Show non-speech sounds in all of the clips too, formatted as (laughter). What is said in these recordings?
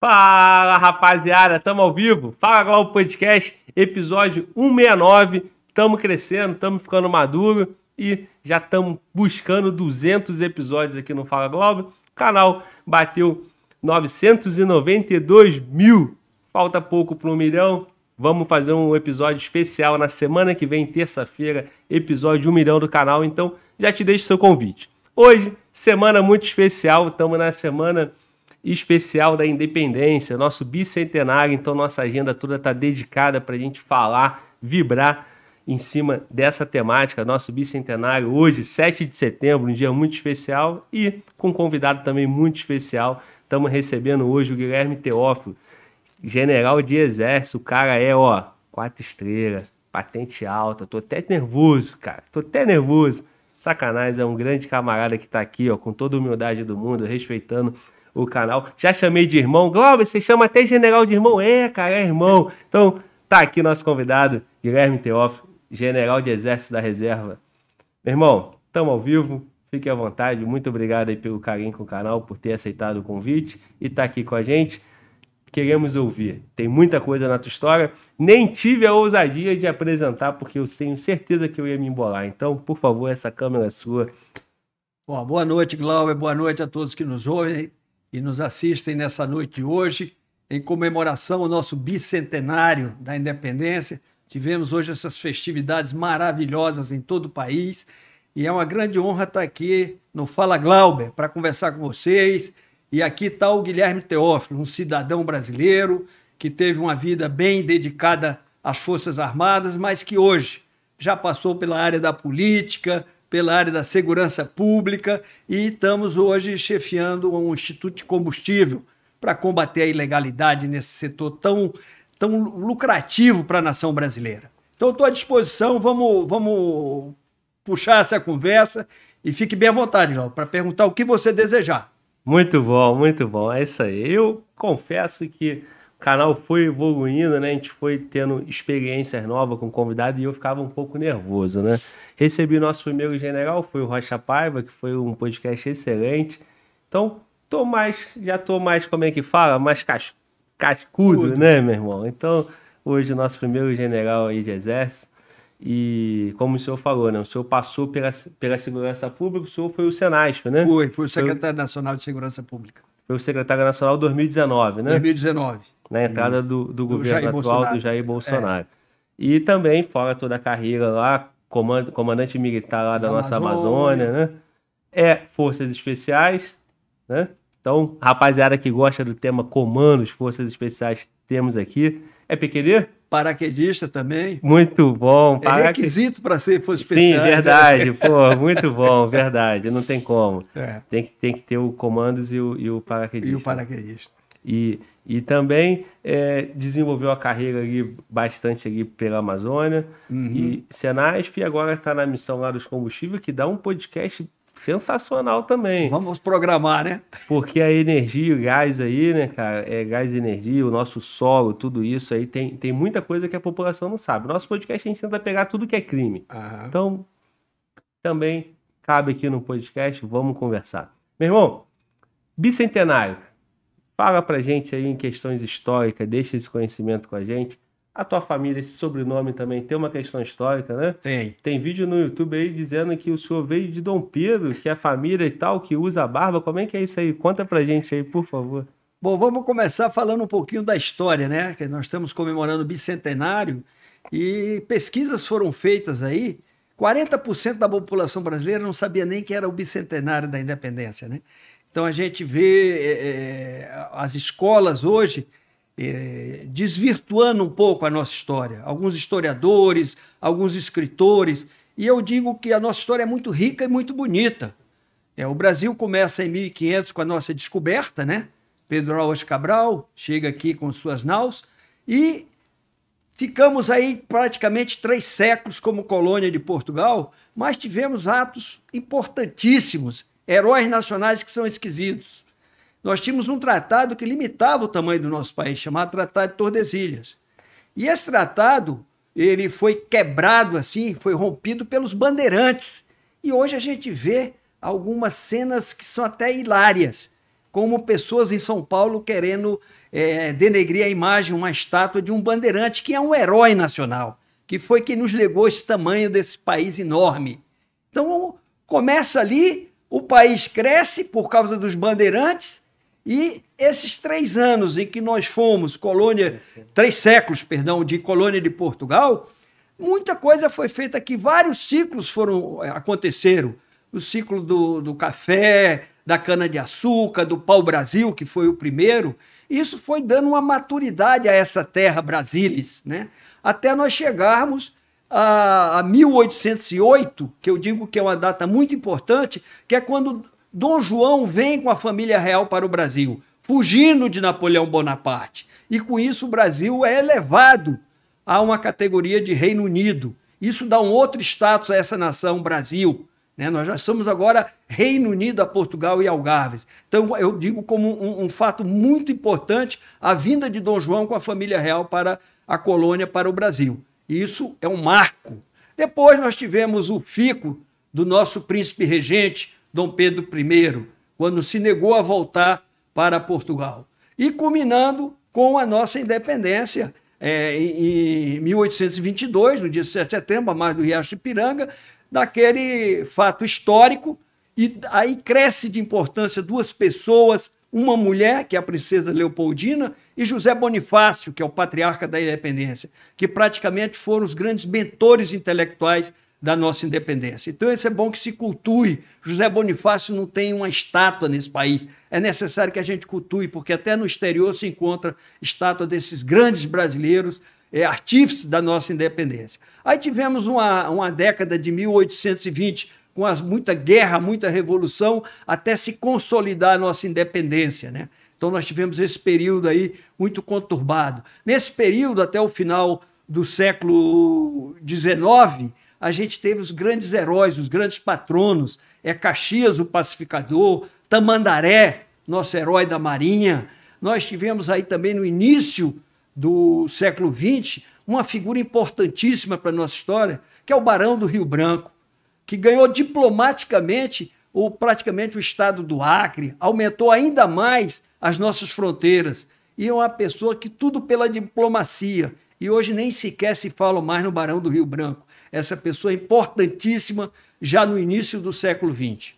Fala rapaziada, tamo ao vivo. Fala Globo Podcast, episódio 169. Tamo crescendo, tamo ficando maduro e já estamos buscando 200 episódios aqui no Fala Globo. O canal bateu 992 mil. Falta pouco para um milhão. Vamos fazer um episódio especial na semana que vem, terça-feira, episódio 1 milhão do canal. Então já te deixo seu convite. Hoje, semana muito especial, estamos na semana especial da Independência, nosso bicentenário, então nossa agenda toda está dedicada para a gente falar, vibrar em cima dessa temática, nosso bicentenário hoje, 7 de setembro, um dia muito especial e com um convidado também muito especial. Estamos recebendo hoje o Guilherme Teófilo, general de exército, o cara é, ó, quatro estrelas, patente alta, tô até nervoso, cara, tô até nervoso. Sacanagem, é um grande camarada que está aqui, ó, com toda a humildade do mundo, respeitando o canal. Já chamei de irmão. Glauber, você chama até general de irmão? É, cara, é irmão. Então, tá aqui nosso convidado, Guilherme Teófilo, general de exército da reserva. Meu irmão, estamos ao vivo. Fique à vontade. Muito obrigado aí pelo carinho com o canal, por ter aceitado o convite e estar tá aqui com a gente. Queremos ouvir. Tem muita coisa na tua história. Nem tive a ousadia de apresentar, porque eu tenho certeza que eu ia me embolar. Então, por favor, essa câmera é sua. Bom, boa noite, Glauber. Boa noite a todos que nos ouvem e nos assistem nessa noite de hoje, em comemoração ao nosso bicentenário da independência. Tivemos hoje essas festividades maravilhosas em todo o país e é uma grande honra estar aqui no Fala Glauber para conversar com vocês. E aqui está o Guilherme Teófilo, um cidadão brasileiro que teve uma vida bem dedicada às Forças Armadas, mas que hoje já passou pela área da política, pela área da segurança pública e estamos hoje chefiando um instituto de combustível para combater a ilegalidade nesse setor tão, tão lucrativo para a nação brasileira. Então, estou à disposição, vamos, vamos puxar essa conversa e fique bem à vontade, Léo, para perguntar o que você desejar. Muito bom, muito bom, é isso aí. Eu confesso que o canal foi evoluindo, né? A gente foi tendo experiências novas com convidado e eu ficava um pouco nervoso, né? Recebi nosso primeiro general, foi o Rocha Paiva, que foi um podcast excelente. Então, tô mais, já tô mais, como é que fala? Mais cascudo, né, meu irmão? Então, hoje nosso primeiro general aí de exército. E como o senhor falou, né? O senhor passou pela, pela segurança pública, o senhor foi o Senasp, né? Foi, foi o secretário foi, nacional de segurança pública. Foi o secretário nacional 2019, né? 2019. Na entrada do, do, do, governo Jair atual Bolsonaro. do Jair Bolsonaro. É. E também, fora toda a carreira lá, comandante militar lá da, da nossa Amazônia. Amazônia, né? É Forças Especiais, né? Então, rapaziada que gosta do tema comandos, Forças Especiais, temos aqui. É PQD? Paraquedista também. Muito bom. É Paraque... É requisito para ser Força Especial. Sim, né? verdade. Pô, muito bom, verdade. Não tem como. É. Tem, que, tem que ter o comandos e o, e o paraquedista. E o paraquedista. E, e também é, desenvolveu a carreira ali bastante ali pela Amazônia uhum. e Senasp, e agora está na missão lá dos combustíveis, que dá um podcast sensacional também. Vamos programar, né? Porque a energia, o gás aí, né, cara? É, gás e energia, o nosso solo, tudo isso aí, tem, tem muita coisa que a população não sabe. Nosso podcast a gente tenta pegar tudo que é crime. Uhum. Então, também cabe aqui no podcast, vamos conversar. Meu irmão, bicentenário. Fala pra gente aí em questões históricas, deixa esse conhecimento com a gente. A tua família, esse sobrenome também tem uma questão histórica, né? Tem. Tem vídeo no YouTube aí dizendo que o senhor veio de Dom Pedro, que é a família e tal, que usa a barba. Como é que é isso aí? Conta pra gente aí, por favor. Bom, vamos começar falando um pouquinho da história, né? Que nós estamos comemorando o bicentenário e pesquisas foram feitas aí. 40% da população brasileira não sabia nem que era o bicentenário da independência, né? Então a gente vê é, é, as escolas hoje é, desvirtuando um pouco a nossa história. Alguns historiadores, alguns escritores. E eu digo que a nossa história é muito rica e muito bonita. É, o Brasil começa em 1500 com a nossa descoberta, né? Pedro Álvares Cabral chega aqui com suas naus e ficamos aí praticamente três séculos como colônia de Portugal, mas tivemos atos importantíssimos heróis nacionais que são esquisitos. Nós tínhamos um tratado que limitava o tamanho do nosso país, chamado Tratado de Tordesilhas. E esse tratado, ele foi quebrado assim, foi rompido pelos bandeirantes. E hoje a gente vê algumas cenas que são até hilárias, como pessoas em São Paulo querendo é, denegrir a imagem, uma estátua de um bandeirante que é um herói nacional, que foi quem nos legou esse tamanho desse país enorme. Então começa ali o país cresce por causa dos bandeirantes e esses três anos em que nós fomos colônia, três séculos, perdão, de colônia de Portugal, muita coisa foi feita aqui, vários ciclos foram eh, aconteceram. O ciclo do, do café, da cana-de-açúcar, do pau-brasil, que foi o primeiro. Isso foi dando uma maturidade a essa terra Brasilis, né? até nós chegarmos a, 1808, que eu digo que é uma data muito importante, que é quando Dom João vem com a família real para o Brasil, fugindo de Napoleão Bonaparte. E com isso o Brasil é elevado a uma categoria de Reino Unido. Isso dá um outro status a essa nação, Brasil. Né? Nós já somos agora Reino Unido a Portugal e Algarves. Então, eu digo como um, um, fato muito importante a vinda de Dom João com a família real para a colônia, para o Brasil. Isso é um marco. Depois nós tivemos o fico do nosso príncipe regente, Dom Pedro I, quando se negou a voltar para Portugal. E culminando com a nossa independência é, em 1822, no dia 7 de setembro, a mais do Riacho Ipiranga, daquele fato histórico. E aí cresce de importância duas pessoas, uma mulher, que é a princesa Leopoldina, e José Bonifácio, que é o patriarca da independência, que praticamente foram os grandes mentores intelectuais da nossa independência. Então, isso é bom que se cultue. José Bonifácio não tem uma estátua nesse país. É necessário que a gente cultue, porque até no exterior se encontra estátua desses grandes brasileiros, é, artífices da nossa independência. Aí tivemos uma, uma década de 1820, com as, muita guerra, muita revolução, até se consolidar a nossa independência. Né? Então nós tivemos esse período aí muito conturbado. Nesse período, até o final do século XIX, a gente teve os grandes heróis, os grandes patronos. É Caxias, o pacificador, Tamandaré, nosso herói da Marinha. Nós tivemos aí também no início do século XX uma figura importantíssima para a nossa história, que é o Barão do Rio Branco, que ganhou diplomaticamente ou praticamente o estado do Acre, aumentou ainda mais as nossas fronteiras. E é uma pessoa que tudo pela diplomacia. E hoje nem sequer se fala mais no Barão do Rio Branco. Essa pessoa é importantíssima já no início do século XX.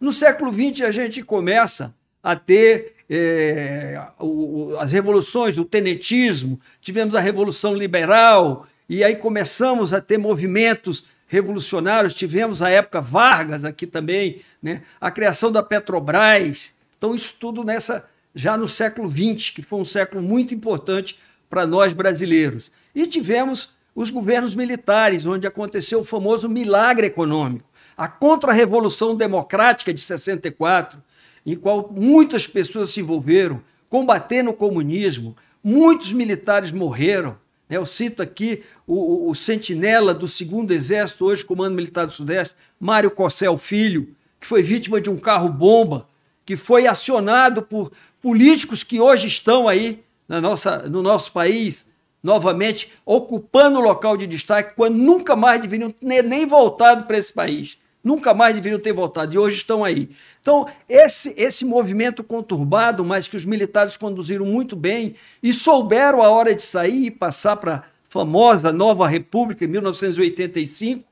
No século XX, a gente começa a ter é, o, as revoluções, o tenentismo, tivemos a Revolução Liberal, e aí começamos a ter movimentos revolucionários, tivemos a época Vargas aqui também, né? a criação da Petrobras, então, isso tudo nessa, já no século XX, que foi um século muito importante para nós brasileiros. E tivemos os governos militares, onde aconteceu o famoso milagre econômico, a contra-revolução democrática de 64, em qual muitas pessoas se envolveram, combatendo o comunismo, muitos militares morreram. Né? Eu cito aqui o, o, o sentinela do 2 Exército, hoje Comando Militar do Sudeste, Mário Cossel Filho, que foi vítima de um carro-bomba que foi acionado por políticos que hoje estão aí na nossa, no nosso país, novamente, ocupando o local de destaque, quando nunca mais deveriam ter nem voltado para esse país. Nunca mais deveriam ter voltado, e hoje estão aí. Então, esse, esse movimento conturbado, mas que os militares conduziram muito bem e souberam a hora de sair e passar para a famosa Nova República em 1985,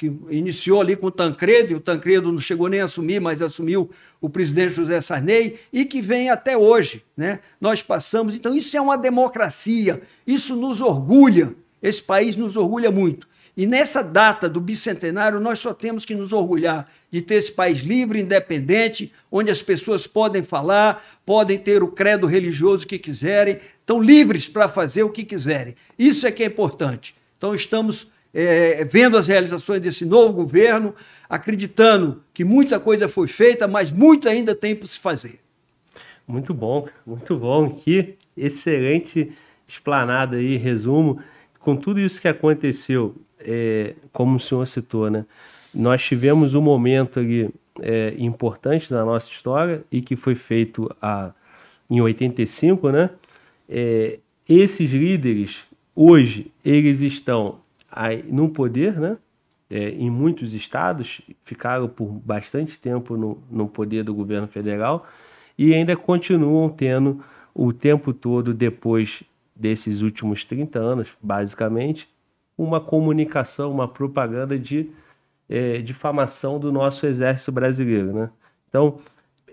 que iniciou ali com o Tancredo, e o Tancredo não chegou nem a assumir, mas assumiu o presidente José Sarney, e que vem até hoje. Né? Nós passamos, então isso é uma democracia, isso nos orgulha, esse país nos orgulha muito. E nessa data do bicentenário, nós só temos que nos orgulhar de ter esse país livre, independente, onde as pessoas podem falar, podem ter o credo religioso que quiserem, estão livres para fazer o que quiserem. Isso é que é importante. Então, estamos é, é, vendo as realizações desse novo governo, acreditando que muita coisa foi feita, mas muito ainda tem para se fazer. Muito bom, muito bom. Que excelente explanada aí, resumo. Com tudo isso que aconteceu, é, como o senhor citou, né? nós tivemos um momento ali é, importante na nossa história e que foi feito a, em 85, né? É, esses líderes, hoje, eles estão no poder, né? É, em muitos estados ficaram por bastante tempo no, no poder do governo federal e ainda continuam tendo o tempo todo depois desses últimos 30 anos, basicamente, uma comunicação, uma propaganda de é, difamação do nosso exército brasileiro. Né? Então,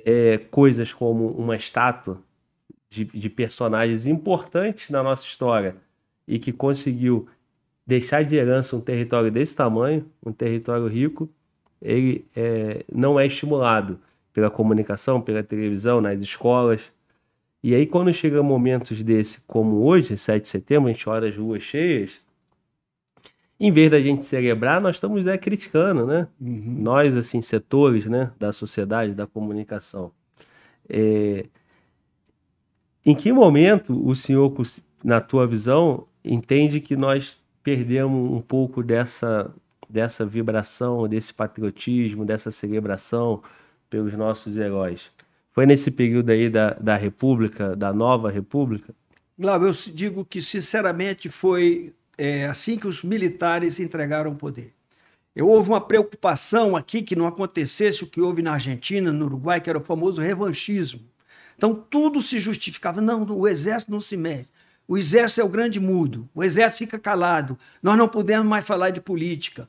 é, coisas como uma estátua de, de personagens importantes na nossa história e que conseguiu deixar de herança um território desse tamanho, um território rico, ele é, não é estimulado pela comunicação, pela televisão, nas escolas. E aí, quando chega momentos desse, como hoje, 7 de setembro, a gente olha as ruas cheias, em vez da gente celebrar, nós estamos né, criticando, né? Uhum. Nós, assim, setores né, da sociedade, da comunicação. É... Em que momento o senhor, na tua visão, entende que nós perdemos um pouco dessa, dessa vibração, desse patriotismo, dessa celebração pelos nossos heróis. Foi nesse período aí da, da República, da nova República? Glauber, eu digo que, sinceramente, foi é, assim que os militares entregaram o poder. Eu houve uma preocupação aqui que não acontecesse o que houve na Argentina, no Uruguai, que era o famoso revanchismo. Então tudo se justificava. Não, o exército não se mete. O exército é o grande mudo, o exército fica calado, nós não podemos mais falar de política.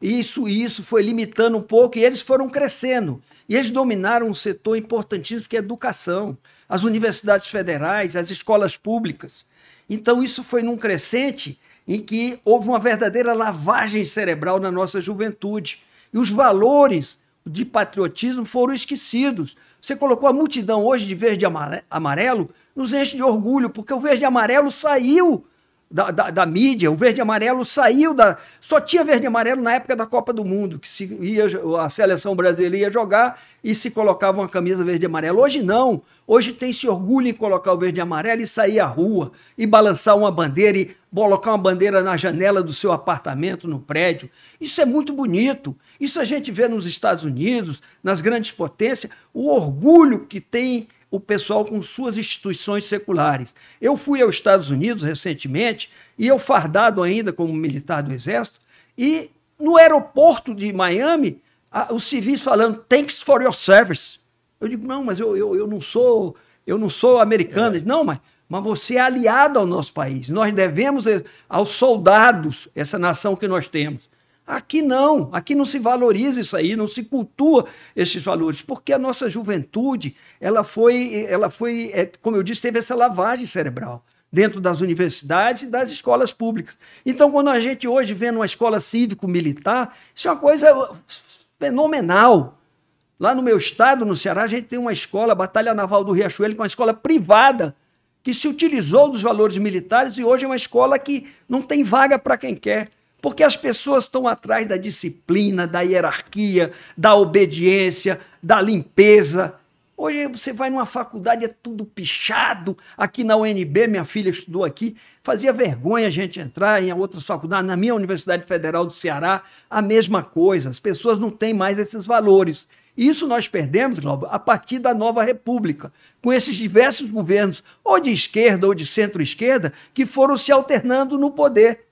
Isso isso foi limitando um pouco e eles foram crescendo. E eles dominaram um setor importantíssimo que é a educação, as universidades federais, as escolas públicas. Então isso foi num crescente em que houve uma verdadeira lavagem cerebral na nossa juventude. E os valores de patriotismo foram esquecidos, você colocou a multidão hoje de verde e amarelo, nos enche de orgulho, porque o verde e amarelo saiu da, da, da, mídia, o verde e amarelo saiu da. Só tinha verde e amarelo na época da Copa do Mundo, que se ia, a seleção brasileira ia jogar e se colocava uma camisa verde e amarelo. Hoje não. Hoje tem se orgulho em colocar o verde e amarelo e sair à rua e balançar uma bandeira e colocar uma bandeira na janela do seu apartamento, no prédio. Isso é muito bonito. Isso a gente vê nos Estados Unidos, nas grandes potências, o orgulho que tem o pessoal com suas instituições seculares. Eu fui aos Estados Unidos recentemente, e eu fardado ainda como militar do Exército, e no aeroporto de Miami, a, os civis falando thanks for your service. Eu digo, não, mas eu, eu, eu não sou eu não sou americano. É. Digo, não, mas, mas você é aliado ao nosso país. Nós devemos eh, aos soldados, essa nação que nós temos. Aqui não, aqui não se valoriza isso aí, não se cultua esses valores, porque a nossa juventude, ela foi, ela foi, é, como eu disse, teve essa lavagem cerebral dentro das universidades e das escolas públicas. Então, quando a gente hoje vê numa escola cívico-militar, isso é uma coisa uh, fenomenal. Lá no meu estado, no Ceará, a gente tem uma escola, a Batalha Naval do Riachuelo, que é uma escola privada, que se utilizou dos valores militares e hoje é uma escola que não tem vaga para quem quer. Porque as pessoas estão atrás da disciplina, da hierarquia, da obediência, da limpeza. Hoje você vai numa faculdade, é tudo pichado. Aqui na UNB, minha filha estudou aqui, fazia vergonha a gente entrar em outras faculdades. Na minha Universidade Federal do Ceará, a mesma coisa. As pessoas não têm mais esses valores. Isso nós perdemos, Glauber, a partir da nova república, com esses diversos governos, ou de esquerda ou de centro-esquerda, que foram se alternando no poder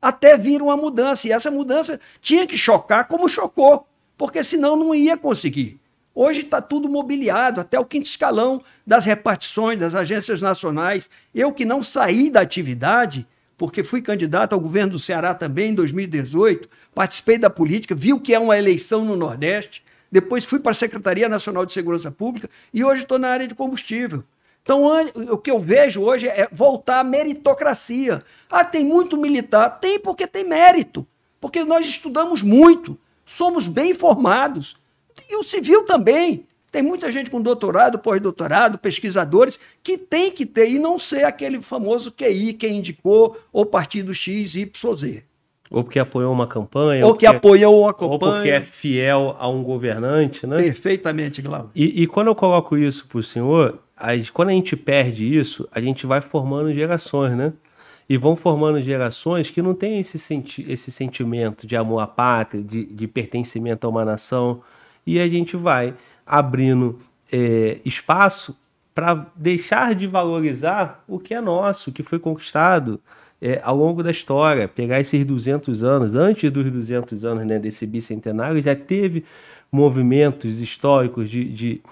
até vir uma mudança. E essa mudança tinha que chocar como chocou, porque senão não ia conseguir. Hoje está tudo mobiliado, até o quinto escalão das repartições, das agências nacionais. Eu que não saí da atividade, porque fui candidato ao governo do Ceará também em 2018, participei da política, vi o que é uma eleição no Nordeste, depois fui para a Secretaria Nacional de Segurança Pública e hoje estou na área de combustível. Então, o que eu vejo hoje é voltar à meritocracia. Ah, tem muito militar. Tem porque tem mérito. Porque nós estudamos muito, somos bem formados. E o civil também. Tem muita gente com doutorado, pós-doutorado, pesquisadores, que tem que ter e não ser aquele famoso QI, quem indicou, ou partido X, Y, Z. Ou porque apoiou uma campanha. Ou, ou que é- apoiou uma campanha. Ou porque é fiel a um governante, né? Perfeitamente, Glauco. E, e quando eu coloco isso para o senhor, as, quando a gente perde isso, a gente vai formando gerações, né? E vão formando gerações que não têm esse, senti esse sentimento de amor à pátria, de, de pertencimento a uma nação. E a gente vai abrindo é, espaço para deixar de valorizar o que é nosso, o que foi conquistado é, ao longo da história. Pegar esses 200 anos, antes dos 200 anos né, desse bicentenário, já teve movimentos históricos de, de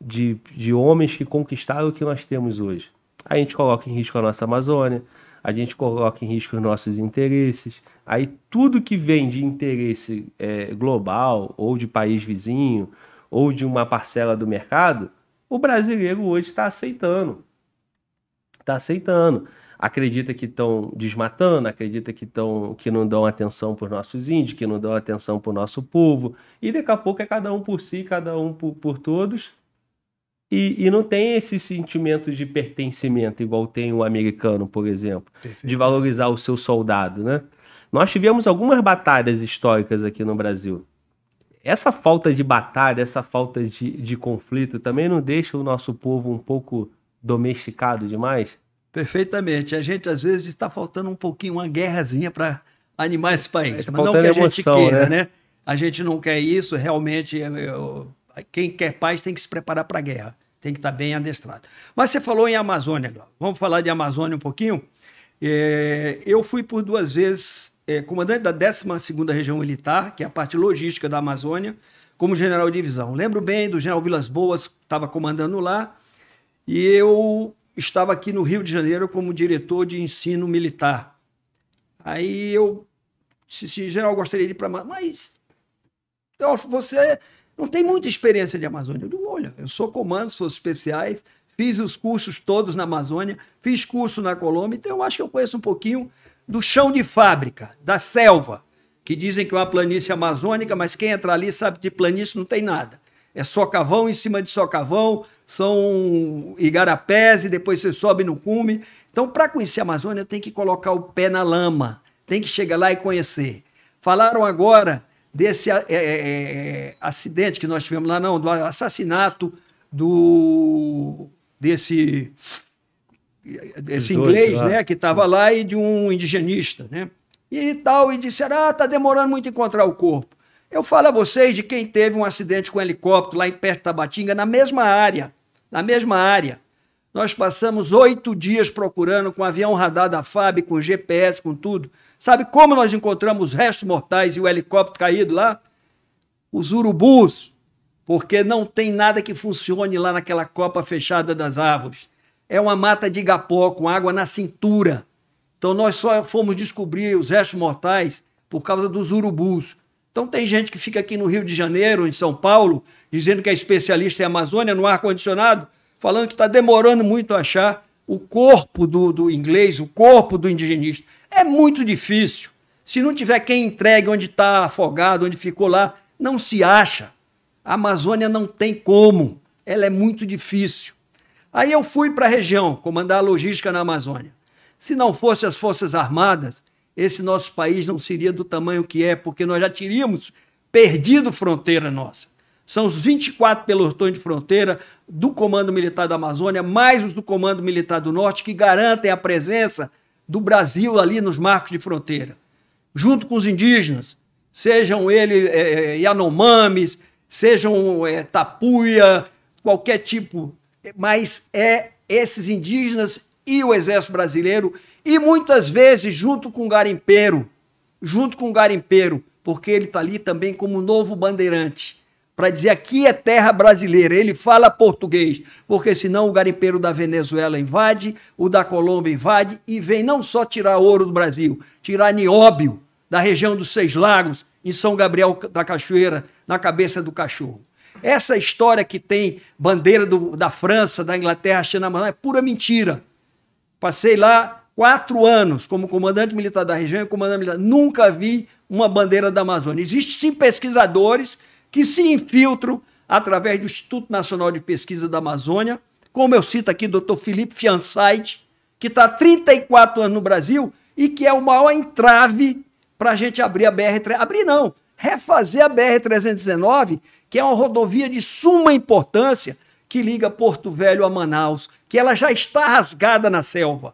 de, de homens que conquistaram o que nós temos hoje. A gente coloca em risco a nossa Amazônia, a gente coloca em risco os nossos interesses. Aí tudo que vem de interesse é, global ou de país vizinho ou de uma parcela do mercado, o brasileiro hoje está aceitando. Está aceitando. Acredita que estão desmatando, acredita que, tão, que não dão atenção para os nossos índios, que não dão atenção para o nosso povo. E daqui a pouco é cada um por si, cada um por, por todos, e, e, não tem esse sentimento de pertencimento, igual tem o americano, por exemplo, Perfeito. de valorizar o seu soldado, né? Nós tivemos algumas batalhas históricas aqui no Brasil. Essa falta de batalha, essa falta de, de conflito também não deixa o nosso povo um pouco domesticado demais? Perfeitamente. A gente, às vezes, está faltando um pouquinho uma guerrazinha para animar esse país. Tá mas não que a emoção, gente queira, né? né? A gente não quer isso, realmente. Eu quem quer paz tem que se preparar para a guerra, tem que estar tá bem adestrado. Mas você falou em Amazônia, vamos falar de Amazônia um pouquinho. É, eu fui por duas vezes é, comandante da 12 Região Militar, que é a parte logística da Amazônia, como general de divisão. Lembro bem do general Vilas Boas, que estava comandando lá, e eu estava aqui no Rio de Janeiro como diretor de ensino militar. Aí eu disse, general, gostaria de ir para... Mas você não tem muita experiência de Amazônia. Eu digo, olha, eu sou comando, sou especiais, fiz os cursos todos na Amazônia, fiz curso na Colômbia, então eu acho que eu conheço um pouquinho do chão de fábrica, da selva, que dizem que é uma planície amazônica, mas quem entra ali sabe de planície não tem nada. É socavão em cima de socavão, são igarapés e depois você sobe no cume. Então, para conhecer a Amazônia, tem que colocar o pé na lama, tem que chegar lá e conhecer. Falaram agora desse é é, é, é, acidente que nós tivemos lá, não, do assassinato do desse desse inglês, dois, né, que estava lá e de um indigenista, né? E tal, e disseram, ah, tá demorando muito encontrar o corpo. Eu falo a vocês de quem teve um acidente com um helicóptero lá em perto da Batinga, na mesma área, na mesma área. Nós passamos oito dias procurando com avião radar da FAB, com GPS, com tudo. Sabe como nós encontramos restos mortais e o helicóptero caído lá? Os urubus, porque não tem nada que funcione lá naquela copa fechada das árvores. É uma mata de igapó com água na cintura. Então nós só fomos descobrir os restos mortais por causa dos urubus. Então tem gente que fica aqui no Rio de Janeiro, em São Paulo, dizendo que é especialista em Amazônia, no ar-condicionado, falando que está demorando muito a achar o corpo do, do inglês, o corpo do indigenista. É muito difícil. Se não tiver quem entregue onde está afogado, onde ficou lá, não se acha. A Amazônia não tem como. Ela é muito difícil. Aí eu fui para a região comandar a logística na Amazônia. Se não fossem as Forças Armadas, esse nosso país não seria do tamanho que é, porque nós já teríamos perdido fronteira nossa. São os 24 pelotões de fronteira do Comando Militar da Amazônia, mais os do Comando Militar do Norte, que garantem a presença do Brasil ali nos marcos de fronteira, junto com os indígenas, sejam eles é, é, Yanomamis, sejam é, Tapuia, qualquer tipo, mas é esses indígenas e o exército brasileiro, e muitas vezes junto com o garimpeiro, junto com o garimpeiro, porque ele está ali também como novo bandeirante para dizer aqui é terra brasileira, ele fala português, porque senão o garimpeiro da Venezuela invade, o da Colômbia invade e vem não só tirar ouro do Brasil, tirar nióbio da região dos Seis Lagos, em São Gabriel da Cachoeira, na cabeça do cachorro. Essa história que tem bandeira do, da França, da Inglaterra, China, é pura mentira. Passei lá quatro anos como comandante militar da região e comandante militar. Nunca vi uma bandeira da Amazônia. Existem sim pesquisadores que se infiltram através do Instituto Nacional de Pesquisa da Amazônia, como eu cito aqui, doutor Felipe Fiançait, que está há 34 anos no Brasil e que é o maior entrave para a gente abrir a BR... Abrir não, refazer a BR-319, que é uma rodovia de suma importância que liga Porto Velho a Manaus, que ela já está rasgada na selva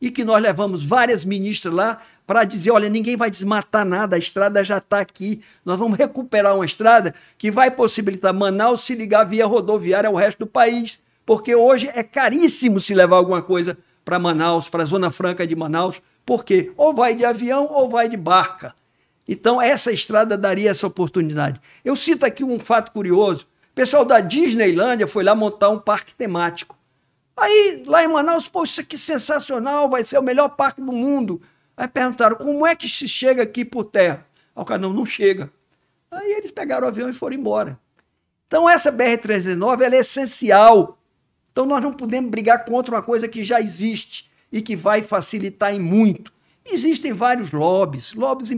e que nós levamos várias ministras lá para dizer: olha, ninguém vai desmatar nada, a estrada já está aqui. Nós vamos recuperar uma estrada que vai possibilitar Manaus se ligar via rodoviária ao resto do país, porque hoje é caríssimo se levar alguma coisa para Manaus, para a Zona Franca de Manaus, porque ou vai de avião ou vai de barca. Então, essa estrada daria essa oportunidade. Eu cito aqui um fato curioso: o pessoal da Disneylândia foi lá montar um parque temático. Aí, lá em Manaus, pô, isso aqui sensacional, vai ser o melhor parque do mundo. Aí perguntaram, como é que se chega aqui por terra? Aí o cara, não, não chega. Aí eles pegaram o avião e foram embora. Então essa BR-309 é essencial. Então nós não podemos brigar contra uma coisa que já existe e que vai facilitar em muito. Existem vários lobbies, lobbies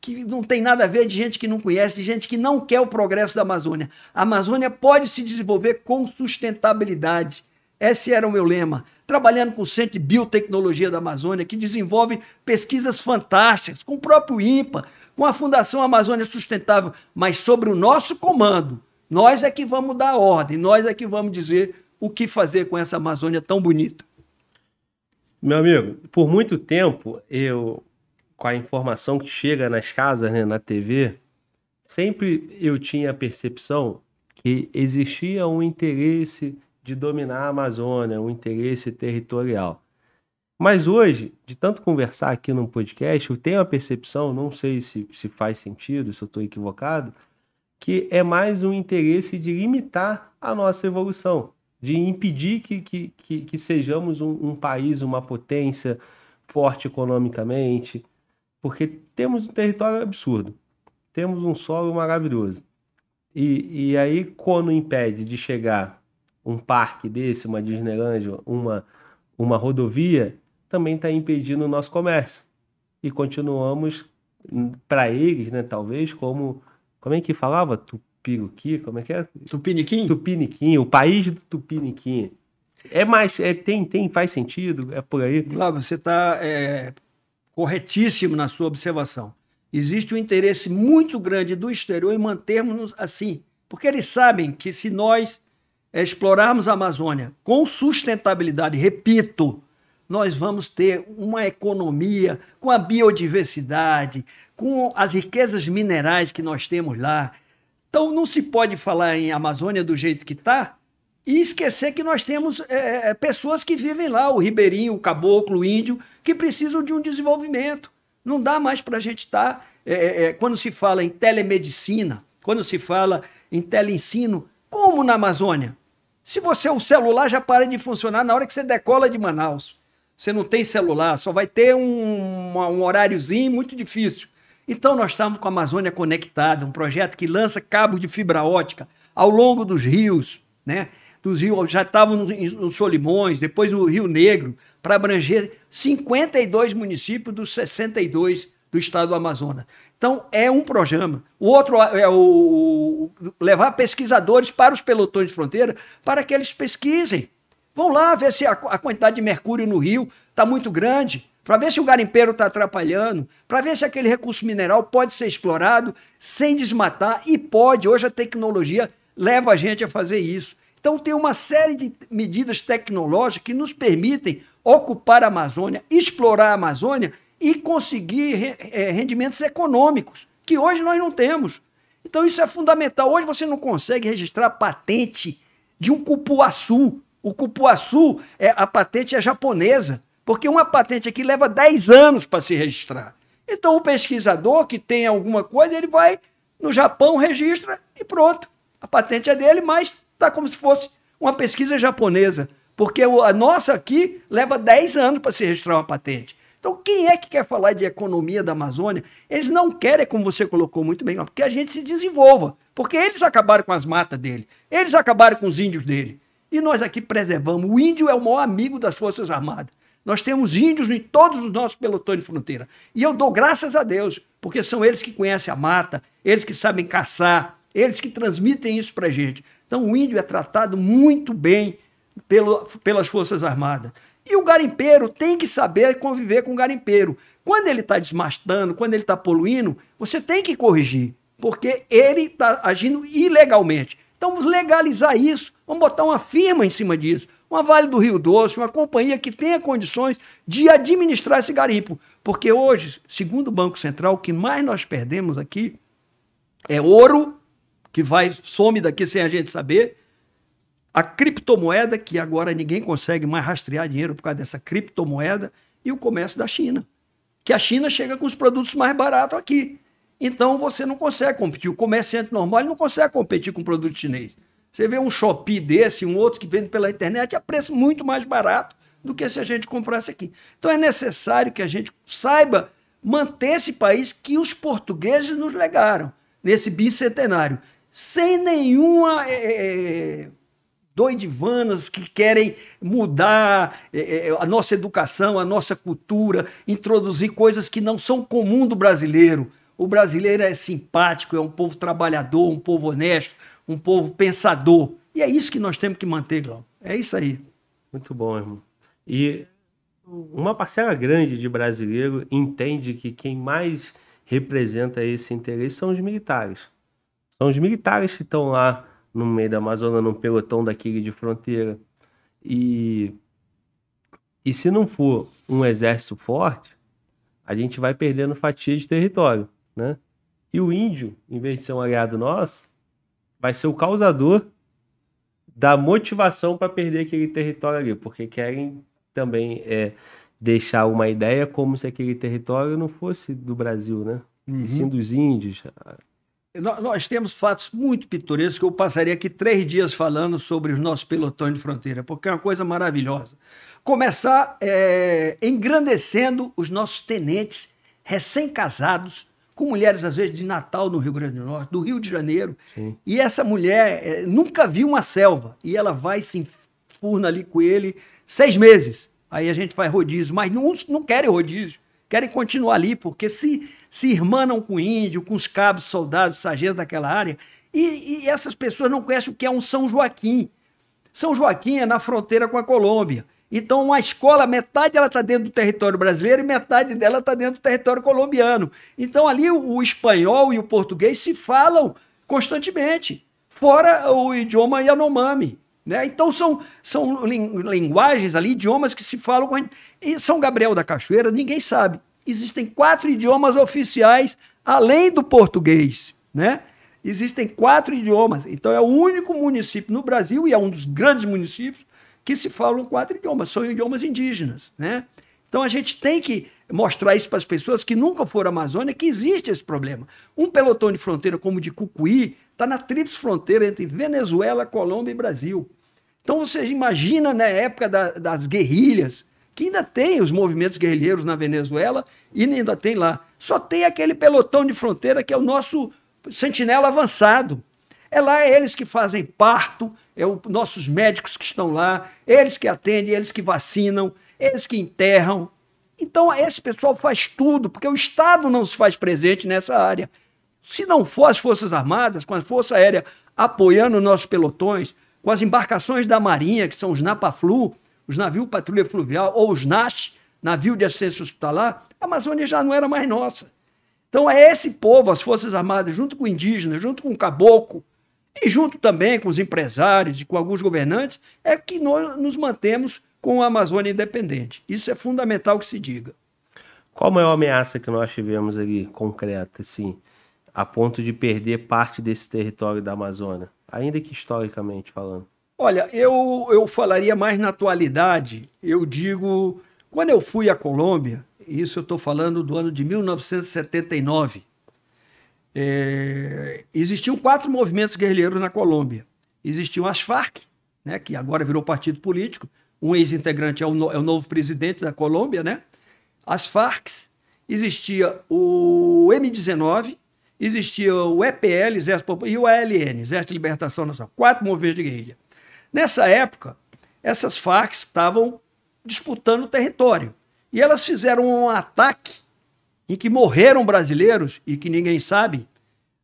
que não tem nada a ver de gente que não conhece, de gente que não quer o progresso da Amazônia. A Amazônia pode se desenvolver com sustentabilidade. Esse era o meu lema. Trabalhando com o Centro de Biotecnologia da Amazônia, que desenvolve pesquisas fantásticas, com o próprio IMPA, com a Fundação Amazônia Sustentável, mas sobre o nosso comando. Nós é que vamos dar ordem, nós é que vamos dizer o que fazer com essa Amazônia tão bonita. Meu amigo, por muito tempo eu, com a informação que chega nas casas, né, na TV, sempre eu tinha a percepção que existia um interesse de dominar a Amazônia, o interesse territorial. Mas hoje, de tanto conversar aqui no podcast, eu tenho a percepção, não sei se, se faz sentido, se eu estou equivocado, que é mais um interesse de limitar a nossa evolução, de impedir que, que, que, que sejamos um, um país, uma potência forte economicamente, porque temos um território absurdo, temos um solo maravilhoso. E, e aí, quando impede de chegar um parque desse, uma Disneyland, uma, uma rodovia, também está impedindo o nosso comércio. E continuamos, hum, para eles, né, talvez, como. Como é que falava? Tupiruqui? Como é que é? Tupiniquim? Tupiniquim, o país do Tupiniquim. É mais, é, tem, tem, faz sentido, é por aí. Lá, você está é, corretíssimo na sua observação. Existe um interesse muito grande do exterior em mantermos-nos assim, porque eles sabem que se nós é explorarmos a Amazônia com sustentabilidade, repito, nós vamos ter uma economia com a biodiversidade, com as riquezas minerais que nós temos lá. Então não se pode falar em Amazônia do jeito que está e esquecer que nós temos é, é, é, pessoas que vivem lá, o ribeirinho, o caboclo, o índio, que precisam de um desenvolvimento. Não dá mais para a gente estar. Tá, é, é, é, quando se fala em telemedicina, quando se fala em teleensino, como na Amazônia? Se você o celular já para de funcionar na hora que você decola de Manaus. Você não tem celular, só vai ter um, um horáriozinho muito difícil. Então nós estamos com a Amazônia Conectada, um projeto que lança cabo de fibra ótica ao longo dos rios, né? Dos rios, já estavam nos no Solimões, depois no Rio Negro, para abranger 52 municípios dos 62 do estado do Amazonas. Então, é um programa. O outro é, é o, levar pesquisadores para os pelotões de fronteira para que eles pesquisem. Vão lá ver se a, a quantidade de mercúrio no rio está muito grande, para ver se o garimpeiro está atrapalhando, para ver se aquele recurso mineral pode ser explorado sem desmatar, e pode. Hoje a tecnologia leva a gente a fazer isso. Então, tem uma série de medidas tecnológicas que nos permitem ocupar a Amazônia, explorar a Amazônia e conseguir é, rendimentos econômicos, que hoje nós não temos. Então isso é fundamental. Hoje você não consegue registrar patente de um cupuaçu. O cupuaçu, é, a patente é japonesa, porque uma patente aqui leva 10 anos para se registrar. Então o pesquisador que tem alguma coisa, ele vai no Japão, registra e pronto. A patente é dele, mas está como se fosse uma pesquisa japonesa. Porque a nossa aqui leva 10 anos para se registrar uma patente. Então, quem é que quer falar de economia da Amazônia? Eles não querem, como você colocou muito bem, porque a gente se desenvolva. Porque eles acabaram com as matas dele, eles acabaram com os índios dele. E nós aqui preservamos. O índio é o maior amigo das Forças Armadas. Nós temos índios em todos os nossos pelotões de fronteira. E eu dou graças a Deus, porque são eles que conhecem a mata, eles que sabem caçar, eles que transmitem isso para gente. Então, o índio é tratado muito bem pelo, pelas Forças Armadas. E o garimpeiro tem que saber conviver com o garimpeiro. Quando ele está desmastando, quando ele está poluindo, você tem que corrigir, porque ele está agindo ilegalmente. Então vamos legalizar isso, vamos botar uma firma em cima disso. Uma Vale do Rio Doce, uma companhia que tenha condições de administrar esse garimpo. Porque hoje, segundo o Banco Central, o que mais nós perdemos aqui é ouro, que vai some daqui sem a gente saber, a criptomoeda, que agora ninguém consegue mais rastrear dinheiro por causa dessa criptomoeda, e o comércio da China. Que a China chega com os produtos mais baratos aqui. Então você não consegue competir. O comerciante normal não consegue competir com o produto chinês. Você vê um Shopee desse, um outro que vende pela internet, a preço muito mais barato do que se a gente comprasse aqui. Então é necessário que a gente saiba manter esse país que os portugueses nos legaram nesse bicentenário, sem nenhuma é, doidivanas que querem mudar é, a nossa educação, a nossa cultura, introduzir coisas que não são comum do brasileiro. O brasileiro é simpático, é um povo trabalhador, um povo honesto, um povo pensador. E é isso que nós temos que manter, Glauco. É isso aí. Muito bom, irmão. E uma parcela grande de brasileiro entende que quem mais representa esse interesse são os militares. São os militares que estão lá no meio da Amazônia, num pelotão daquele de fronteira. E, e se não for um exército forte, a gente vai perdendo fatia de território, né? E o índio, em vez de ser um aliado nosso, vai ser o causador da motivação para perder aquele território ali, porque querem também é, deixar uma ideia como se aquele território não fosse do Brasil, né? Uhum. E sim uhum. dos índios. Nós temos fatos muito pitorescos que eu passaria aqui três dias falando sobre os nossos pelotões de fronteira, porque é uma coisa maravilhosa. Começar é, engrandecendo os nossos tenentes recém-casados, com mulheres, às vezes, de Natal, no Rio Grande do Norte, do Rio de Janeiro. Sim. E essa mulher é, nunca viu uma selva, e ela vai se enfurna ali com ele seis meses. Aí a gente faz rodízio, mas não, não querem rodízio, querem continuar ali, porque se se irmanam com índio, com os cabos, soldados, sargentos daquela área, e, e essas pessoas não conhecem o que é um São Joaquim. São Joaquim é na fronteira com a Colômbia. Então, uma escola, metade ela está dentro do território brasileiro e metade dela está dentro do território colombiano. Então, ali o, o, espanhol e o português se falam constantemente, fora o idioma Yanomami. Né? Então, são, são linguagens ali, idiomas que se falam. E São Gabriel da Cachoeira, ninguém sabe existem quatro idiomas oficiais além do português, né? Existem quatro idiomas. Então é o único município no Brasil e é um dos grandes municípios que se falam quatro idiomas, são idiomas indígenas, né? Então a gente tem que mostrar isso para as pessoas que nunca foram à Amazônia que existe esse problema. Um pelotão de fronteira como o de Cucuí está na tríplice fronteira entre Venezuela, Colômbia e Brasil. Então você imagina na né, época da, das guerrilhas, que ainda tem os movimentos guerrilheiros na Venezuela e ainda tem lá. Só tem aquele pelotão de fronteira que é o nosso sentinela avançado. É lá é eles que fazem parto, é os nossos médicos que estão lá, eles que atendem, eles que vacinam, eles que enterram. Então esse pessoal faz tudo, porque o Estado não se faz presente nessa área. Se não for as Forças Armadas, com a Força Aérea apoiando nossos pelotões, com as embarcações da Marinha, que são os Napaflu, os navios patrulha fluvial, ou os NAS, navio de assistência hospitalar, a Amazônia já não era mais nossa. Então é esse povo, as Forças Armadas, junto com indígenas, junto com o caboclo, e junto também com os empresários e com alguns governantes, é que nós nos mantemos com a Amazônia independente. Isso é fundamental que se diga. Qual a maior ameaça que nós tivemos ali concreta, assim, a ponto de perder parte desse território da Amazônia, ainda que historicamente falando? Olha, eu, eu falaria mais na atualidade. Eu digo, quando eu fui à Colômbia, isso eu estou falando do ano de 1979, é, existiam quatro movimentos guerrilheiros na Colômbia. Existiam as Farc, né, que agora virou partido político, um ex-integrante é, é, o novo presidente da Colômbia, né? As Farcs, existia o M19, existia o EPL, Exército Popular, e o ALN, Exército de Libertação Nacional. Quatro movimentos de guerrilha. Nessa época, essas Farc estavam disputando território e elas fizeram um ataque em que morreram brasileiros e que ninguém sabe,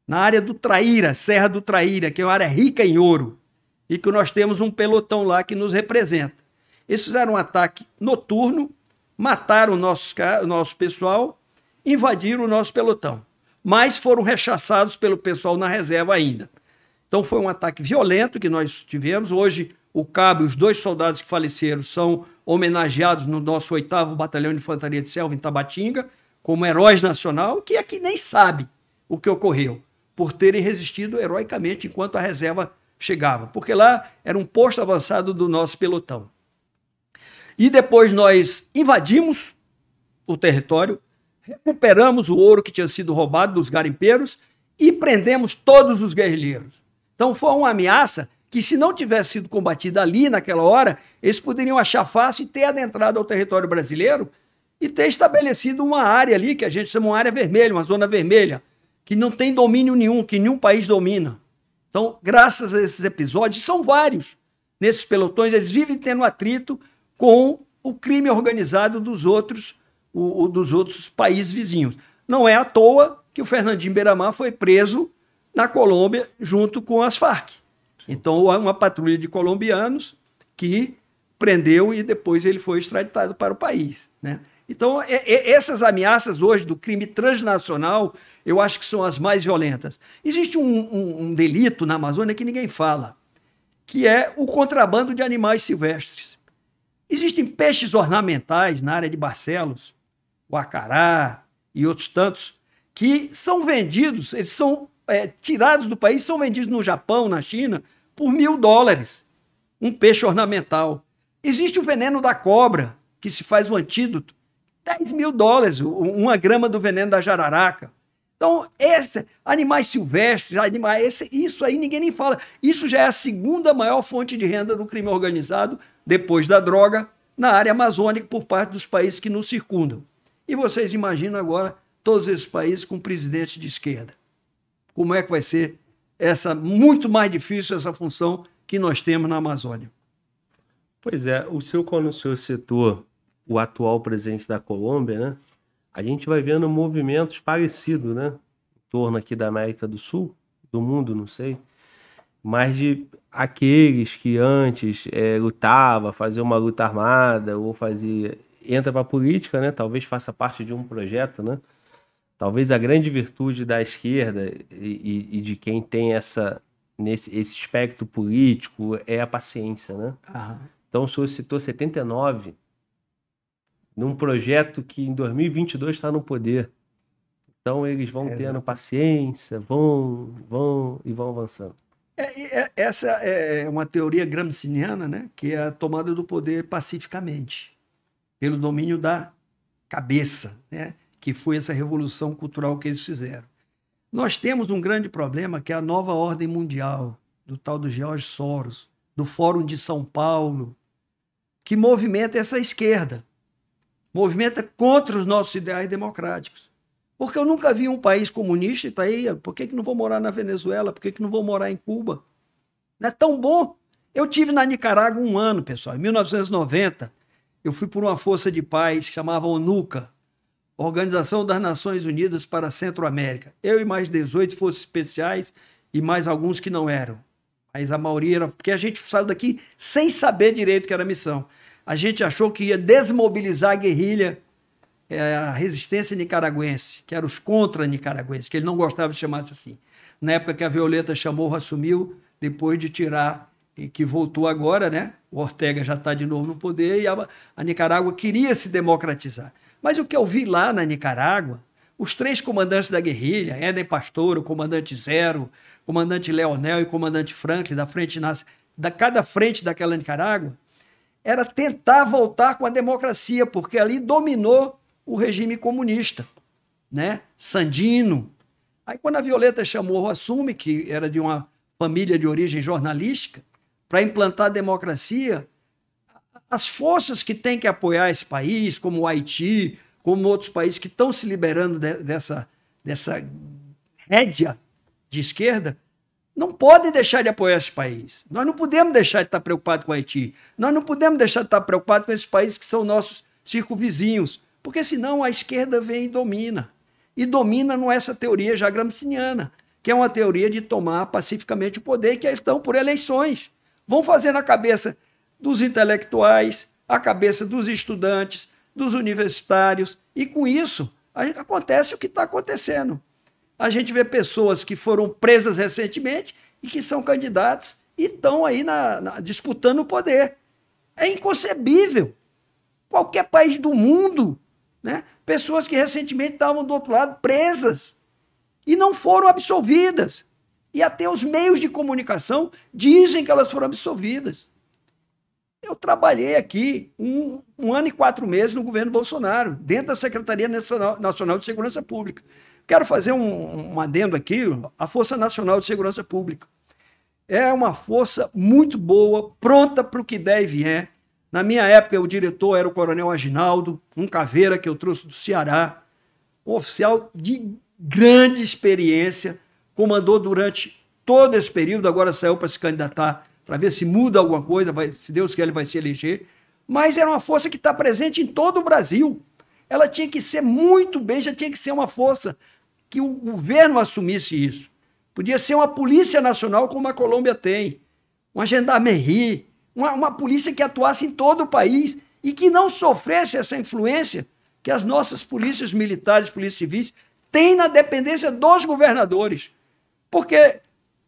na área do Traíra, Serra do Traíra, que é uma área rica em ouro e que nós temos um pelotão lá que nos representa. Eles fizeram um ataque noturno, mataram o nosso, nosso pessoal, invadiram o nosso pelotão, mas foram rechaçados pelo pessoal na reserva ainda. Então foi um ataque violento que nós tivemos. Hoje, o cabo e os dois soldados que faleceram são homenageados no nosso oitavo Batalhão de Infantaria de Selva, em Tabatinga, como heróis nacional, que aqui é nem sabe o que ocorreu, por terem resistido heroicamente enquanto a reserva chegava, porque lá era um posto avançado do nosso pelotão. E depois nós invadimos o território, recuperamos o ouro que tinha sido roubado dos garimpeiros e prendemos todos os guerrilheiros. Então foi uma ameaça que, se não tivesse sido combatida ali naquela hora, eles poderiam achar fácil e ter adentrado ao território brasileiro e ter estabelecido uma área ali que a gente chama uma área vermelha, uma zona vermelha, que não tem domínio nenhum, que nenhum país domina. Então, graças a esses episódios, são vários. Nesses pelotões, eles vivem tendo atrito com o crime organizado dos outros, o, o dos outros países vizinhos. Não é à toa que o Fernandinho Beiramar foi preso na Colômbia junto com as Farc. Então, uma patrulha de colombianos que prendeu e depois ele foi extraditado para o país. Né? Então, é, é, essas ameaças hoje do crime transnacional, eu acho que são as mais violentas. Existe um, um, um delito na Amazônia que ninguém fala, que é o contrabando de animais silvestres. Existem peixes ornamentais na área de Barcelos, o acará e outros tantos, que são vendidos, eles são é, tirados do país são vendidos no Japão, na China, por mil dólares. Um peixe ornamental. Existe o veneno da cobra, que se faz o antídoto. 10 mil dólares, uma grama do veneno da jararaca. Então, esse, animais silvestres, animais, esse, isso aí ninguém nem fala. Isso já é a segunda maior fonte de renda do crime organizado, depois da droga, na área amazônica, por parte dos países que nos circundam. E vocês imaginam agora todos esses países com presidente de esquerda como é que vai ser essa muito mais difícil essa função que nós temos na Amazônia. Pois é, o seu quando o senhor citou o atual presidente da Colômbia, né? A gente vai vendo movimentos parecidos, né? Em torno aqui da América do Sul, do mundo, não sei, mas de aqueles que antes é, lutava, fazia uma luta armada ou fazia entra para a política, né? Talvez faça parte de um projeto, né? talvez a grande virtude da esquerda e, e, e de quem tem essa nesse esse espectro político é a paciência, né? Então o senhor citou 79 num projeto que em 2022 está no poder. Então eles vão é, tendo paciência, vão, vão e vão avançando. É, é, essa é, é uma teoria gramsciana, né? Que é a tomada do poder pacificamente, pelo domínio da cabeça, né? que foi essa revolução cultural que eles fizeram. Nós temos um grande problema que é a nova ordem mundial, do tal do George Soros, do Fórum de São Paulo, que movimenta essa esquerda, movimenta contra os nossos ideais democráticos. Porque eu nunca vi um país comunista e está aí, por que, que não vou morar na Venezuela? Por que, que não vou morar em Cuba? Não é tão bom. Eu tive na Nicarágua um ano, pessoal, em 1990. Eu fui por uma força de paz que chamava ONUCA, Organização das Nações Unidas para a Centro-América. Eu e mais 18 fossem especiais e mais alguns que não eram. Mas a maioria era. Porque a gente saiu daqui sem saber direito que era a missão. A gente achou que ia desmobilizar a guerrilha, eh, a resistência nicaragüense, que eram os contra-nicaragüenses, que ele não gostava de chamar-se assim. Na época que a Violeta chamou, assumiu, depois de tirar e que voltou agora, né? O Ortega já está de novo no poder e a, a Nicarágua queria se democratizar. Mas o que eu vi lá na Nicarágua, os três comandantes da guerrilha, Éden Pastor, o comandante Zero, o comandante Leonel e o comandante Franklin, da frente da cada frente daquela Nicarágua, era tentar voltar com a democracia, porque ali dominou o regime comunista, né? Sandino. Aí quando a Violeta chamou o assume que era de uma família de origem jornalística, para implantar a democracia, as forças que têm que apoiar esse país, como o Haiti, como outros países que estão se liberando de, dessa, dessa rédea de esquerda, não podem deixar de apoiar esse país. Nós não podemos deixar de estar preocupados com o Haiti. Nós não podemos deixar de estar preocupados com esses países que são nossos circunvizinhos, porque senão a esquerda vem e domina. E domina não é essa teoria já gramsciana, que é uma teoria de tomar pacificamente o poder, que estão por eleições. Vão fazer na cabeça dos intelectuais, a cabeça dos estudantes, dos universitários, e com isso gente, acontece o que está acontecendo. A gente vê pessoas que foram presas recentemente e que são candidatos e estão aí na, na, disputando o poder. É inconcebível. Qualquer país do mundo, né? pessoas que recentemente estavam do outro lado presas e não foram absolvidas. E até os meios de comunicação dizem que elas foram absolvidas. Eu trabalhei aqui um, um, ano e quatro meses no governo Bolsonaro, dentro da Secretaria Nacional de Segurança Pública. Quero fazer um, um adendo aqui, a Força Nacional de Segurança Pública. É uma força muito boa, pronta para o que der e vier. Na minha época, o diretor era o coronel Aginaldo, um caveira que eu trouxe do Ceará, um oficial de grande experiência, comandou durante todo esse período, agora saiu para se candidatar para ver se muda alguma coisa, vai, se Deus quiser, ele vai se eleger. Mas era uma força que está presente em todo o Brasil. Ela tinha que ser muito bem, já tinha que ser uma força que o governo assumisse isso. Podia ser uma polícia nacional, como a Colômbia tem, uma gendarmerie, uma, uma polícia que atuasse em todo o país e que não sofresse essa influência que as nossas polícias militares, polícias civis, têm na dependência dos governadores. Porque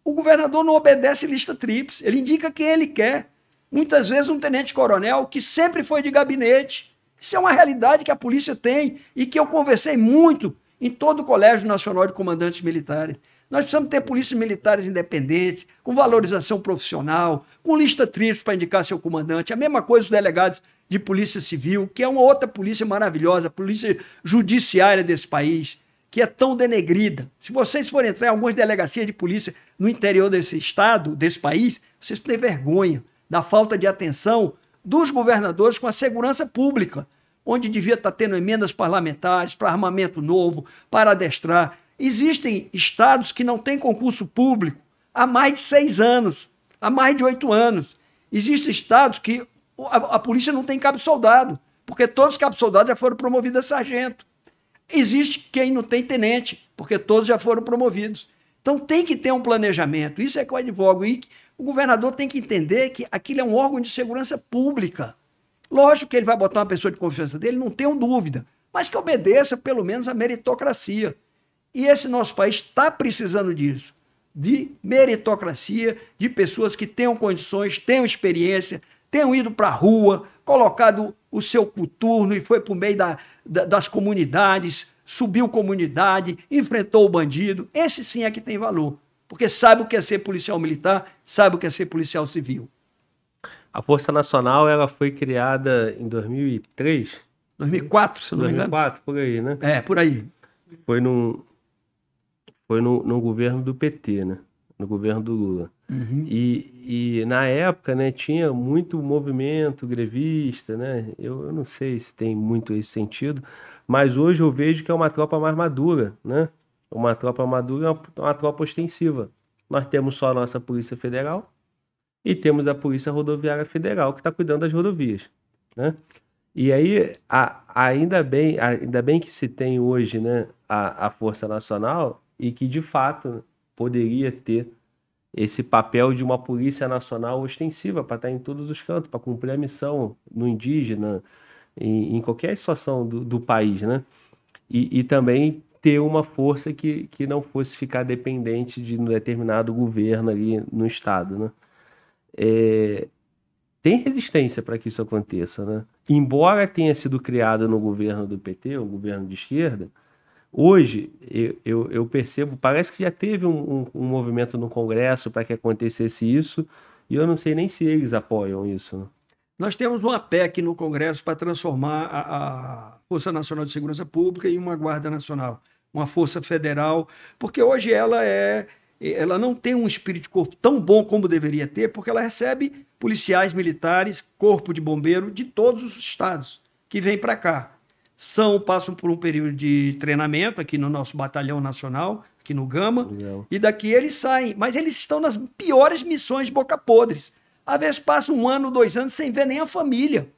o governador não obedece lista trips. ele indica quem ele quer. Muitas vezes um tenente-coronel que sempre foi de gabinete. Isso é uma realidade que a polícia tem e que eu conversei muito em todo o Colégio Nacional de Comandantes Militares. Nós precisamos ter polícias militares independentes, com valorização profissional, com lista trips para indicar seu comandante. A mesma coisa os delegados de polícia civil, que é uma outra polícia maravilhosa, a polícia judiciária desse país que é tão denegrida. Se vocês forem entrar em algumas delegacias de polícia no interior desse estado, desse país, vocês têm vergonha da falta de atenção dos governadores com a segurança pública, onde devia estar tendo emendas parlamentares para armamento novo, para adestrar. Existem estados que não têm concurso público há mais de seis anos, há mais de oito anos. Existem estados que a, a polícia não tem cabo-soldado, porque todos os cabos-soldados já foram promovidos a sargento. Existe quem não tem tenente, porque todos já foram promovidos. Então tem que ter um planejamento. Isso é que eu advogo. E o governador tem que entender que aquilo é um órgão de segurança pública. Lógico que ele vai botar uma pessoa de confiança dele, não tenho dúvida, mas que obedeça pelo menos à meritocracia. E esse nosso país está precisando disso de meritocracia, de pessoas que tenham condições, tenham experiência, tenham ido para a rua, colocado o seu coturno e foi para o meio da, da, das comunidades, subiu comunidade, enfrentou o bandido. Esse sim é que tem valor, porque sabe o que é ser policial militar, sabe o que é ser policial civil. A Força Nacional ela foi criada em 2003? 2004, se não 2004, me engano. 2004, por aí, né? É, por aí. Foi no, foi no, no governo do PT, né? no governo do Lula. Uhum. E, e na época, né, tinha muito movimento grevista, né? Eu, eu não sei se tem muito esse sentido, mas hoje eu vejo que é uma tropa mais madura, né? Uma tropa madura é uma, uma tropa ostensiva. Nós temos só a nossa Polícia Federal e temos a Polícia Rodoviária Federal que está cuidando das rodovias, né? E aí, a, ainda, bem, ainda bem que se tem hoje né, a, a Força Nacional e que, de fato, poderia ter esse papel de uma polícia nacional ostensiva para estar em todos os cantos, para cumprir a missão no indígena, em, em qualquer situação do, do país, né? E, e, também ter uma força que, que não fosse ficar dependente de um determinado governo ali no estado, né? É, tem resistência para que isso aconteça, né? Embora tenha sido criado no governo do PT, o governo de esquerda, Hoje, eu, eu, eu, percebo, parece que já teve um, um, um movimento no Congresso para que acontecesse isso, e eu não sei nem se eles apoiam isso. Né? Nós temos uma PEC no Congresso para transformar a, a Força Nacional de Segurança Pública em uma Guarda Nacional, uma Força Federal, porque hoje ela é ela não tem um espírito de corpo tão bom como deveria ter, porque ela recebe policiais militares, corpo de bombeiro de todos os estados que vem para cá são passam por um período de treinamento aqui no nosso batalhão nacional, aqui no Gama, Legal. e daqui eles saem. Mas eles estão nas piores missões de boca podres. Às vezes passa um ano, dois anos sem ver nem a família.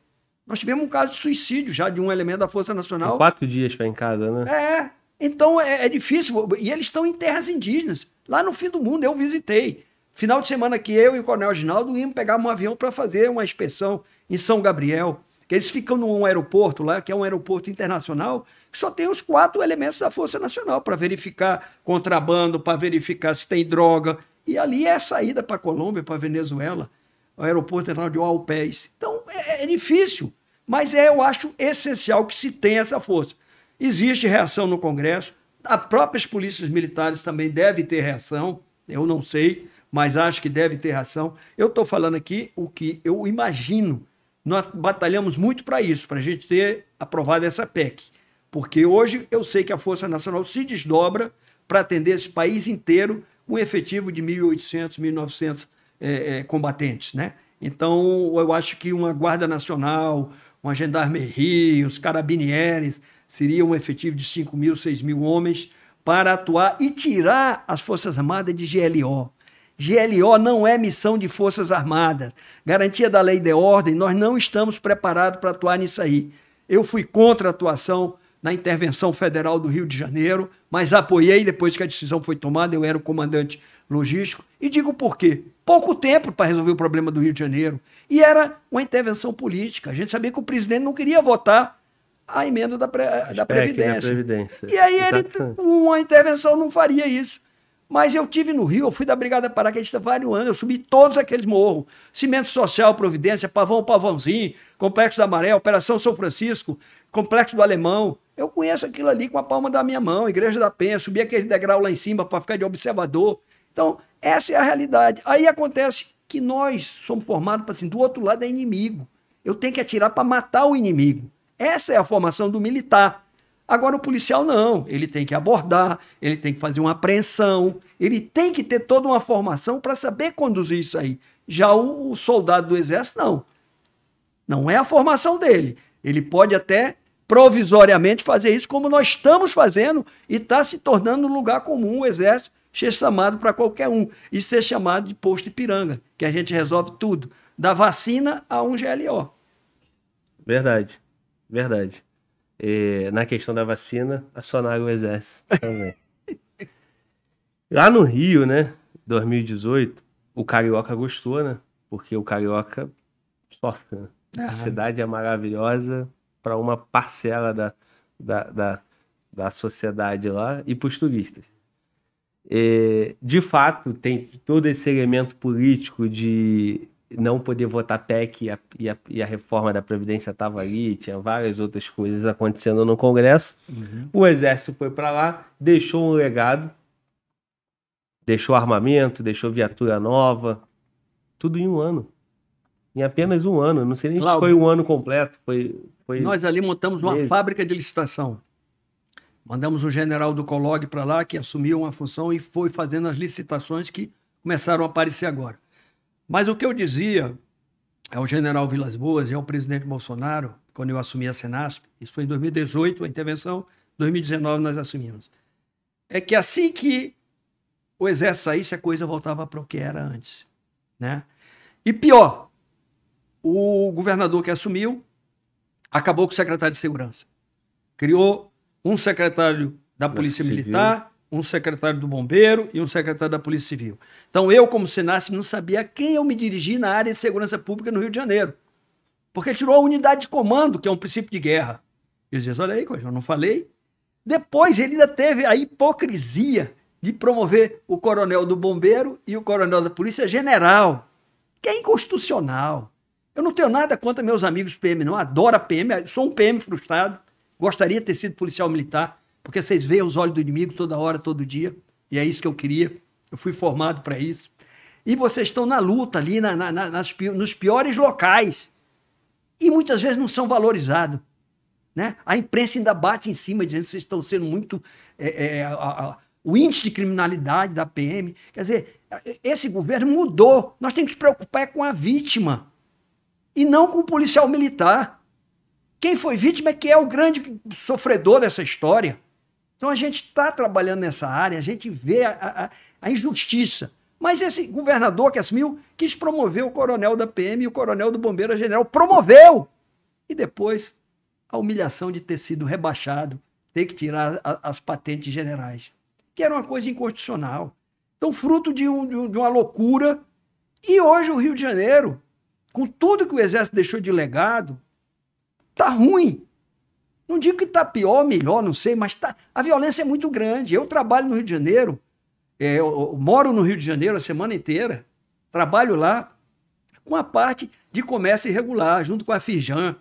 Nós tivemos um caso de suicídio já de um elemento da Força Nacional. quatro dias para em casa, né? É. Então é, é difícil. E eles estão em terras indígenas, lá no fim do mundo. Eu visitei. Final de semana que eu e o Coronel Ginaldo íamos pegar um avião para fazer uma inspeção em São Gabriel que eles ficam num aeroporto lá, que é um aeroporto internacional, que só tem os quatro elementos da Força Nacional para verificar contrabando, para verificar se tem droga. E ali é a saída para a Colômbia, para a Venezuela, o aeroporto internacional de Alpés. Então, é, é, é difícil, mas é, eu acho essencial que se tenha essa força. Existe reação no Congresso, as próprias polícias militares também devem ter reação, eu não sei, mas acho que deve ter reação. Eu estou falando aqui o que eu imagino nós batalhamos muito para isso, para a gente ter aprovado essa PEC. Porque hoje eu sei que a Força Nacional se desdobra para atender esse país inteiro com um efetivo de 1.800, 1.900 é, é, combatentes. Né? Então, eu acho que uma Guarda Nacional, uma Gendarmerie, os Carabinieres, seria um efetivo de 5 mil, 6 mil homens para atuar e tirar as Forças Armadas de GLO. GLO não é missão de Forças Armadas. Garantia da lei de ordem, nós não estamos preparados para atuar nisso aí. Eu fui contra a atuação na intervenção federal do Rio de Janeiro, mas apoiei depois que a decisão foi tomada, eu era o comandante logístico. E digo por quê? Pouco tempo para resolver o problema do Rio de Janeiro. E era uma intervenção política. A gente sabia que o presidente não queria votar a emenda da, pre... da né, Previdência. Previdência. E aí ele, uma intervenção não faria isso. Mas eu tive no Rio, eu fui da Brigada Paraquedista vários anos, eu subi todos aqueles morros. Cimento Social, Providência, Pavão Pavãozinho, Complexo da Maré, Operação São Francisco, Complexo do Alemão. Eu conheço aquilo ali com a palma da minha mão, Igreja da Penha, subi aquele degrau lá em cima para ficar de observador. Então, essa é a realidade. Aí acontece que nós somos formados para assim, do outro lado é inimigo. Eu tenho que atirar para matar o inimigo. Essa é a formação do militar. Agora, o policial não. Ele tem que abordar, ele tem que fazer uma apreensão, ele tem que ter toda uma formação para saber conduzir isso aí. Já o, o soldado do Exército, não. Não é a formação dele. Ele pode até provisoriamente fazer isso, como nós estamos fazendo, e está se tornando um lugar comum o Exército ser chamado para qualquer um e ser chamado de posto piranga, que a gente resolve tudo, da vacina a um GLO. Verdade, verdade e, na questão da vacina, acionaram o exército também. (laughs) Lá no Rio, né, 2018, o Carioca gostou, né? Porque o Carioca sofre, né? A ah. cidade é maravilhosa para uma parcela da, da, da, da sociedade lá e para os turistas. E, de fato, tem todo esse elemento político de não poder votar PEC e a, e a, e a reforma da Previdência estava ali, tinha várias outras coisas acontecendo no Congresso. Uhum. O Exército foi para lá, deixou um legado, deixou armamento, deixou viatura nova, tudo em um ano. Em apenas um ano, não sei nem Cláudio, se foi um ano completo. Foi, foi Nós ali montamos uma mesmo. fábrica de licitação. Mandamos um general do COLOG para lá, que assumiu uma função e foi fazendo as licitações que começaram a aparecer agora. Mas o que eu dizia ao é general Vilas Boas e ao é presidente Bolsonaro, quando eu assumi a Senasp, isso foi em 2018, a intervenção, 2019 nós assumimos, é que assim que o exército saísse, a coisa voltava para o que era antes. Né? E pior, o governador que assumiu acabou com o secretário de segurança. Criou um secretário da Polícia Civil. Militar, um secretário do Bombeiro e um secretário da Polícia Civil. Então eu, como Senasse, não sabia a quem eu me dirigi na área de segurança pública no Rio de Janeiro. Porque tirou a unidade de comando, que é um princípio de guerra. E eu dizia, olha aí, eu não falei. Depois ele ainda teve a hipocrisia de promover o coronel do bombeiro e o coronel da polícia general, que é inconstitucional. Eu não tenho nada contra meus amigos PM, não. Adoro a PM, sou um PM frustrado. Gostaria de ter sido policial militar. Porque vocês veem os olhos do inimigo toda hora, todo dia. E é isso que eu queria. Eu fui formado para isso. E vocês estão na luta ali, na, na, nas, nos piores locais. E muitas vezes não são valorizados. Né? A imprensa ainda bate em cima, dizendo que vocês estão sendo muito. É, é, a, a, o índice de criminalidade da PM. Quer dizer, esse governo mudou. Nós temos que nos preocupar é com a vítima e não com o policial militar. Quem foi vítima é que é o grande sofredor dessa história. Então a gente está trabalhando nessa área, a gente vê a, a, a, injustiça. Mas esse governador que assumiu quis promover o coronel da PM e o coronel do Bombeiro General. Promoveu! E depois a humilhação de ter sido rebaixado, ter que tirar a, as patentes generais, que era uma coisa inconstitucional. Então, fruto de, um, de, um, de uma loucura. E hoje o Rio de Janeiro, com tudo que o Exército deixou de legado, está ruim. Não digo que está pior, melhor, não sei, mas tá, a violência é muito grande. Eu trabalho no Rio de Janeiro, é, eu, eu moro no Rio de Janeiro a semana inteira, trabalho lá com a parte de comércio irregular, junto com a Firjan.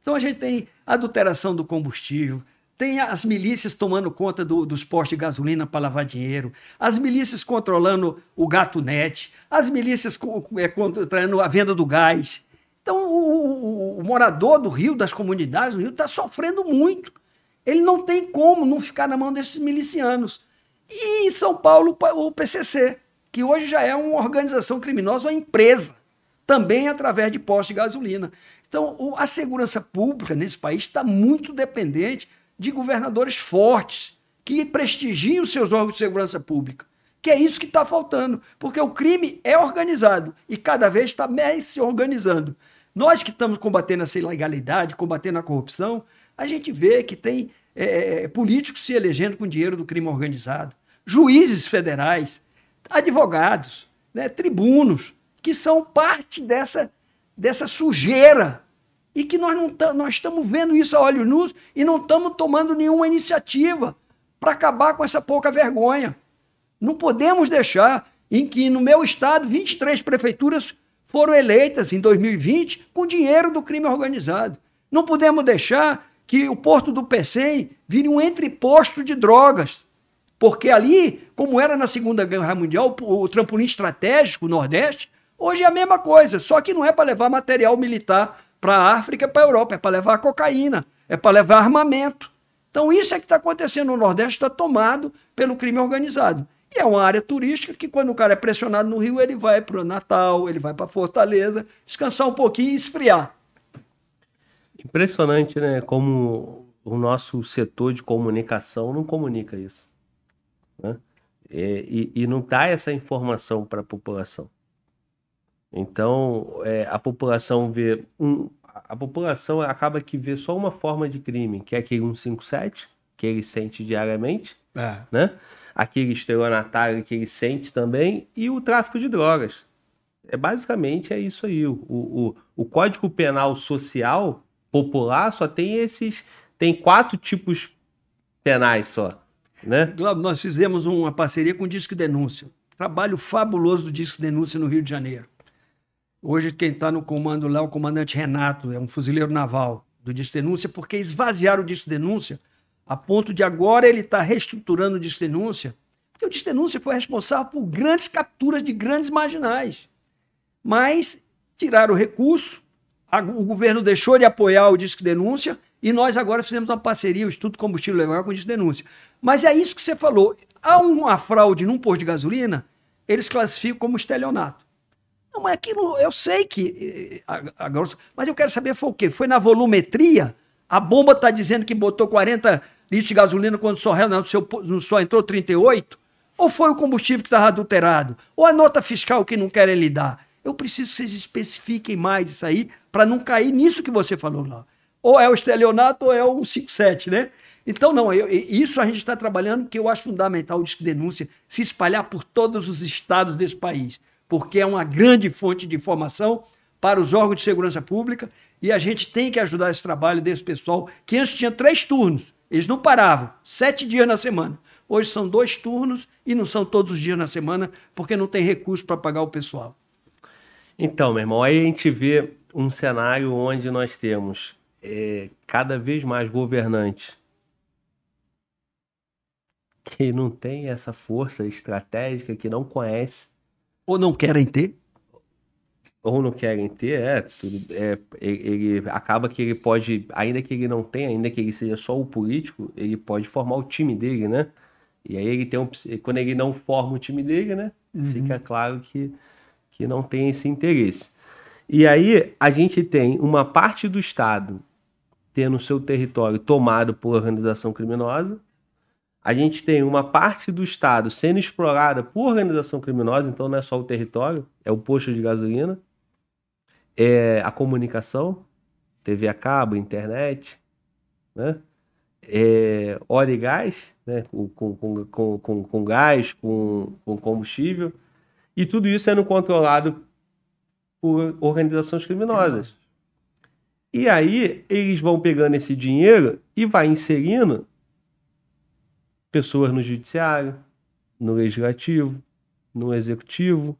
Então a gente tem adulteração do combustível, tem as milícias tomando conta do, dos postos de gasolina para lavar dinheiro, as milícias controlando o gato net, as milícias co, é, controlando a venda do gás. Então, o, o, o morador do Rio, das comunidades do Rio, está sofrendo muito. Ele não tem como não ficar na mão desses milicianos. E em São Paulo, o PCC, que hoje já é uma organização criminosa, uma empresa, também através de postos de gasolina. Então, a segurança pública nesse país está muito dependente de governadores fortes que prestigiem os seus órgãos de segurança pública que é isso que está faltando, porque o crime é organizado e cada vez está mais se organizando. Nós que estamos combatendo essa ilegalidade, combatendo a corrupção, a gente vê que tem é, é, é, políticos se elegendo com dinheiro do crime organizado, juízes federais, advogados, né, tribunos, que são parte dessa, dessa sujeira e que nós não nós estamos vendo isso a olhos nus e não estamos tomando nenhuma iniciativa para acabar com essa pouca vergonha. Não podemos deixar em que no meu estado 23 prefeituras foram eleitas em 2020 com dinheiro do crime organizado. Não podemos deixar que o porto do Pecei vire um entreposto de drogas, porque ali, como era na Segunda Guerra Mundial, o trampolim estratégico Nordeste, hoje é a mesma coisa, só que não é para levar material militar para a África, é para a Europa, é para levar cocaína, é para levar armamento. Então isso é que está acontecendo no Nordeste, está tomado pelo crime organizado. E é uma área turística que, quando o cara é pressionado no Rio, ele vai para o Natal, ele vai para Fortaleza, descansar um pouquinho e esfriar. Impressionante, né? Como o nosso setor de comunicação não comunica isso. Né? E, é, e, e não dá essa informação para a população. Então, é, a população vê. Um, a população acaba que vê só uma forma de crime, que é aquele 157, que ele sente diariamente, é. né? aquele estelionatário que ele sente também, e o tráfico de drogas. É basicamente é isso aí. O, o, o Código Penal Social popular só tem esses. Tem quatro tipos penais só. Né? Glauber, nós fizemos uma parceria com o Disque Denúncia. Trabalho fabuloso do Disque Denúncia no Rio de Janeiro. Hoje, quem está no comando lá é o comandante Renato, é um fuzileiro naval do Disque Denúncia, porque esvaziaram o Disque Denúncia a ponto de agora ele estar tá reestruturando o Denúncia, porque o Denúncia foi responsável por grandes capturas de grandes marginais. Mas tiraram o recurso, a, o governo deixou de apoiar o Disque Denúncia e nós agora fizemos uma parceria, o Instituto Combustível Legal com o Disque Denúncia. Mas é isso que você falou. Há uma fraude num posto de gasolina, eles classificam como estelionato. Não, mas aquilo eu sei que. Eh, eh, a, a, mas eu quero saber foi o quê? Foi na volumetria? A bomba está dizendo que botou 40 Lista de gasolina quando só, seu, entrou 38? Ou foi o combustível que estava adulterado? Ou a nota fiscal que não querem é lhe dar? Eu preciso que vocês especifiquem mais isso aí para não cair nisso que você falou lá. Ou é o estelionato ou é o 157, né? Então, não, eu, isso a gente está trabalhando, que eu acho fundamental o disco denúncia se espalhar por todos os estados desse país, porque é uma grande fonte de informação para os órgãos de segurança pública e a gente tem que ajudar esse trabalho desse pessoal, que antes tinha três turnos. Eles não paravam, sete dias na semana. Hoje são dois turnos e não são todos os dias na semana, porque não tem recurso para pagar o pessoal. Então, meu irmão, aí a gente vê um cenário onde nós temos é, cada vez mais governantes que não tem essa força estratégica, que não conhece. Ou não querem ter? ou não querem ter, é, tudo, é ele, ele, acaba que ele pode, ainda que ele não tenha, ainda que ele seja só o político, ele pode formar o time dele, né? E aí ele tem um, quando ele não forma o time dele, né? Uhum. Fica claro que, que não tem esse interesse. E aí a gente tem uma parte do Estado tendo seu território tomado por organização criminosa, a gente tem uma parte do Estado sendo explorada por organização criminosa, então não é só o território, é o posto de gasolina é, a comunicação, TV a cabo, internet, né? É, óleo e gás, né? com, com, com, com, com gás, com, com combustível, e tudo isso sendo controlado por organizações criminosas. E aí eles vão pegando esse dinheiro e vai inserindo pessoas no judiciário, no legislativo, no executivo,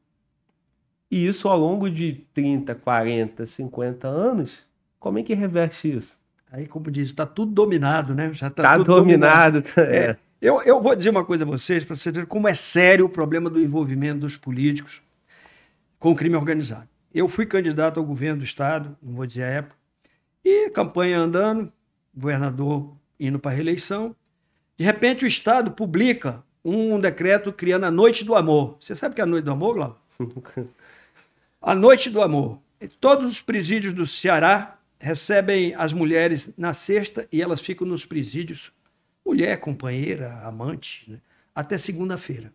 e isso ao longo de 30, 40, 50 anos, como é que reverte isso? Aí, como diz, está tudo dominado, né? Já está tá tudo dominado. dominado. (laughs) É. é. Eu, eu vou dizer uma coisa a vocês, para vocês verem como é sério o problema do envolvimento dos políticos com o crime organizado. Eu fui candidato ao governo do Estado, não vou dizer a época, e campanha andando, governador indo para a reeleição. De repente, o Estado publica um decreto criando a Noite do Amor. Você sabe o que é a Noite do Amor, Glauco? (laughs) A Noite do Amor. Todos os presídios do Ceará recebem as mulheres na sexta e elas ficam nos presídios, mulher, companheira, amante, né? até segunda-feira.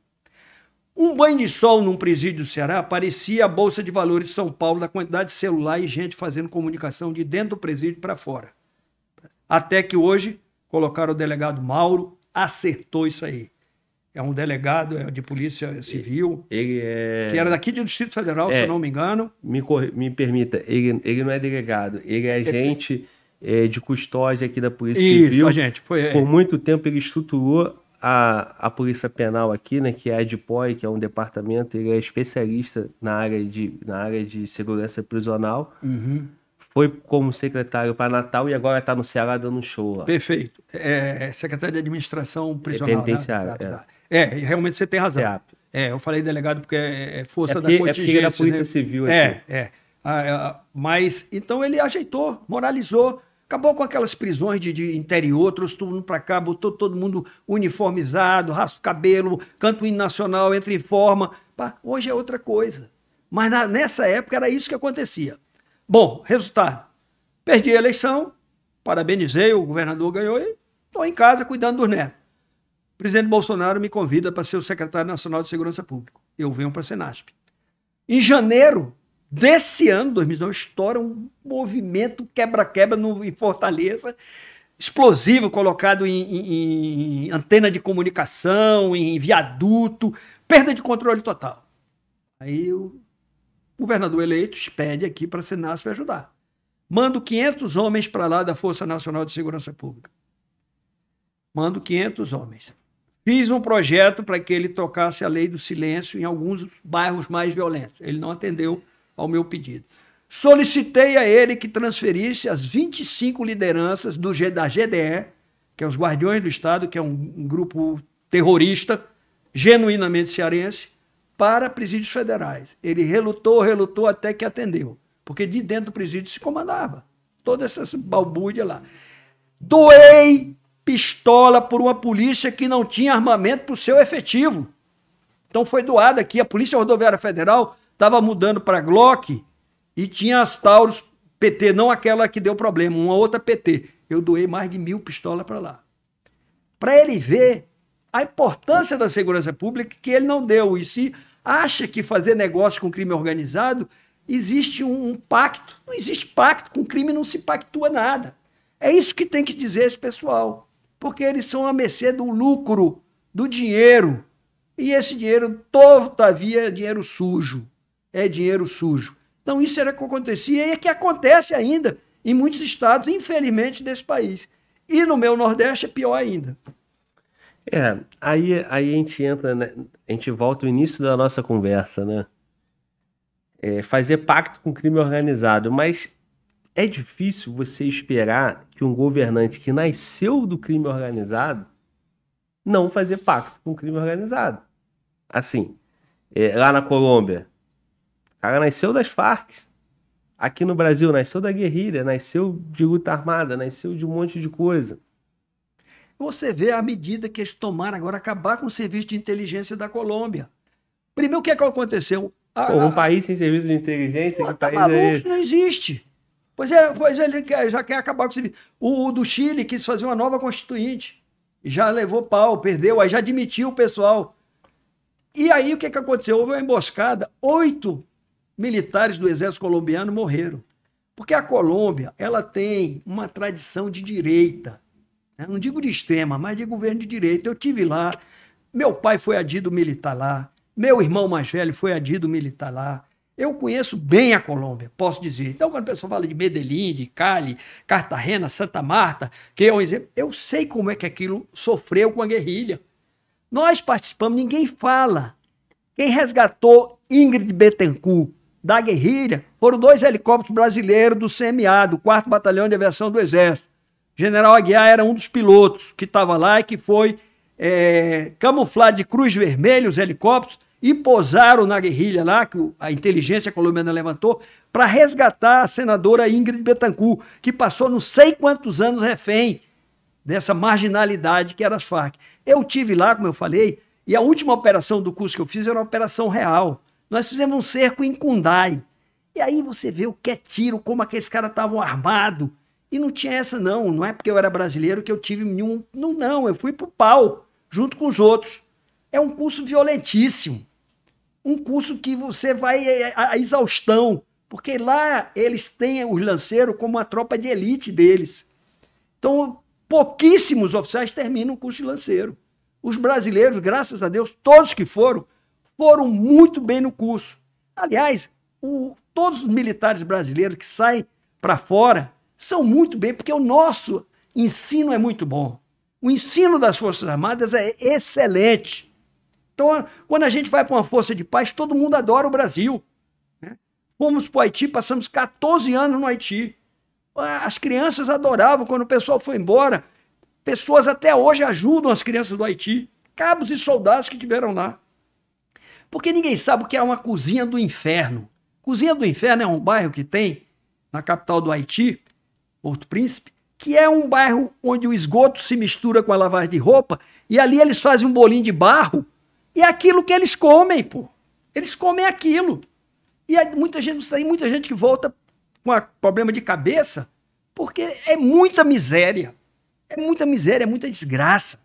Um banho de sol num presídio do Ceará parecia a Bolsa de Valores de São Paulo da quantidade de celular e gente fazendo comunicação de dentro do presídio para fora. Até que hoje colocaram o delegado Mauro, acertou isso aí é um delegado é de polícia civil, ele, é... que era daqui do Distrito Federal, é, se eu é. não me engano. Me, me permita, ele, ele não é delegado, ele é, é agente é, de custódia aqui da Polícia Isso, Civil. Agente, foi, Por muito tempo ele estruturou a, a Polícia Penal aqui, né, que é a DPOI, que é um departamento, ele é especialista na área de, na área de segurança prisional. Uhum. Foi como secretário para Natal e agora está no Ceará dando show lá. Perfeito. É secretário de Administração Prisional. penitenciária. Né? É, realmente você tem razão. É, eu falei delegado porque é, é força é porque, da é contingência. É né? era polícia né? civil. É, aqui. é. Ah, ah, mas, então ele ajeitou, moralizou, acabou com aquelas prisões de, de interior, trouxe todo mundo para cá, botou todo mundo uniformizado, raspa o cabelo, canto o hino nacional, entra em forma. Pá, hoje é outra coisa. Mas na, nessa época era isso que acontecia. Bom, resultado. Perdi a eleição, parabenizei, o governador ganhou e estou em casa cuidando dos netos. O presidente Bolsonaro me convida para ser o secretário nacional de Segurança Pública. Eu venho para a Senasp. Em janeiro desse ano, 2009, estoura um movimento quebra-quebra em Fortaleza, explosivo, colocado em, em, em antena de comunicação, em viaduto, perda de controle total. Aí o governador eleito pede aqui para a Senasp ajudar. Mando 500 homens para lá da Força Nacional de Segurança Pública. Mando 500 homens. Fiz um projeto para que ele tocasse a lei do silêncio em alguns bairros mais violentos. Ele não atendeu ao meu pedido. Solicitei a ele que transferisse as 25 lideranças do G, da GDE, que é os Guardiões do Estado, que é um, um grupo terrorista, genuinamente cearense, para presídios federais. Ele relutou, relutou até que atendeu, porque de dentro do presídio se comandava toda essa balbúrdia lá. Doei pistola por uma polícia que não tinha armamento para o seu efetivo. Então foi doada aqui. A Polícia Rodoviária Federal estava mudando para Glock e tinha as Taurus PT, não aquela que deu problema, uma outra PT. Eu doei mais de mil pistolas para lá. Para ele ver a importância da segurança pública que ele não deu. E se acha que fazer negócio com crime organizado existe um, um pacto. Não existe pacto. Com crime não se pactua nada. É isso que tem que dizer esse pessoal porque eles são à mercê do lucro, do dinheiro. E esse dinheiro, todavia, é dinheiro sujo. É dinheiro sujo. Então, isso era que acontecia e é que acontece ainda em muitos estados, infelizmente, desse país. E no meu Nordeste é pior ainda. É, aí, aí a gente entra, né? a gente volta ao início da nossa conversa, né? É fazer pacto com crime organizado, mas é difícil você esperar que um governante que nasceu do crime organizado não fazer pacto com o crime organizado. Assim, é, lá na Colômbia, o cara nasceu das Farc. Aqui no Brasil, nasceu da guerrilha, nasceu de luta armada, nasceu de um monte de coisa. Você vê a medida que eles tomaram agora, acabar com o serviço de inteligência da Colômbia. Primeiro, o que, é que aconteceu? A, ah, Pô, um ah, país sem serviço de inteligência, Pô, que tá país é maluco, é... não existe. Pois, é, pois ele quer, já quer acabar com esse O, o do Chile quis fazer uma nova constituinte. Já levou pau, perdeu, aí já admitiu o pessoal. E aí o que, que aconteceu? Houve uma emboscada, oito militares do exército colombiano morreram. Porque a Colômbia ela tem uma tradição de direita. Né? Não digo de extrema, mas de governo de direita. Eu tive lá, meu pai foi adido militar lá, meu irmão mais velho foi adido militar lá. Eu conheço bem a Colômbia, posso dizer. Então, quando a pessoa fala de Medellín, de Cali, Cartagena, Santa Marta, que é um exemplo, eu sei como é que aquilo sofreu com a guerrilha. Nós participamos, ninguém fala. Quem resgatou Ingrid Betancourt da guerrilha foram dois helicópteros brasileiros do CMA, do 4 Batalhão de Aviação do Exército. General Aguiar era um dos pilotos que estava lá e que foi é, camuflado de cruz vermelha, os helicópteros, e pousaram na guerrilha lá, que a inteligência colombiana levantou, para resgatar a senadora Ingrid Betancourt, que passou não sei quantos anos refém dessa marginalidade que era as Farc. Eu tive lá, como eu falei, e a última operação do curso que eu fiz era uma operação real. Nós fizemos um cerco em Kundai. E aí você vê o que é tiro, como aqueles é caras estavam armados. E não tinha essa, não. Não é porque eu era brasileiro que eu tive nenhum. Não, não. Eu fui para o pau, junto com os outros é um curso violentíssimo. Um curso que você vai à é, é, exaustão, porque lá eles têm os lanceiros como a tropa de elite deles. Então, pouquíssimos oficiais terminam o curso de lanceiro. Os brasileiros, graças a Deus, todos que foram, foram muito bem no curso. Aliás, o, todos os militares brasileiros que saem para fora são muito bem, porque o nosso ensino é muito bom. O ensino das Forças Armadas é excelente. Então, quando a gente vai para uma força de paz, todo mundo adora o Brasil. Né? Fomos para o Haiti, passamos 14 anos no Haiti. As crianças adoravam quando o pessoal foi embora. Pessoas até hoje ajudam as crianças do Haiti, cabos e soldados que tiveram lá. Porque ninguém sabe o que é uma cozinha do inferno. Cozinha do inferno é um bairro que tem na capital do Haiti, Porto Príncipe, que é um bairro onde o esgoto se mistura com a lavagem de roupa e ali eles fazem um bolinho de barro e é aquilo que eles comem, pô. Eles comem aquilo. E muita gente, tem muita gente que volta com problema de cabeça, porque é muita miséria. É muita miséria, é muita desgraça.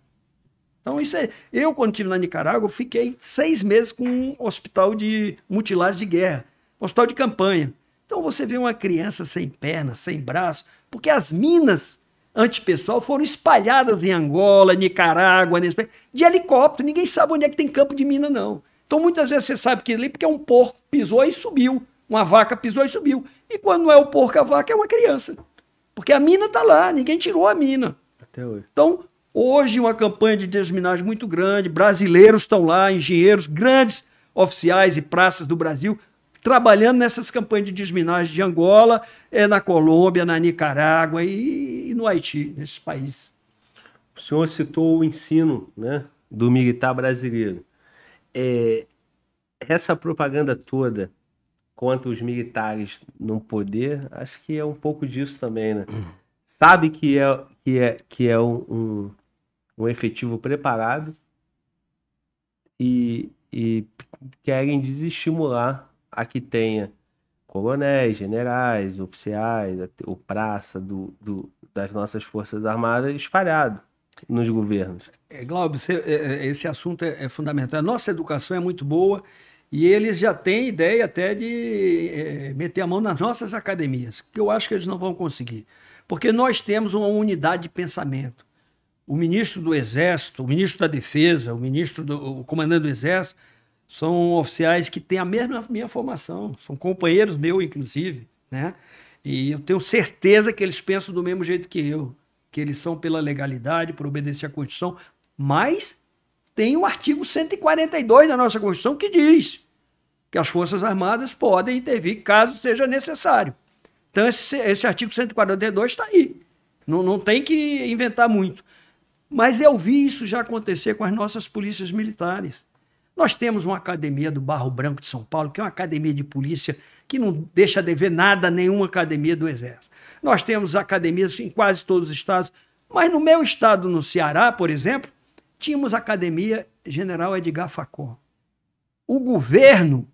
Então, isso é. Eu, quando estive na Nicarágua, fiquei seis meses com um hospital de mutilados de guerra, hospital de campanha. Então, você vê uma criança sem perna, sem braço, porque as minas antipessoal foram espalhadas em Angola, Nicarágua, de helicóptero. Ninguém sabe onde é que tem campo de mina, não. Então, muitas vezes você sabe que ali, porque um porco, pisou e subiu. Uma vaca pisou e subiu. E quando não é o porco, a vaca é uma criança. Porque a mina está lá, ninguém tirou a mina. Até hoje. Então, hoje uma campanha de desminagem muito grande, brasileiros estão lá, engenheiros, grandes oficiais e praças do Brasil trabalhando nessas campanhas de desminagem de Angola, é, na Colômbia, na Nicarágua e, e no Haiti, nesses países. O senhor citou o ensino né, do militar brasileiro. É, essa propaganda toda contra os militares no poder, acho que é um pouco disso também, né? Uhum. Sabe que é, que é, que é um, um, um efetivo preparado e, e querem desestimular a que tenha coronéis, generais, oficiais, o praça do, do, das nossas Forças Armadas espalhado nos governos. É, é, é, é, esse assunto é, é fundamental. A nossa educação é muito boa e eles já têm ideia até de é, meter a mão nas nossas academias, que eu acho que eles não vão conseguir. Porque nós temos uma unidade de pensamento. O ministro do Exército, o ministro da Defesa, o ministro do o comandante do Exército, são oficiais que têm a mesma minha formação, são companheiros meus, inclusive, né? E eu tenho certeza que eles pensam do mesmo jeito que eu, que eles são pela legalidade, por obedecer à Constituição, mas tem o artigo 142 da nossa Constituição que diz que as Forças Armadas podem intervir caso seja necessário. Então, esse, esse artigo 142 está aí. Não, não tem que inventar muito. Mas eu vi isso já acontecer com as nossas polícias militares. Nós temos uma academia do Barro Branco de São Paulo, que é uma academia de polícia que não deixa de ver nada a nenhuma academia do Exército. Nós temos academias em quase todos os estados, mas no meu estado, no Ceará, por exemplo, tínhamos a academia General Edgar Facó. O governo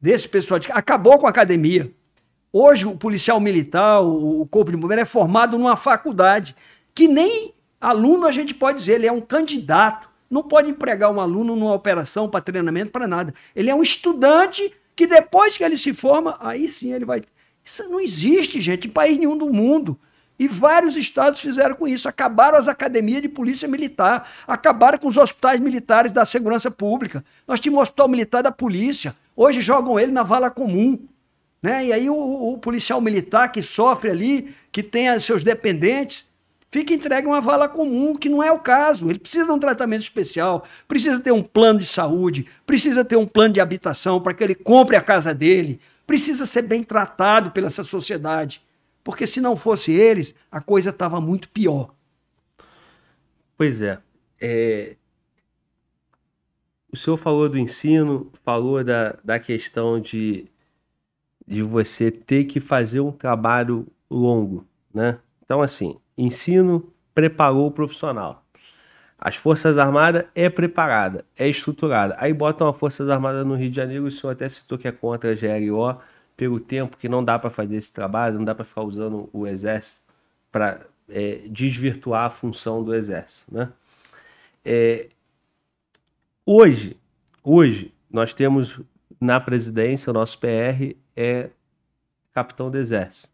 desse pessoal de... acabou com a academia. Hoje, o policial militar, o corpo de bombeiro, é formado numa faculdade que nem aluno a gente pode dizer, ele é um candidato não pode empregar um aluno numa operação para treinamento, para nada. Ele é um estudante que depois que ele se forma, aí sim ele vai. Isso não existe, gente, em país nenhum do mundo. E vários estados fizeram com isso. Acabaram as academias de polícia militar, acabaram com os hospitais militares da segurança pública. Nós tínhamos um hospital militar da polícia, hoje jogam ele na vala comum. Né? E aí o, o policial militar que sofre ali, que tem seus dependentes, fica entregue a uma vala comum, que não é o caso. Ele precisa de um tratamento especial, precisa ter um plano de saúde, precisa ter um plano de habitação para que ele compre a casa dele, precisa ser bem tratado pela essa sociedade. Porque se não fosse eles, a coisa estava muito pior. Pois é. é. O senhor falou do ensino, falou da, da questão de, de você ter que fazer um trabalho longo, né? Então, assim, Ensino preparou o profissional. As Forças Armadas é preparada, é estruturada. Aí botam as Forças Armadas no Rio de Janeiro, o senhor até citou que é contra a GRO, pelo tempo que não dá para fazer esse trabalho, não dá para ficar usando o Exército para é, desvirtuar a função do Exército. Né? É, hoje, hoje, nós temos na presidência, o nosso PR é capitão do Exército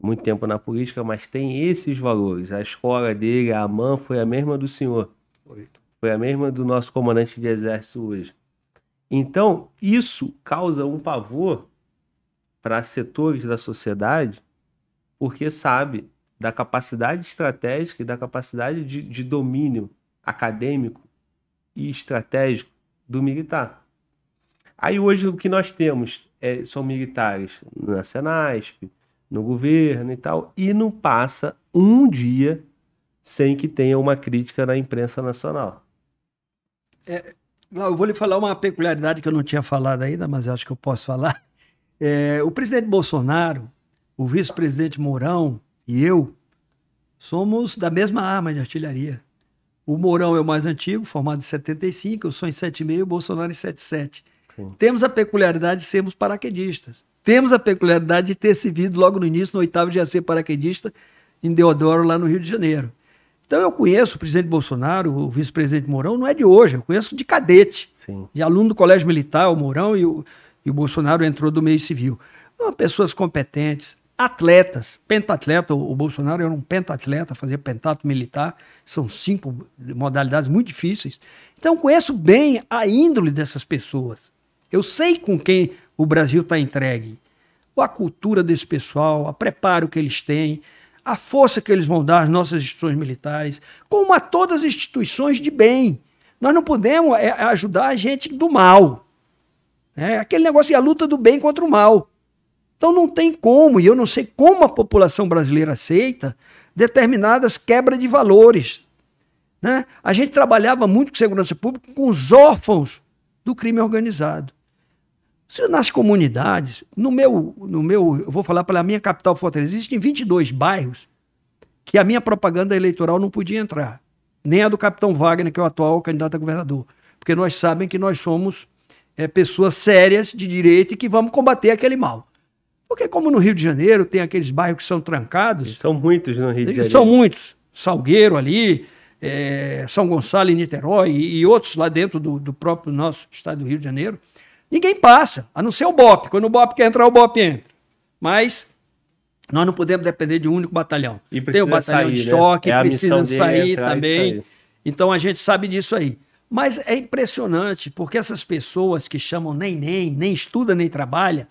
muito tempo na política, mas tem esses valores. A escola dele, a AMAN, foi a mesma do senhor. Foi. foi a mesma do nosso comandante de exército hoje. Então, isso causa um pavor para setores da sociedade, porque sabe da capacidade estratégica e da capacidade de, de domínio acadêmico e estratégico do militar. Aí hoje o que nós temos é, são militares na Senasp, no governo e tal, e não passa um dia sem que tenha uma crítica na imprensa nacional. É, eu vou lhe falar uma peculiaridade que eu não tinha falado ainda, mas acho que eu posso falar. É, o presidente Bolsonaro, o vice-presidente Mourão e eu somos da mesma arma de artilharia. O Mourão é o mais antigo, formado em 75, eu sou em 76, o Bolsonaro em 77. Sim. Temos a peculiaridade de sermos paraquedistas temos a peculiaridade de ter vindo logo no início, no oitavo de ser paraquedista, em Deodoro, lá no Rio de Janeiro. Então eu conheço o presidente Bolsonaro, o vice-presidente Mourão, não é de hoje, eu conheço de cadete, Sim. de aluno do Colégio Militar, o Mourão, e o, e o Bolsonaro entrou do meio civil. Então, pessoas competentes, atletas, pentatleta, o, o Bolsonaro era um pentatleta, fazia pentato militar, são cinco modalidades muito difíceis. Então conheço bem a índole dessas pessoas. Eu sei com quem o Brasil está entregue. A cultura desse pessoal, o preparo que eles têm, a força que eles vão dar às nossas instituições militares, como a todas as instituições de bem. Nós não podemos é, é, ajudar a gente do mal. É aquele negócio é a luta do bem contra o mal. Então não tem como, e eu não sei como a população brasileira aceita determinadas quebras de valores. Né? A gente trabalhava muito com segurança pública com os órfãos do crime organizado. Nas comunidades, no meu, no meu, eu vou falar pela minha capital Fortaleza, existem 22 bairros que a minha propaganda eleitoral não podia entrar. Nem a do capitão Wagner, que é o atual candidato a governador. Porque nós sabem que nós somos é, pessoas sérias de direito e que vamos combater aquele mal. Porque como no Rio de Janeiro tem aqueles bairros que são trancados... E são muitos no Rio de Janeiro. São muitos. Salgueiro ali, é, São Gonçalo em Niterói e, e outros lá dentro do, do próprio nosso estado do Rio de Janeiro... Ninguém passa, a não ser o BOP. Quando o BOP quer entrar, o BOP entra. Mas nós não podemos depender de um único batalhão. E Tem o batalhão sair, de né? choque, né? é precisa sair entrar, também. Então a gente sabe disso aí. Mas é impressionante, porque essas pessoas que chamam nem nem, nem estuda, nem trabalha,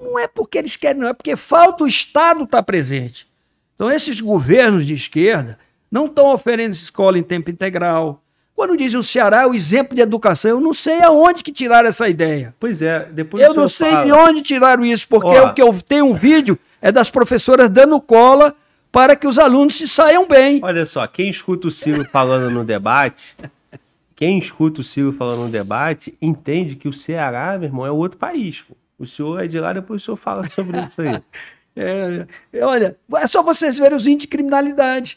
não é porque eles querem, não, é porque falta o Estado estar tá presente. Então esses governos de esquerda não estão oferecendo escola em tempo integral, quando dizem o Ceará é o exemplo de educação, eu não sei aonde que tiraram essa ideia. Pois é, depois Eu não sei fala. de onde tiraram isso, porque Ó. o que eu tenho um vídeo é das professoras dando cola para que os alunos se saiam bem. Olha só, quem escuta o Ciro falando no debate, quem escuta o Ciro falando no debate, entende que o Ceará, meu irmão, é outro país. O senhor é de lá, depois o senhor fala sobre isso aí. (laughs) É, é, olha, é só vocês verem os índices de criminalidade.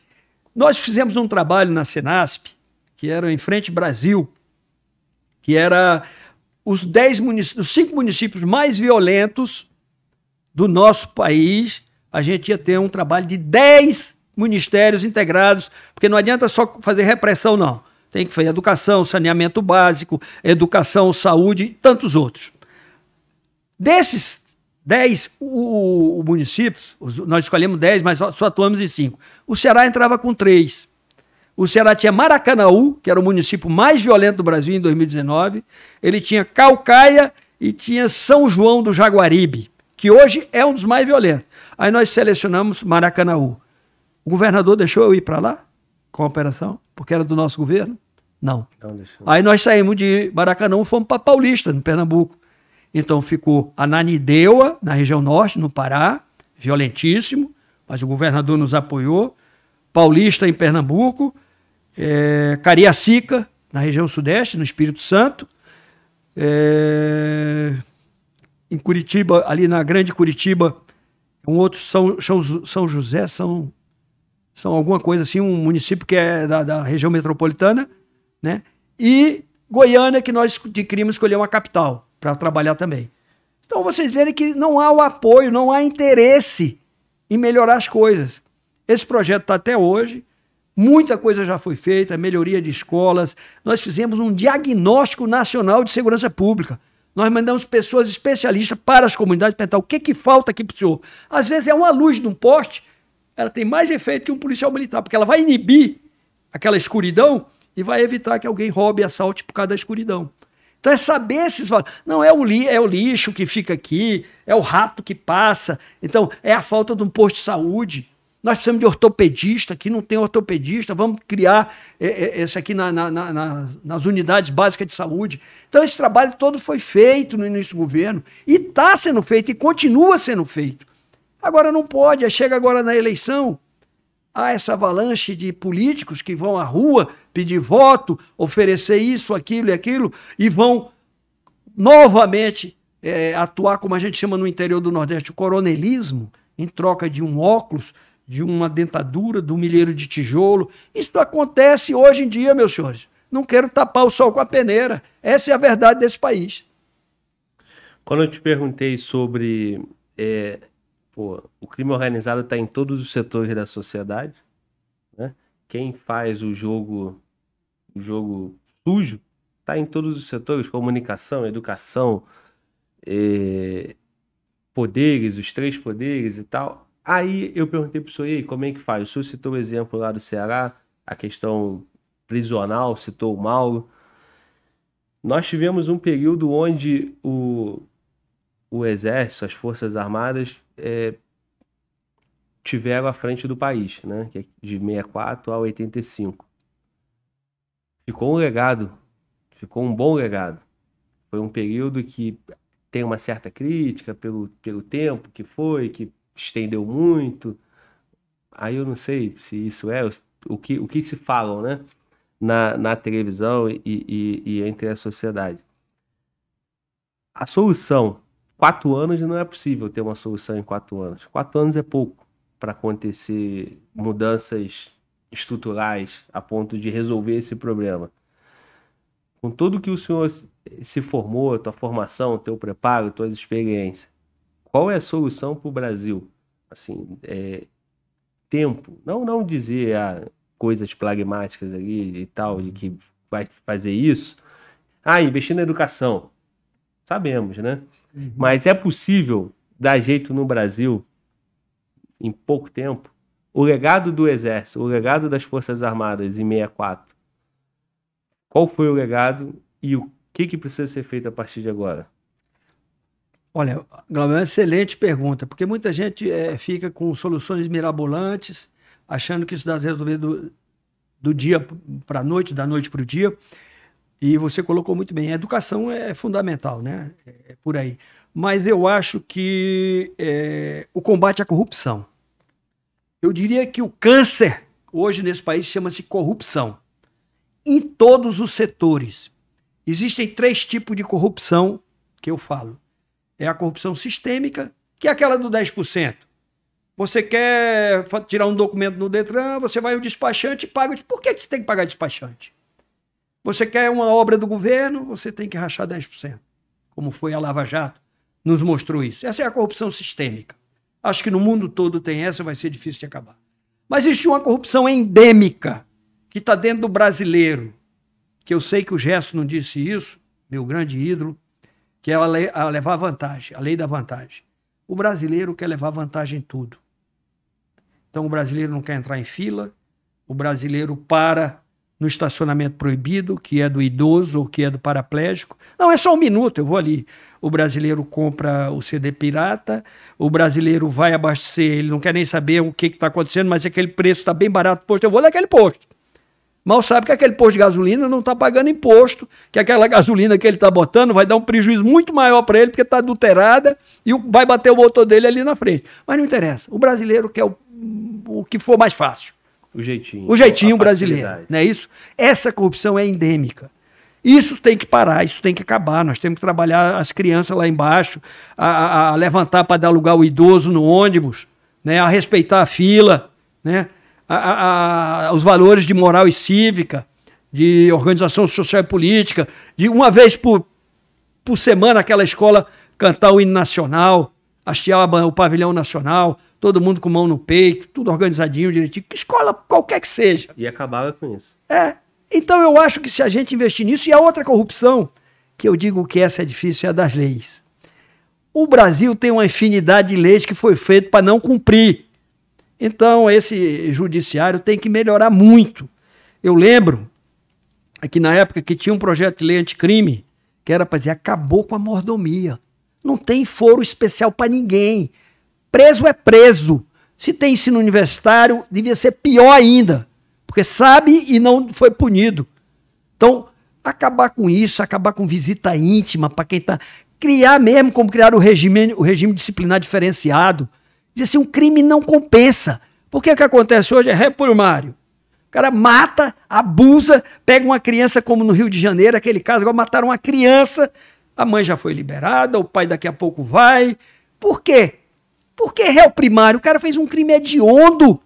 Nós fizemos um trabalho na Senasp, que era em frente Brasil, que era os dez municípios, os cinco municípios mais violentos do nosso país, a gente ia ter um trabalho de 10 ministérios integrados, porque não adianta só fazer repressão, não. Tem que fazer educação, saneamento básico, educação, saúde e tantos outros. Desses 10, o, o nós escolhemos 10, mas só, só atuamos em cinco. O Ceará entrava com três. O Ceará tinha Maracanaú, que era o município mais violento do Brasil em 2019. Ele tinha Calcaia e tinha São João do Jaguaribe, que hoje é um dos mais violentos. Aí nós selecionamos Maracanaú. O governador deixou eu ir para lá com a operação, porque era do nosso governo? Não. Não Aí nós saímos de Maracanã e fomos para Paulista, no Pernambuco. Então ficou Nanideua, na região norte, no Pará, violentíssimo, mas o governador nos apoiou. Paulista, em Pernambuco, é, Cariacica, na região sudeste, no Espírito Santo, é, em Curitiba, ali na Grande Curitiba, um outro São, São, José, São, São alguma coisa assim, um município que é da, da região metropolitana, né? E Goiânia, que nós queríamos escolher uma capital para trabalhar também. Então vocês verem que não há o apoio, não há interesse em melhorar as coisas. Esse projeto está até hoje, Muita coisa já foi feita, melhoria de escolas. Nós fizemos um diagnóstico nacional de segurança pública. Nós mandamos pessoas especialistas para as comunidades perguntar o que, que falta aqui para o senhor. Às vezes é uma luz de um poste, ela tem mais efeito que um policial militar, porque ela vai inibir aquela escuridão e vai evitar que alguém roube e assalte por causa da escuridão. Então é saber esses valores. Não é o, li é o lixo que fica aqui, é o rato que passa, então é a falta de um posto de saúde. Nós precisamos de ortopedista, aqui não tem ortopedista, vamos criar é, é, esse aqui na, na, na, nas unidades básicas de saúde. Então, esse trabalho todo foi feito no início do governo e está sendo feito e continua sendo feito. Agora não pode, chega agora na eleição, há essa avalanche de políticos que vão à rua pedir voto, oferecer isso, aquilo e aquilo, e vão novamente é, atuar como a gente chama no interior do Nordeste o coronelismo, em troca de um óculos de uma dentadura, do milheiro de tijolo. Isso acontece hoje em dia, meus senhores. Não quero tapar o sol com a peneira. Essa é a verdade desse país. Quando eu te perguntei sobre é, pô, o crime organizado está em todos os setores da sociedade, né? quem faz o jogo, o jogo sujo está em todos os setores: comunicação, educação, é, poderes, os três poderes e tal Aí eu perguntei para o senhor, e aí, como é que faz? O senhor citou o exemplo lá do Ceará, a questão prisional, citou o Mauro. Nós tivemos um período onde o, o Exército, as Forças Armadas, é, tiveram à frente do país, né? que é de 64 a 85. Ficou um legado, ficou um bom legado. Foi um período que tem uma certa crítica pelo, pelo tempo que foi, que estendeu muito. Aí eu não sei se isso é, o que, o que se falam, né? Na, na televisão e, e, e entre a sociedade. A solução, quatro anos não é possível ter uma solução em quatro anos. Quatro anos é pouco para acontecer mudanças estruturais a ponto de resolver esse problema. Com tudo que o senhor se formou, a tua formação, o teu preparo, tuas experiências, qual é a solução para o Brasil? Assim, é, tempo. Não, não dizer ah, coisas pragmáticas ali e tal, de que vai fazer isso. Ah, investir na educação. Sabemos, né? Uhum. Mas é possível dar jeito no Brasil em pouco tempo? O legado do Exército, o legado das Forças Armadas em 64. Qual foi o legado e o que, que precisa ser feito a partir de agora? Olha, Glauber, é uma excelente pergunta, porque muita gente é, fica com soluções mirabolantes, achando que isso dá resolver do dia para a noite, da noite para o dia. E você colocou muito bem, a educação é fundamental, né? É, é por aí. Mas eu acho que é, o combate à corrupção. Eu diria que o câncer hoje nesse país chama-se corrupção. Em todos os setores. Existem três tipos de corrupção que eu falo é a corrupção sistêmica, que é aquela do 10%. Você quer tirar um documento no Detran, você vai ao despachante e paga. Por que você tem que pagar despachante? Você quer uma obra do governo, você tem que rachar 10%. Como foi a Lava Jato, nos mostrou isso. Essa é a corrupção sistêmica. Acho que no mundo todo tem essa, vai ser difícil de acabar. Mas existe uma corrupção endêmica que está dentro do brasileiro, que eu sei que o Gerson não disse isso, meu grande ídolo, que é a, lei, a levar vantagem, a lei da vantagem. O brasileiro quer levar vantagem em tudo. Então o brasileiro não quer entrar em fila, o brasileiro para no estacionamento proibido, que é do idoso ou que é do paraplégico. Não, é só um minuto, eu vou ali. O brasileiro compra o CD pirata, o brasileiro vai abastecer, ele não quer nem saber o que está acontecendo, mas aquele preço está bem barato posto, eu vou naquele posto. Mal sabe que aquele posto de gasolina não está pagando imposto, que aquela gasolina que ele está botando vai dar um prejuízo muito maior para ele, porque está adulterada e vai bater o motor dele ali na frente. Mas não interessa. O brasileiro quer o, o que for mais fácil. O jeitinho. O jeitinho brasileiro. Não é isso? Essa corrupção é endêmica. Isso tem que parar, isso tem que acabar. Nós temos que trabalhar as crianças lá embaixo, a, a levantar para dar lugar ao idoso no ônibus, né, a respeitar a fila, né, a, a, os valores de moral e cívica, de organização social e política, de uma vez por, por semana aquela escola cantar o hino nacional, hastear o pavilhão nacional, todo mundo com mão no peito, tudo organizadinho, direitinho, escola qualquer que seja. E acabava com isso. É. Então eu acho que se a gente investir nisso, e a outra corrupção, que eu digo que essa é difícil, é a das leis. O Brasil tem uma infinidade de leis que foi feito para não cumprir. Então, esse judiciário tem que melhorar muito. Eu lembro que na época que tinha um projeto de lei anticrime, que era para dizer, acabou com a mordomia. Não tem foro especial para ninguém. Preso é preso. Se tem ensino universitário, devia ser pior ainda, porque sabe e não foi punido. Então, acabar com isso, acabar com visita íntima para quem está. Criar mesmo como criar o regime, o regime disciplinar diferenciado. Diz assim, um crime não compensa. Porque o que acontece hoje é primário O cara mata, abusa, pega uma criança, como no Rio de Janeiro, aquele caso, igual mataram uma criança, a mãe já foi liberada, o pai daqui a pouco vai. Por quê? Porque réu primário, o cara fez um crime hediondo.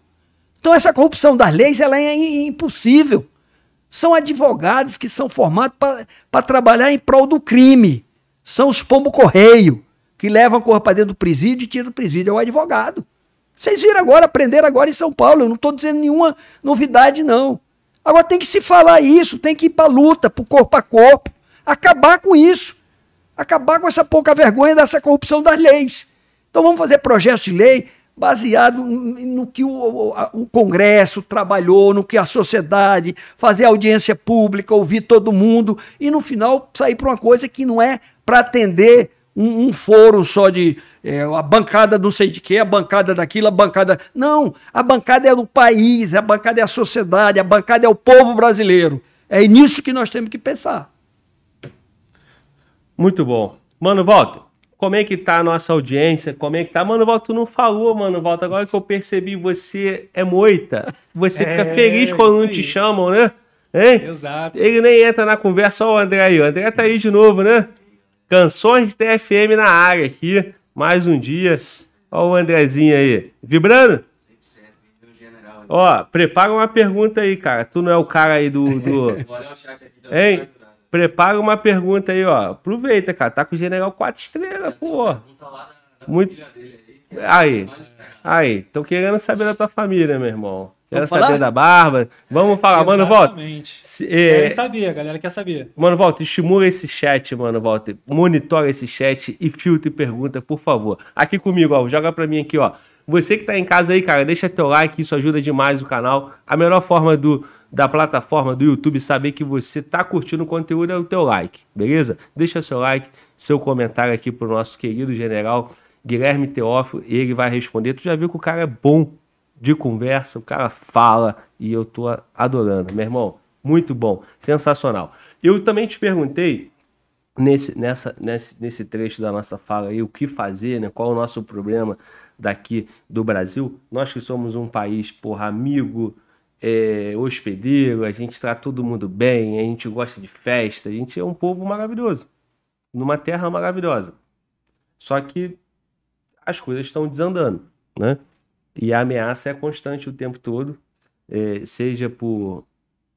Então essa corrupção das leis, ela é impossível. São advogados que são formados para trabalhar em prol do crime. São os pombo-correio que levam a corpo para dentro do presídio e tiram do presídio é o advogado. Vocês viram agora, aprenderam agora em São Paulo. Eu não estou dizendo nenhuma novidade, não. Agora tem que se falar isso, tem que ir para a luta, para o corpo a corpo, acabar com isso. Acabar com essa pouca vergonha dessa corrupção das leis. Então vamos fazer projeto de lei baseado no que o, o, Congresso trabalhou, no que a sociedade, fazer audiência pública, ouvir todo mundo e no final sair para uma coisa que não é para atender um, um foro só de é, a bancada não sei de quê, a bancada daquilo, a bancada. Não, a bancada é o país, a bancada é a sociedade, a bancada é o povo brasileiro. É nisso que nós temos que pensar. Muito bom. Mano, volta. Como é que tá a nossa audiência? Como é que tá? Mano, Volta, tu não falou, mano, Volta. Agora que eu percebi, você é moita. Você fica é, feliz quando não te chamam, né? Hein? Exato. Ele nem entra na conversa, olha o André aí. O André tá aí de novo, né? Canções TFM na área aqui, mais um dia. Olha o Andrezinho aí. Vibrando? Ó, prepara uma pergunta aí, cara. Tu não é o cara aí do. do... (laughs) Tá hein? Prepara uma pergunta aí, ó. Aproveita, cara. Tá com o General 4 estrelas, pô. Muito. Aí. É aí. Tô querendo saber da tua família, meu irmão. Quero falar? saber da barba. Vamos falar, Exatamente. mano, volta. Exatamente. é... Querem saber, a galera quer saber. Mano, volta, estimula esse chat, mano, volta. Monitora esse chat e e pergunta, por favor. Aqui comigo, ó, joga pra mim aqui, ó. Você que tá em casa aí, cara, deixa teu like, isso ajuda demais o canal. A melhor forma do da plataforma do YouTube saber que você tá curtindo o conteúdo é o teu like, beleza? Deixa seu like, seu comentário aqui pro nosso querido general Guilherme Teófilo, ele vai responder. Tu já viu que o cara é bom de conversa, o cara fala e eu tô adorando, meu irmão. Muito bom, sensacional. Eu também te perguntei nesse, nessa, nesse, nesse trecho da nossa fala aí o que fazer, né? Qual o nosso problema daqui do Brasil? Nós que somos um país, porra, amigo, é, hospedeiro, a gente trata todo mundo bem, a gente gosta de festa, a gente é um povo maravilhoso, numa terra maravilhosa. Só que as coisas estão desandando, né? E a ameaça é constante o tempo todo, é, seja por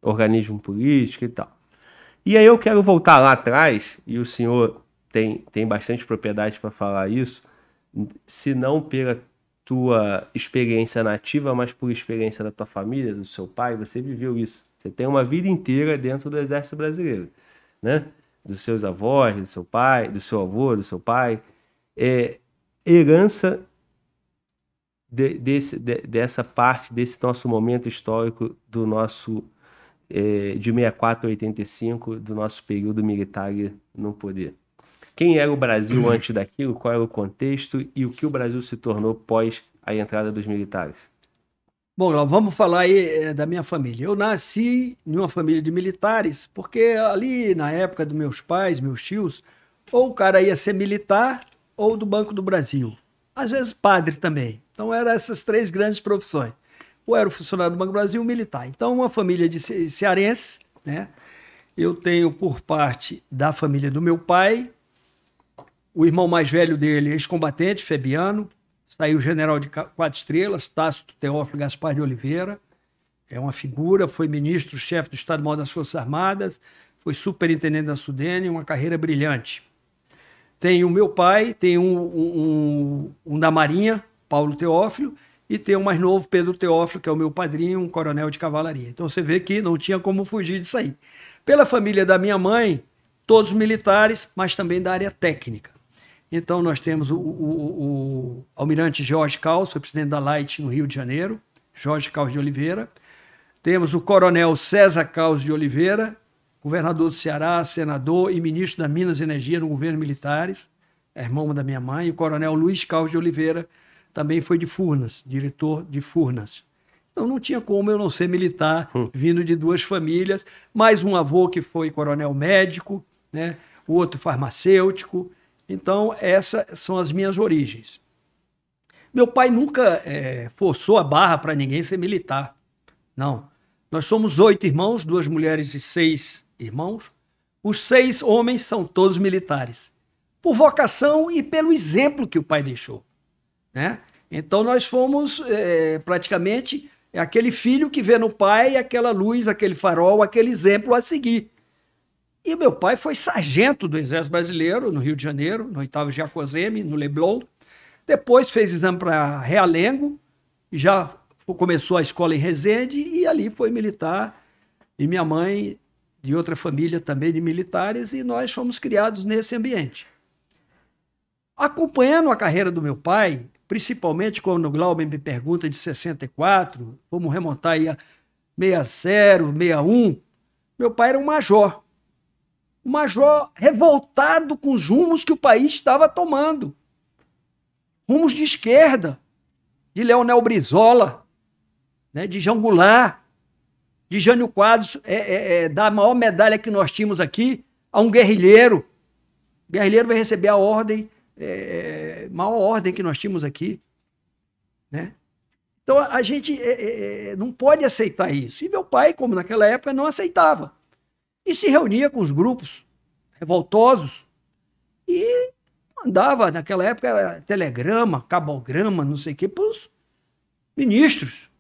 organismo político e tal. E aí eu quero voltar lá atrás, e o senhor tem, tem bastante propriedade para falar isso, se não pela tua experiência nativa, mas por experiência da tua família, do seu pai, você viveu isso. Você tem uma vida inteira dentro do Exército Brasileiro, né? Dos seus avós, do seu pai, do seu avô, do seu pai. É, herança de, desse, de, dessa parte, desse nosso momento histórico do nosso é, de 64 a 85, do nosso período militar no poder. Quem era o Brasil uhum. antes daquilo, qual era o contexto e o que o Brasil se tornou pós a entrada dos militares? Bom, vamos falar aí eh, da minha família. Eu nasci em uma família de militares, porque ali na época dos meus pais, meus tios, ou o cara ia ser militar ou do Banco do Brasil. Às vezes padre também. Então eram essas três grandes profissões. Ou era o funcionário do Banco do Brasil ou militar. Então, uma família de cearense, né? Eu tenho por parte da família do meu pai, o irmão mais velho dele, ex-combatente, Febiano, saiu general de quatro estrelas, Tácito Teófilo Gaspar de Oliveira, é uma figura, foi ministro-chefe do Estado-Maior das Forças Armadas, foi superintendente da Sudene, uma carreira brilhante. Tem o meu pai, tem um, um, um, um da Marinha, Paulo Teófilo, e tem o mais novo, Pedro Teófilo, que é o meu padrinho, um coronel de cavalaria. Então você vê que não tinha como fugir disso aí. Pela família da minha mãe, todos militares, mas também da área técnica. Então nós temos o, o, o almirante Jorge foi presidente da Light no Rio de Janeiro, Jorge Caos de Oliveira. Temos o coronel César Caos de Oliveira, governador do Ceará, senador e ministro da Minas e Energia no governo militares, é irmão da minha mãe, e o coronel Luiz Caos de Oliveira, também foi de Furnas, diretor de Furnas. Então não tinha como eu não ser militar, hum. vindo de duas famílias, mais um avô que foi coronel médico, né? o outro farmacêutico. Então essas são as minhas origens. Meu pai nunca é, forçou a barra para ninguém ser militar. Não. Nós somos oito irmãos, duas mulheres e seis irmãos. Os seis homens são todos militares, por vocação e pelo exemplo que o pai deixou. Né? Então nós fomos é, é praticamente é aquele filho que vê no pai aquela luz, aquele farol, aquele exemplo a seguir. E meu pai foi sargento do Exército Brasileiro no Rio de Janeiro, no 8 Jacozeme, no Leblon. Depois fez exame para Realengo, já começou a escola em Resende e ali foi militar. E minha mãe de outra família também de militares e nós fomos criados nesse ambiente. Acompanhando a carreira do meu pai, principalmente quando o Glauber me pergunta de 64, vamos remontar aí a 60, 61. Meu pai era um major. Um major revoltado com os rumos que o país estava tomando. Rumos de esquerda, de Leonel Brizola, né, de João Goulart, de Jânio Quadros, é, é, é, da maior medalha que nós tínhamos aqui, a um guerrilheiro. O guerrilheiro vai receber a ordem é, é, maior ordem que nós tínhamos aqui, né? Então a gente é, é, é, não pode aceitar isso. E meu pai, como naquela época, não aceitava. E se reunia com os grupos revoltosos e mandava, naquela época era telegrama, cabograma, não sei o que, para os ministros.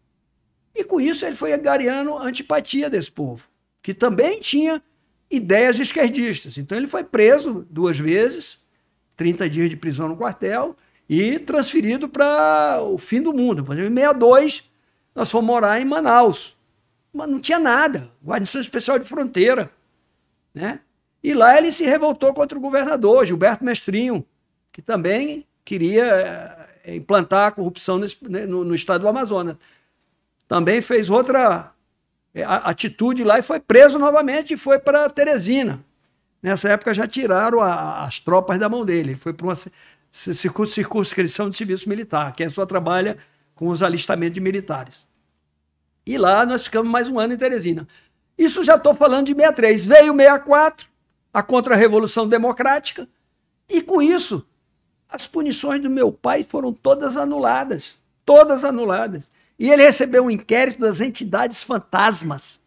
E com isso ele foi agariando a antipatia desse povo, que também tinha ideias esquerdistas. Então ele foi preso duas vezes 30 dias de prisão no quartel e transferido para o fim do mundo. Por exemplo, em 62, nós fomos morar em Manaus. Mas não tinha nada, guarnição especial de fronteira. Né? E lá ele se revoltou contra o governador, Gilberto Mestrinho, que também queria eh, implantar a corrupção né, no, no estado do Amazonas. Também fez outra eh, atitude lá e foi preso novamente e foi para Teresina. Nessa época já tiraram a, as tropas da mão dele. Ele foi para uma circunscrição de serviço militar, que é só trabalha com os alistamentos de militares. E lá nós ficamos mais um ano em Teresina. Isso já estou falando de 63. Veio 64, a contra-revolução democrática, e com isso, as punições do meu pai foram todas anuladas. Todas anuladas. E ele recebeu um inquérito das entidades fantasmas.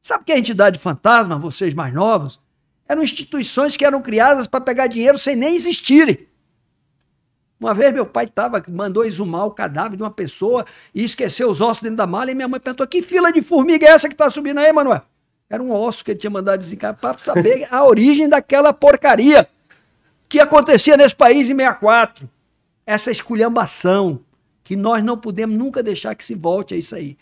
Sabe o que é entidade fantasma, vocês mais novos? Eram instituições que eram criadas para pegar dinheiro sem nem existirem. Uma vez meu pai tava, mandou exumar o cadáver de uma pessoa e esqueceu os ossos dentro da mala e minha mãe perguntou: que fila de formiga é essa que está subindo aí, Manuel? Era um osso que ele tinha mandado desencarar para saber (laughs) a origem daquela porcaria que acontecia nesse país em 64. Essa esculhambação que nós não podemos nunca deixar que se volte a isso aí.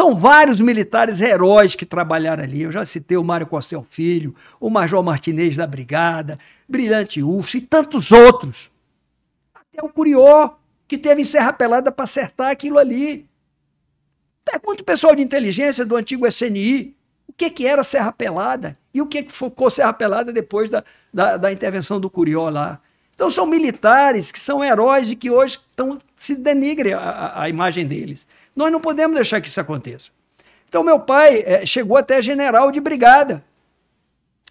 São vários militares heróis que trabalharam ali. Eu já citei o Mário Costel Filho, o Major Martinez da Brigada, Brilhante Urso e tantos outros. Até o Curió, que teve em Serra Pelada para acertar aquilo ali. Pergunta o pessoal de inteligência do antigo SNI o que, que era Serra Pelada e o que, que ficou Serra Pelada depois da, da, da intervenção do Curió lá. Então são militares que são heróis e que hoje estão, se denigre a, a imagem deles. Nós não podemos deixar que isso aconteça. Então, meu pai é, chegou até general de brigada,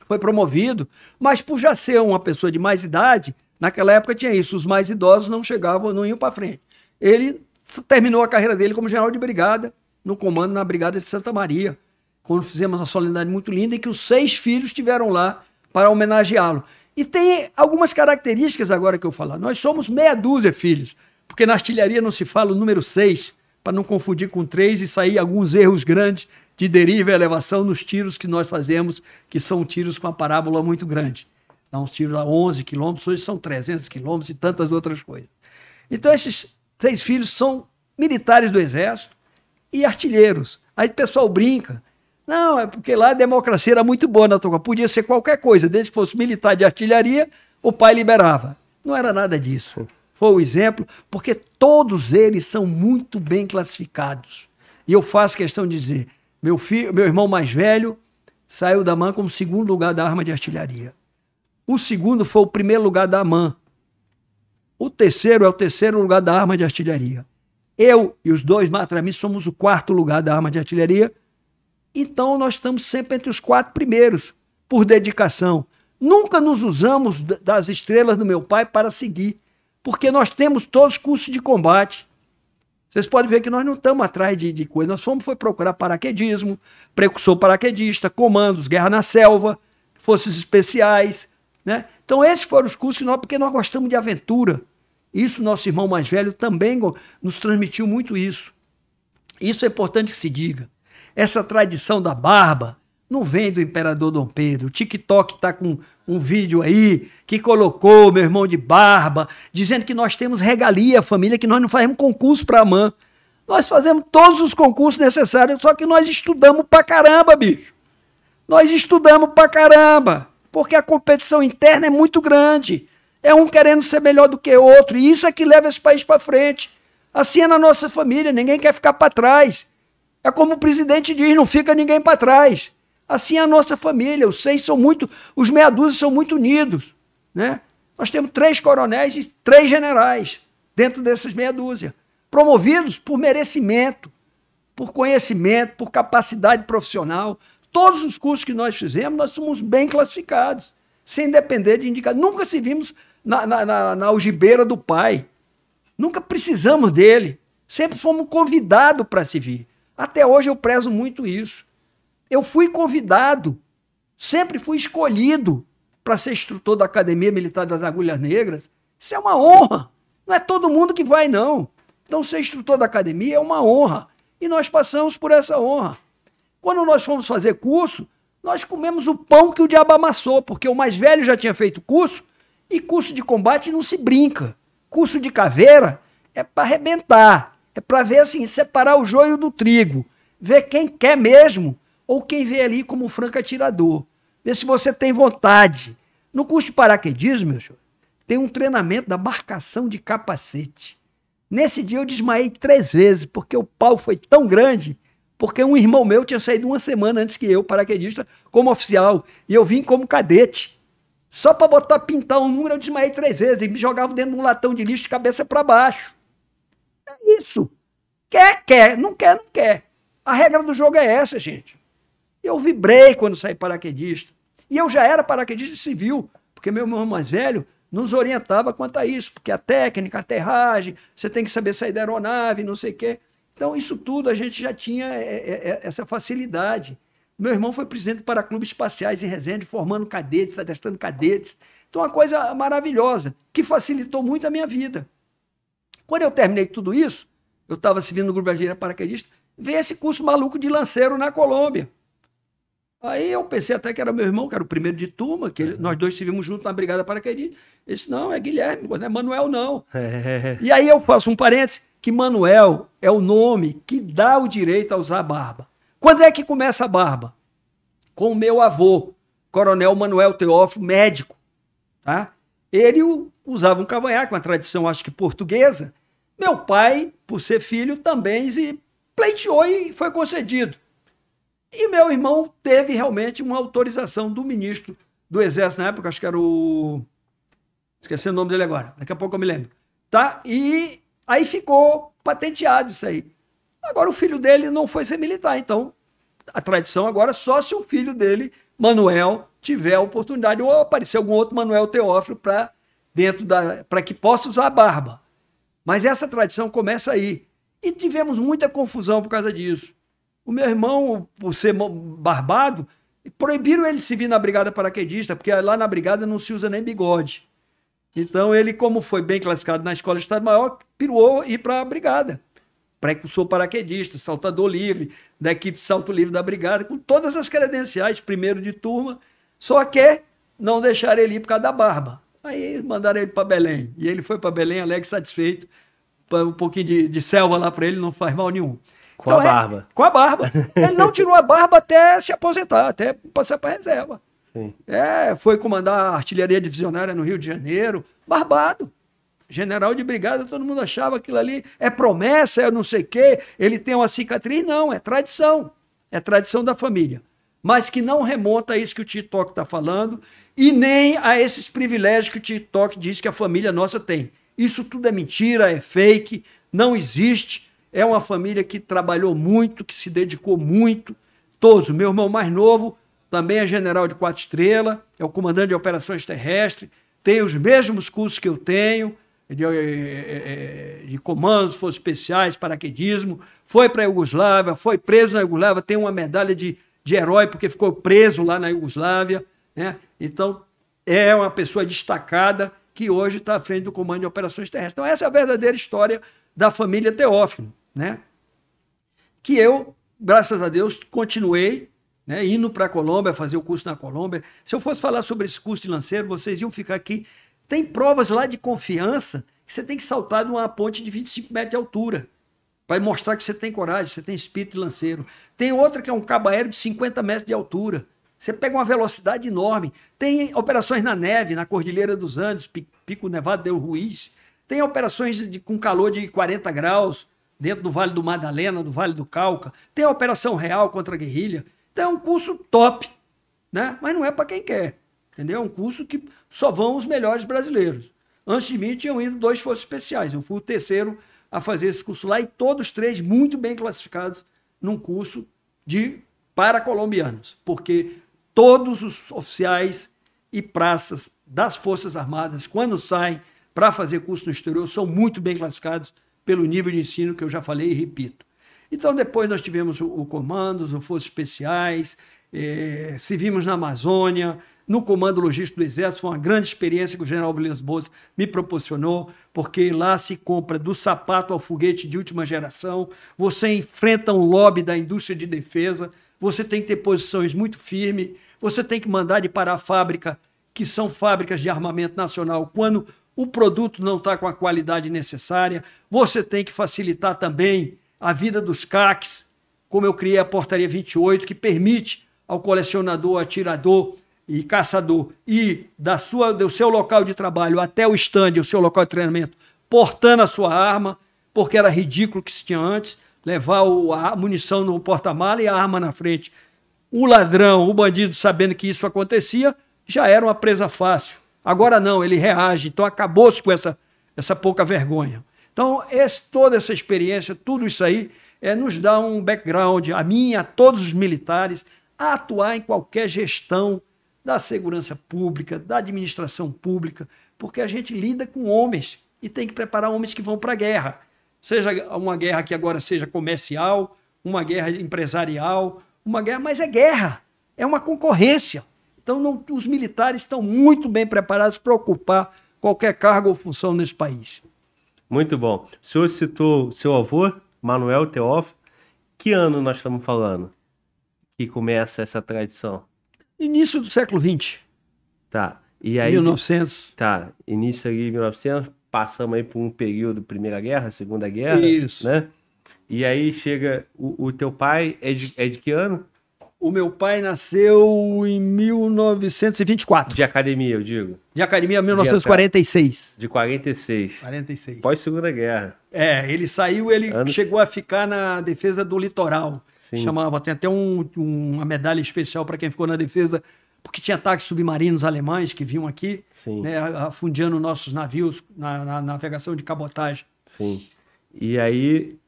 foi promovido, mas por já ser uma pessoa de mais idade, naquela época tinha isso, os mais idosos não chegavam, não iam para frente. Ele terminou a carreira dele como general de brigada, no comando na Brigada de Santa Maria, quando fizemos uma solenidade muito linda e que os seis filhos tiveram lá para homenageá-lo. E tem algumas características agora que eu falar. Nós somos meia dúzia filhos, porque na artilharia não se fala o número seis, para não confundir com três e sair alguns erros grandes de deriva e elevação nos tiros que nós fazemos, que são tiros com a parábola muito grande. Dá uns tiros a 11 quilômetros, hoje são 300 quilômetros e tantas outras coisas. Então, esses seis filhos são militares do Exército e artilheiros. Aí o pessoal brinca. Não, é porque lá a democracia era muito boa na né, Toca. Podia ser qualquer coisa, desde que fosse militar de artilharia, o pai liberava. Não era nada disso foi o exemplo, porque todos eles são muito bem classificados. E eu faço questão de dizer: meu filho, meu irmão mais velho saiu da MAN como segundo lugar da arma de artilharia. O segundo foi o primeiro lugar da MAN. O terceiro é o terceiro lugar da arma de artilharia. Eu e os dois matramis somos o quarto lugar da arma de artilharia. Então nós estamos sempre entre os quatro primeiros, por dedicação. Nunca nos usamos das estrelas do meu pai para seguir. Porque nós temos todos cursos de combate. Vocês podem ver que nós não estamos atrás de, de coisa. Nós fomos foi procurar paraquedismo, precursor paraquedista, comandos, guerra na selva, forças especiais. Né? Então, esses foram os cursos que nós, porque nós gostamos de aventura. Isso nosso irmão mais velho também nos transmitiu muito isso. Isso é importante que se diga. Essa tradição da barba, não vem do imperador Dom Pedro. O TikTok está com um vídeo aí que colocou meu irmão de barba, dizendo que nós temos regalia, família, que nós não fazemos concurso para a mãe. Nós fazemos todos os concursos necessários, só que nós estudamos pra caramba, bicho. Nós estudamos pra caramba, porque a competição interna é muito grande. É um querendo ser melhor do que outro, e isso é que leva esse país para frente. Assim é na nossa família, ninguém quer ficar para trás. É como o presidente diz, não fica ninguém para trás. Assim é a nossa família. Os seis são muito, os meia dúzia são muito unidos. Né? Nós temos três coronéis e três generais dentro dessas meia dúzia, promovidos por merecimento, por conhecimento, por capacidade profissional. Todos os cursos que nós fizemos, nós somos bem classificados, sem depender de indicar. Nunca se vimos na, na, na, na algibeira do pai. Nunca precisamos dele. Sempre fomos convidados para se vir. Até hoje eu prezo muito isso eu fui convidado, sempre fui escolhido para ser instrutor da Academia Militar das Agulhas Negras. Isso é uma honra. Não é todo mundo que vai, não. Então, ser instrutor da academia é uma honra. E nós passamos por essa honra. Quando nós fomos fazer curso, nós comemos o pão que o diabo amassou, porque o mais velho já tinha feito curso, e curso de combate não se brinca. Curso de caveira é para arrebentar, é para ver assim, separar o joio do trigo, ver quem quer mesmo ou quem vê ali como um franco atirador. Vê se você tem vontade. No curso de paraquedismo, meu senhor, tem um treinamento da marcação de capacete. Nesse dia eu desmaiei três vezes, porque o pau foi tão grande, porque um irmão meu tinha saído uma semana antes que eu, paraquedista, como oficial, e eu vim como cadete. Só para botar pintar um número, eu desmaiei três vezes e me jogava dentro de um latão de lixo de cabeça para baixo. É isso. Quer, quer. Não quer, não quer. A regra do jogo é essa, gente. Eu vibrei quando saí paraquedista. E eu já era paraquedista civil, porque meu irmão mais velho nos orientava quanto a isso, porque a técnica, a aterragem, você tem que saber sair da aeronave, não sei o quê. Então, isso tudo a gente já tinha é, é, é, essa facilidade. Meu irmão foi presidente para clubes espaciais em Resende, formando cadetes, adestrando cadetes. Então, uma coisa maravilhosa, que facilitou muito a minha vida. Quando eu terminei tudo isso, eu estava servindo no Grupo Brasileiro Paraquedista, veio esse curso maluco de lanceiro na Colômbia. Aí eu pensei até que era meu irmão, que era o primeiro de turma, que ele, é. nós dois estivemos juntos na Brigada Paraquedista. Ele disse, não, é Guilherme, não é Manuel, não. É. E aí eu faço um parênteses, que Manuel é o nome que dá o direito a usar a barba. Quando é que começa a barba? Com o meu avô, Coronel Manuel Teófilo, médico. Tá? Ele usava um cavanhaque, uma tradição, acho que portuguesa. Meu pai, por ser filho, também pleiteou e foi concedido. E meu irmão teve realmente uma autorização do ministro do Exército na época, acho que era o. Esqueci o nome dele agora, daqui a pouco eu me lembro. Tá? E aí ficou patenteado isso aí. Agora o filho dele não foi ser militar, então a tradição agora é só se o filho dele, Manuel, tiver a oportunidade ou aparecer algum outro Manuel Teófilo para dentro da para que possa usar a barba. Mas essa tradição começa aí. E tivemos muita confusão por causa disso. O meu irmão, por ser barbado, proibiram ele se vir na brigada paraquedista, porque lá na brigada não se usa nem bigode. Então ele, como foi bem classificado na escola de Estado Maior, pirou ir para a brigada. Precursor paraquedista, saltador livre, da equipe de salto livre da brigada, com todas as credenciais, primeiro de turma, só que não deixaram ele ir por causa da barba. Aí mandaram ele para Belém. E ele foi para Belém alegre, satisfeito. Um pouquinho de, de selva lá para ele não faz mal nenhum. Com então, a é, barba. É, com a barba. Ele (laughs) é, não tirou a barba até se aposentar, até passar para reserva. Sim. É, foi comandar a artilharia divisionária no Rio de Janeiro, barbado. General de brigada, todo mundo achava aquilo ali é promessa, é não sei o quê, ele tem uma cicatriz. Não, é tradição. É tradição da família. Mas que não remonta a isso que o TikTok está falando e nem a esses privilégios que o TikTok diz que a família nossa tem. Isso tudo é mentira, é fake, não existe é uma família que trabalhou muito, que se dedicou muito. Todos, meu irmão mais novo, também é general de quatro estrelas, é o comandante de operações terrestres, tem os mesmos cursos que eu tenho, de, eh, eh, eh, de comandos, forças especiais, paraquedismo, foi para a Iugoslávia, foi preso na Iugoslávia, tem uma medalha de, de herói porque ficou preso lá na Iugoslávia. Né? Então, é uma pessoa destacada que hoje está à frente do comando de operações terrestres. Então, essa é a verdadeira história da família Teófilo né? Que eu, graças a Deus, continuei né, indo para a Colômbia, fazer o curso na Colômbia. Se eu fosse falar sobre esse curso de lanceiro, vocês iam ficar aqui. Tem provas lá de confiança que você tem que saltar de uma ponte de 25 metros de altura. para mostrar que você tem coragem, você tem espírito de lanceiro. Tem outra que é um cabo aéreo de 50 metros de altura. Você pega uma velocidade enorme. Tem operações na neve, na Cordilheira dos Andes, Pico Nevado del Ruiz. Tem operações de, com calor de 40 graus, dentro do Vale do Madalena, do Vale do Cauca, tem a Operação Real contra a Guerrilha. Então é um curso top, né? mas não é para quem quer. Entendeu? É um curso que só vão os melhores brasileiros. Antes de mim tinham ido dois forças especiais. Eu fui o terceiro a fazer esse curso lá e todos três muito bem classificados num curso de para colombianos, porque todos os oficiais e praças das Forças Armadas, quando saem para fazer curso no exterior, são muito bem classificados pelo nível de ensino que eu já falei e repito. Então, depois nós tivemos o, Comandos, o Forças Especiais, eh, servimos na Amazônia, no Comando Logístico do Exército, foi uma grande experiência que o general Williams Boas me proporcionou, porque lá se compra do sapato ao foguete de última geração, você enfrenta um lobby da indústria de defesa, você tem que ter posições muito firmes, você tem que mandar de parar a fábrica, que são fábricas de armamento nacional, quando o produto não está com a qualidade necessária, você tem que facilitar também a vida dos CACs, como eu criei a portaria 28, que permite ao colecionador, atirador e caçador ir da sua, do seu local de trabalho até o estande, o seu local de treinamento, portando a sua arma, porque era ridículo que se tinha antes, levar a munição no porta-mala e a arma na frente. O ladrão, o bandido, sabendo que isso acontecia, já era uma presa fácil. Agora não, ele reage. Então acabou-se com essa, essa pouca vergonha. Então, esse, toda essa experiência, tudo isso aí, é, nos dá um background, a mim, a todos os militares, a atuar em qualquer gestão da segurança pública, da administração pública, porque a gente lida com homens e tem que preparar homens que vão para a guerra. Seja uma guerra que agora seja comercial, uma guerra empresarial, uma guerra, mas é guerra, é uma concorrência. Então, não, os militares estão muito bem preparados para ocupar qualquer cargo ou função nesse país. Muito bom. O senhor citou seu avô, Manuel Teófilo. Que ano nós estamos falando que começa essa tradição? Início do século XX. Tá. E aí, 1900. Tá. Início ali 1900, passamos aí por um período Primeira Guerra, Segunda Guerra. Isso. Né? E aí chega. O, o teu pai é de, é de que ano? O meu pai nasceu em 1924. De academia, eu digo. De academia, 1946. De 46. 46. Pós-segunda guerra. É, ele saiu, ele Anos... chegou a ficar na defesa do litoral. Sim. Chamava, tem até um, uma medalha especial para quem ficou na defesa, porque tinha ataques submarinos alemães que vinham aqui, né, afundiando nossos navios na, na navegação de cabotagem. Sim. E aí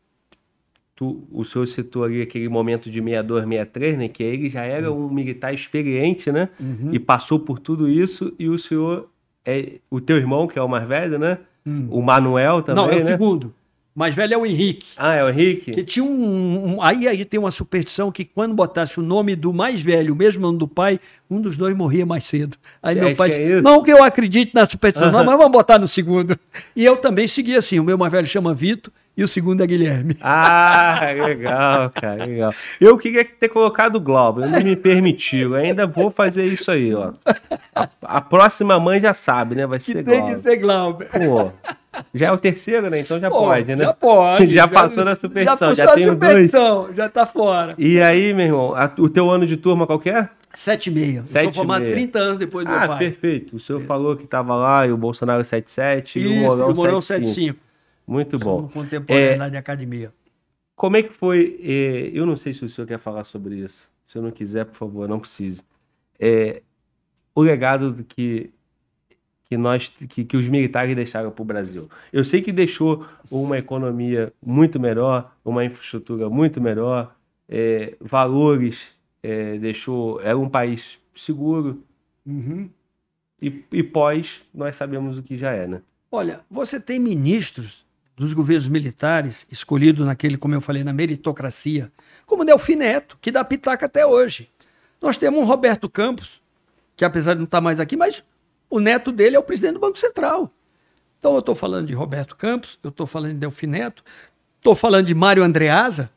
tu, o senhor citou ali aquele momento de 62, 63, né? Que ele já era um militar experiente, né? Uhum. E passou por tudo isso. E o senhor, é, o teu irmão, que é o mais velho, né? Uhum. O Manuel também, Não, é o né? segundo mais velho é o Henrique. Ah, é o Henrique? Que tinha um, um, aí, aí tem uma superstição que quando botasse o nome do mais velho, o mesmo nome do pai, um dos dois morria mais cedo. Aí é, meu pai é disse, é não que eu acredite na superstição, não, mas vamos botar no segundo. E eu também segui assim, o meu mais velho chama Vito e o segundo é Guilherme. Ah, legal, cara, legal. Eu queria ter colocado o Glauber, não me permitiu. Ainda vou fazer isso aí, ó. A, a próxima mãe já sabe, né? Vai ser e tem Glauber. Tem que ser Glauber. Pô. Já é o terceiro, né? Então já Pô, pode, né? Já pode. (laughs) já, já passou na superstição, já, já tem dois. Já tá fora. E aí, meu irmão, a, o teu ano de turma qual que é? 76. Eu sou formado 30 anos depois do ah, meu pai. perfeito. O senhor perfeito. falou que tava lá e o Bolsonaro 77 e, e o Morão o Mourão 75. 75. Muito bom. Contemporaneidade é, academia. Como é que foi? É, eu não sei se o senhor quer falar sobre isso. Se eu não quiser, por favor, não precise. É, o legado do que que nós que, que os militares deixaram para o Brasil. Eu sei que deixou uma economia muito melhor, uma infraestrutura muito melhor, é, valores é, deixou era um país seguro uhum. e, e pós nós sabemos o que já é, né? Olha, você tem ministros dos governos militares escolhidos naquele, como eu falei, na meritocracia, como Delfim Neto, que dá pitaca até hoje. Nós temos um Roberto Campos, que apesar de não estar mais aqui, mas o neto dele é o presidente do Banco Central. Então eu estou falando de Roberto Campos, eu estou falando de Delfineto, estou falando de Mário Andreasa,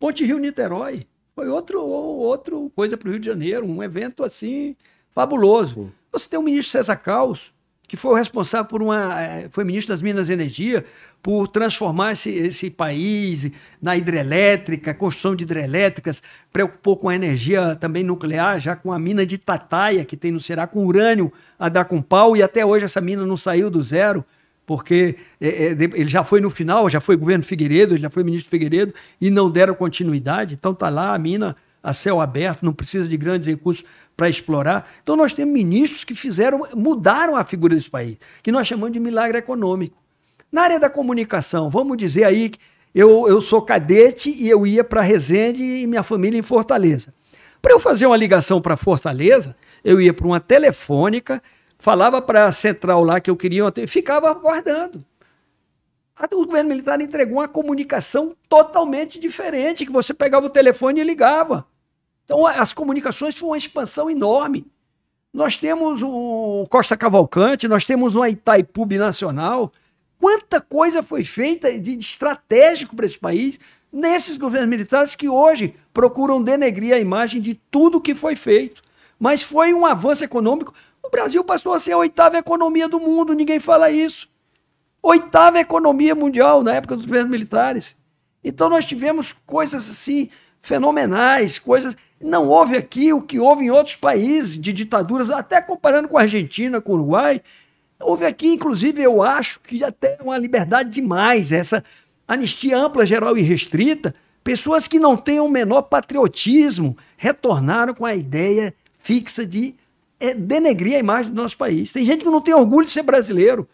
Ponte Rio-Niterói. Foi outra outro coisa para o Rio de Janeiro, um evento assim fabuloso. Você tem o ministro César Caos, que foi o responsável por uma. Eh, foi ministro das Minas e Energia, por transformar esse, esse país na hidrelétrica, construção de hidrelétricas, preocupou com a energia também nuclear, já com a mina de Tataia, que tem no Ceará, com urânio a dar com pau, e até hoje essa mina não saiu do zero porque eh, eh, ele já foi no final, já foi governo Figueiredo, já foi ministro Figueiredo, e não deram continuidade, então está lá a mina a céu aberto, não precisa de grandes recursos para explorar. Então nós temos ministros que fizeram, mudaram a figura desse país, que nós chamamos de milagre econômico. Na área da comunicação, vamos dizer aí que eu, eu sou cadete e eu ia para Resende e minha família em Fortaleza. Para eu fazer uma ligação para Fortaleza, eu ia para uma telefônica, falava para a central lá que eu queria, ficava aguardando. O governo militar entregou uma comunicação totalmente diferente, que você pegava o telefone e ligava. Então, as comunicações foram uma expansão enorme. Nós temos o Costa Cavalcante, nós temos uma Itaipu Nacional. Quanta coisa foi feita de estratégico para esse país nesses governos militares que hoje procuram denegrir a imagem de tudo que foi feito. Mas foi um avanço econômico. O Brasil passou a ser a oitava economia do mundo, ninguém fala isso. Oitava economia mundial na época dos governos militares. Então nós tivemos coisas assim fenomenais, coisas. Não houve aqui o que houve em outros países de ditaduras, até comparando com a Argentina, com o Uruguai. Houve aqui, inclusive, eu acho que até uma liberdade demais, essa anistia ampla, geral e restrita. Pessoas que não têm o menor patriotismo retornaram com a ideia fixa de é, denegrir a imagem do nosso país. Tem gente que não tem orgulho de ser brasileiro.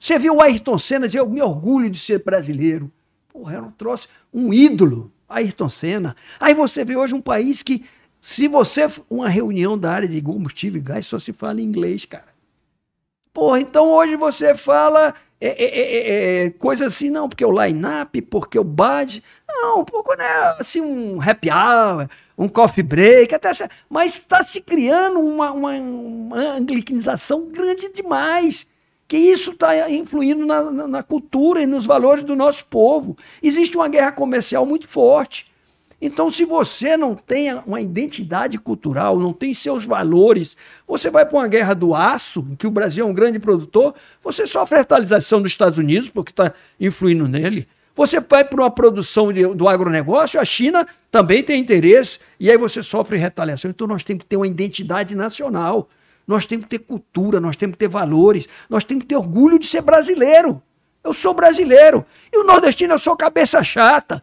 Você viu o Ayrton Senna dizer: Eu me orgulho de ser brasileiro. Porra, eu um troço, um ídolo. Ayrton Senna. Aí você vê hoje um país que, se você. Uma reunião da área de combustível e gás só se fala em inglês, cara. Porra, então hoje você fala é é, é, é, é, coisa assim, não, porque o line-up, porque o bad. Não, um pouco, né? Assim, um happy hour, um coffee break, até essa. Mas está se criando uma, uma, uma grande demais que isso está influindo na, na, na, cultura e nos valores do nosso povo. Existe uma guerra comercial muito forte. Então, se você não tem uma identidade cultural, não tem seus valores, você vai para uma guerra do aço, em que o Brasil é um grande produtor, você sofre a retaliação dos Estados Unidos, porque está influindo nele. Você vai para uma produção de, do agronegócio, a China também tem interesse, e aí você sofre retaliação. Então, nós temos que ter uma identidade nacional. Nós temos que ter cultura, nós temos que ter valores, nós temos que ter orgulho de ser brasileiro. Eu sou brasileiro. E o nordestino é só cabeça chata.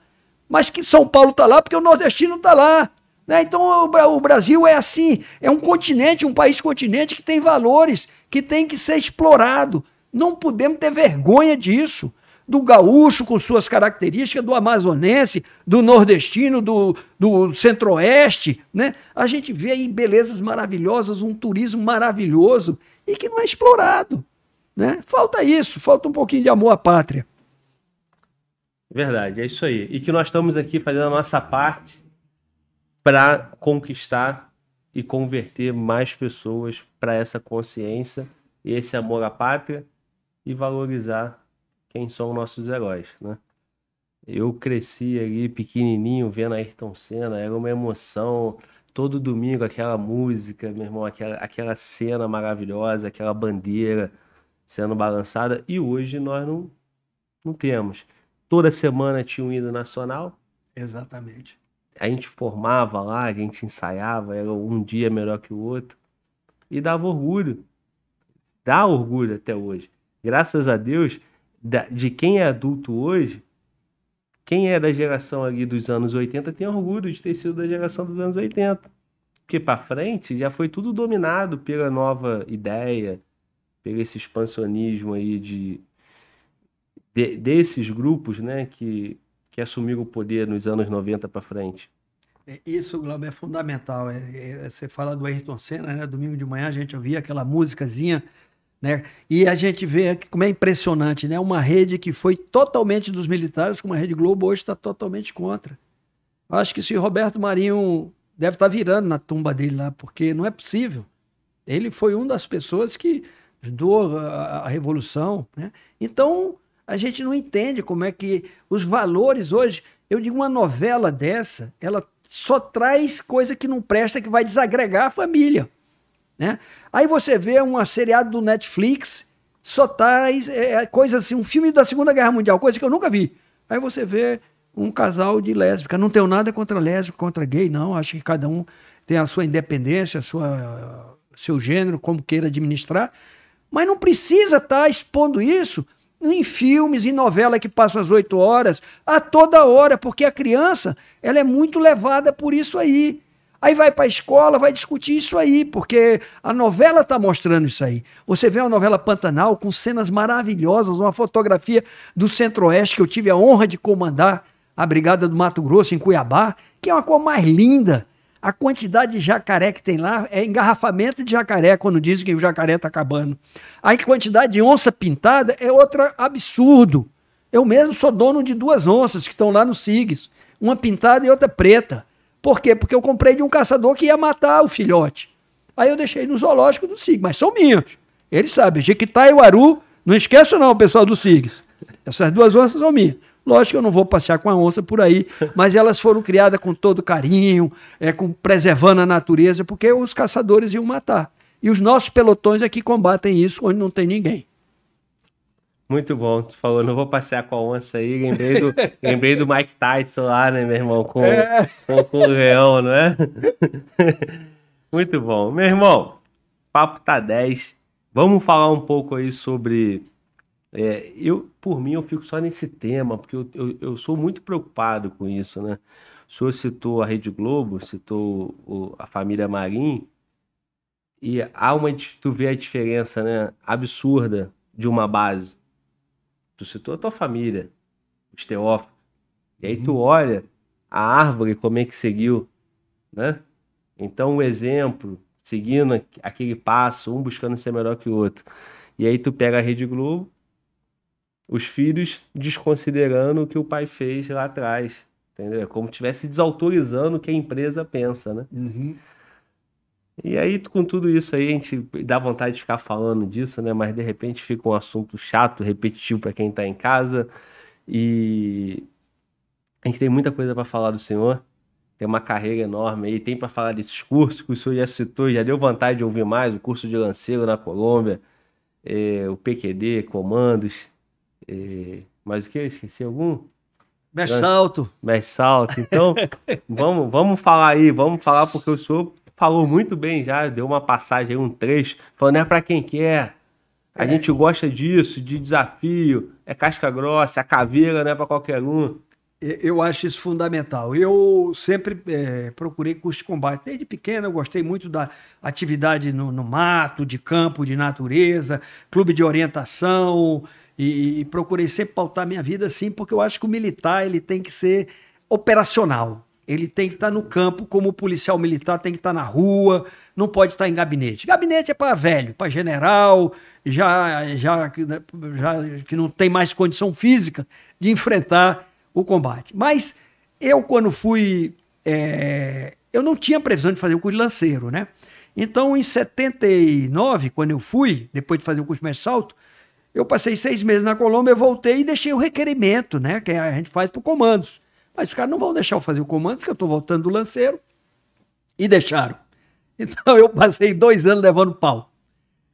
Mas que São Paulo está lá porque o nordestino está lá. Né? Então o, Brasil é assim, é um continente, um país continente que tem valores, que tem que ser explorado. Não podemos ter vergonha disso do gaúcho com suas características, do amazonense, do nordestino, do, do centro-oeste, né? A gente vê aí belezas maravilhosas, um turismo maravilhoso e que não é explorado, né? Falta isso, falta um pouquinho de amor à pátria. Verdade, é isso aí. E que nós estamos aqui fazendo a nossa parte para conquistar e converter mais pessoas para essa consciência, esse amor à pátria e valorizar quem são nossos heróis, né? Eu cresci ali pequenininho vendo Ayrton Senna, era uma emoção. Todo domingo aquela música, meu irmão, aquela, aquela cena maravilhosa, aquela bandeira sendo balançada. E hoje nós não, não temos. Toda semana tinha um hino nacional. Exatamente. A gente formava lá, a gente ensaiava, era um dia melhor que o outro. E dava orgulho. Dá orgulho até hoje. Graças a Deus, da, de quem é adulto hoje, quem é da geração ali dos anos 80 tem orgulho de ter sido da geração dos anos 80. Porque para frente já foi tudo dominado pela nova ideia, pelo esse expansionismo aí de, de desses grupos, né, que que assumiram o poder nos anos 90 para frente. É, isso, Glauber, é fundamental. É, é, você fala do Ayrton Senna, né? Domingo de manhã a gente ouvia aquela musicazinha né? E a gente vê como é impressionante, né? Uma rede que foi totalmente dos militares, como a Rede Globo hoje está totalmente contra. Acho que se Roberto Marinho deve estar tá virando na tumba dele lá, porque não é possível. Ele foi uma das pessoas que ajudou a, a revolução, né? Então a gente não entende como é que os valores hoje. Eu digo uma novela dessa, ela só traz coisa que não presta, que vai desagregar a família. Né? Aí você vê uma seriado do Netflix, só traz é, é, coisa assim, um filme da Segunda Guerra Mundial, coisa que eu nunca vi. Aí você vê um casal de lésbica. Não tenho nada contra lésbica, contra gay, não. Acho que cada um tem a sua independência, a sua, seu gênero, como queira administrar. Mas não precisa estar tá expondo isso em filmes, em novela que passa às oito horas, a toda hora, porque a criança ela é muito levada por isso aí. Aí vai para a escola, vai discutir isso aí, porque a novela está mostrando isso aí. Você vê uma novela Pantanal com cenas maravilhosas, uma fotografia do Centro-Oeste que eu tive a honra de comandar a Brigada do Mato Grosso em Cuiabá, que é uma cor mais linda. A quantidade de jacaré que tem lá é engarrafamento de jacaré, quando dizem que o jacaré está acabando. A quantidade de onça pintada é outro absurdo. Eu mesmo sou dono de duas onças que estão lá no SIGS, uma pintada e outra preta. Por quê? Porque eu comprei de um caçador que ia matar o filhote. Aí eu deixei no zoológico do SIG, mas são minhas. Ele sabe, Jequitá e Uaru, não esqueço não, pessoal do SIG. Essas duas onças são minhas. Lógico que eu não vou passear com a onça por aí, (laughs) mas elas foram criadas com todo carinho, é, com, preservando a natureza, porque os caçadores iam matar. E os nossos pelotões aqui é combatem isso onde não tem ninguém. Muito bom, tu falou, não vou passear com a onça aí, lembrei do, (laughs) lembrei do Mike Tyson lá, né, meu irmão, com, é. com, com o leão, não é? (laughs) Muito bom. Meu irmão, papo tá 10, vamos falar um pouco aí sobre... É, eu, por mim, eu fico só nesse tema, porque eu, eu, eu, sou muito preocupado com isso, né? O senhor citou a Rede Globo, citou o, a família Marim, e há uma, tu vê a diferença, né, absurda de uma base Tu citou a tua família, os teófilos. E aí tu uhum. olha a árvore, como é que seguiu, né? Então, o exemplo, seguindo aquele passo, um buscando ser melhor que o outro. E aí tu pega a Rede Globo, os filhos desconsiderando o que o pai fez lá atrás, entendeu? É como tivesse desautorizando o que a empresa pensa, né? Uhum. E aí, com tudo isso aí, a gente dá vontade de ficar falando disso, né? Mas de repente fica um assunto chato, repetitivo para quem está em casa. E a gente tem muita coisa para falar do senhor. Tem uma carreira enorme aí, tem para falar desses cursos que o senhor já citou, já deu vontade de ouvir mais, o curso de lanceiro na Colômbia, é, o PQD, comandos, é, mais o que? Esqueci algum? Messalto salto. salto. Então, (laughs) vamos, vamos falar aí, vamos falar porque o senhor falou muito bem já, deu uma passagem, um trecho, falando é para quem quer. A é. gente gosta disso, de desafio, é casca grossa, é caveira, não é para qualquer um. Eu acho isso fundamental. Eu sempre é, procurei curso de combate. Desde pequeno eu gostei muito da atividade no, no mato, de campo, de natureza, clube de orientação e, e, procurei sempre pautar minha vida assim, porque eu acho que o militar ele tem que ser operacional. Ele tem que estar tá no campo, como o policial militar tem que estar tá na rua, não pode estar tá em gabinete. Gabinete é para velho, para general, já, já, né, já que não tem mais condição física de enfrentar o combate. Mas eu, quando fui. É, eu não tinha previsão de fazer o curso de lanceiro, né? Então, em 79, quando eu fui, depois de fazer o curso de mestre salto, eu passei seis meses na Colômbia, voltei e deixei o requerimento, né? Que a gente faz para comandos. Mas os caras não vão deixar eu fazer o comando, porque eu estou voltando do lanceiro. E deixaram. Então eu passei dois anos levando pau.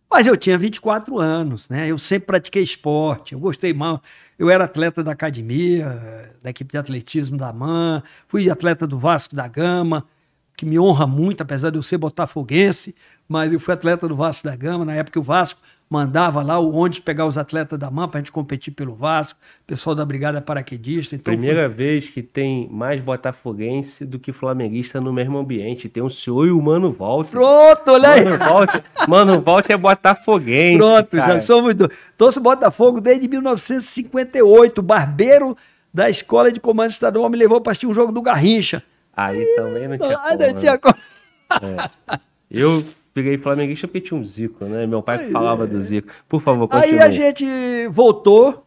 Mas eu tinha 24 anos, né? Eu sempre pratiquei esporte, eu gostei mal. Eu era atleta da academia, da equipe de atletismo da MAN, fui atleta do Vasco da Gama, que me honra muito, apesar de eu ser botafoguense, mas eu fui atleta do Vasco da Gama, na época o Vasco mandava lá o ônibus pegar os atletas da mãe para a gente competir pelo Vasco, pessoal da Brigada Paraquedista. Então Primeira foi... vez que tem mais botafoguense do que flamenguista no mesmo ambiente. Tem o senhor e o Mano Volta. Pronto, olha aí. Mano Volta, Mano é botafoguense. Pronto, cara. já somos dois. Torço Botafogo desde 1958. barbeiro da Escola de Comando Estadual me levou para assistir um jogo do Garrincha. Aí, também não tinha Aí como, não né? tinha como. É. Eu peguei flamenguista porque tinha um Zico, né? Meu pai aí, falava do é. Zico. Por favor, continue. Aí a gente voltou,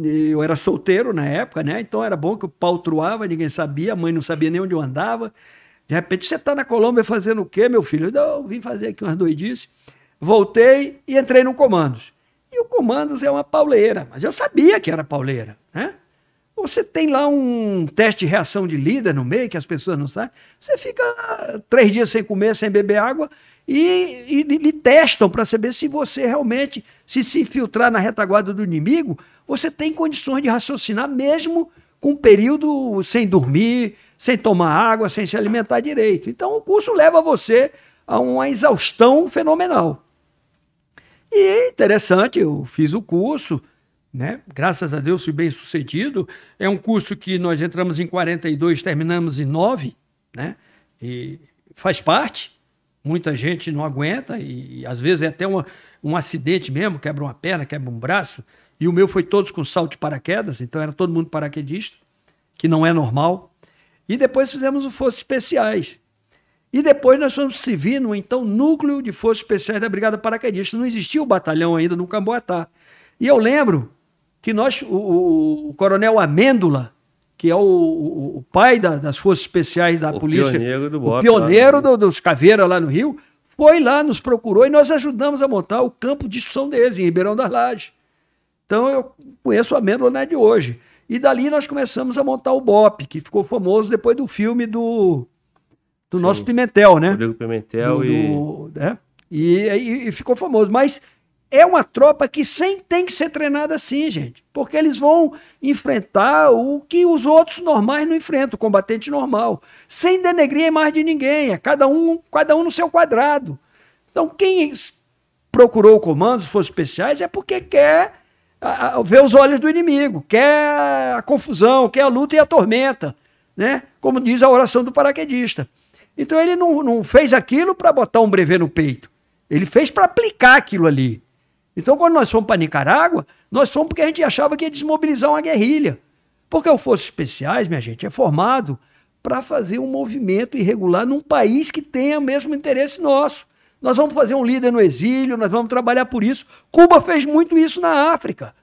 eu era solteiro na época, né? Então era bom que o pau truava, ninguém sabia, a mãe não sabia nem onde eu andava. De repente, você tá na Colômbia fazendo o quê, meu filho? Eu, não, eu vim fazer aqui umas doidices. Voltei e entrei no Comandos. E o Comandos é uma pauleira, mas eu sabia que era pauleira, né? Você tem lá um teste de reação de líder no meio, que as pessoas não sabem. Você fica três dias sem comer, sem beber água e, e, e lhe testam para saber se você realmente, se se infiltrar na retaguarda do inimigo, você tem condições de raciocinar mesmo com um período sem dormir, sem tomar água, sem se alimentar direito. Então o curso leva você a uma exaustão fenomenal. E é interessante, eu fiz o curso, né? Graças a Deus fui bem sucedido. É um curso que nós entramos em 42, terminamos em 9, né? E faz parte. Muita gente não aguenta e, e às vezes é até uma, um acidente mesmo, quebra uma perna, quebra um braço. E o meu foi todos com salto de paraquedas, então era todo mundo paraquedista, que não é normal. E depois fizemos o Forças Especiais. E depois nós fomos se vir no então núcleo de Forças Especiais da Brigada Paraquedista. Não existia o batalhão ainda no Camboatá. E eu lembro que nós, o, o, o coronel Amêndola, que é o, o, o pai da, das Forças Especiais da o Polícia. Pioneiro do BOP, o pioneiro do, dos Caveira lá no Rio, foi lá, nos procurou e nós ajudamos a montar o campo de instrução deles, em Ribeirão das Lajes. Então eu conheço a Mêndola né, de hoje. E dali nós começamos a montar o BOP, que ficou famoso depois do filme do, do nosso Pimentel, né? Rodrigo Pimentel do, e... Do, né? E, e, e ficou famoso. Mas é uma tropa que sem tem que ser treinada assim, gente. Porque eles vão enfrentar o que os outros normais não enfrentam, o combatente normal. Sem denegrir mais de ninguém, é cada um, cada um no seu quadrado. Então, quem procurou o comando, se for especiais, é porque quer a, a, ver os olhos do inimigo, quer a confusão, quer a luta e a tormenta, né? Como diz a oração do paraquedista. Então, ele não, não fez aquilo para botar um brevet no peito. Ele fez para aplicar aquilo ali. Então, quando nós fomos para Nicarágua, nós fomos porque a gente achava que ia desmobilizar uma guerrilha. Porque o Forças Especiais, minha gente, é formado para fazer um movimento irregular num país que tenha o mesmo interesse nosso. Nós vamos fazer um líder no exílio, nós vamos trabalhar por isso. Cuba fez muito isso na África.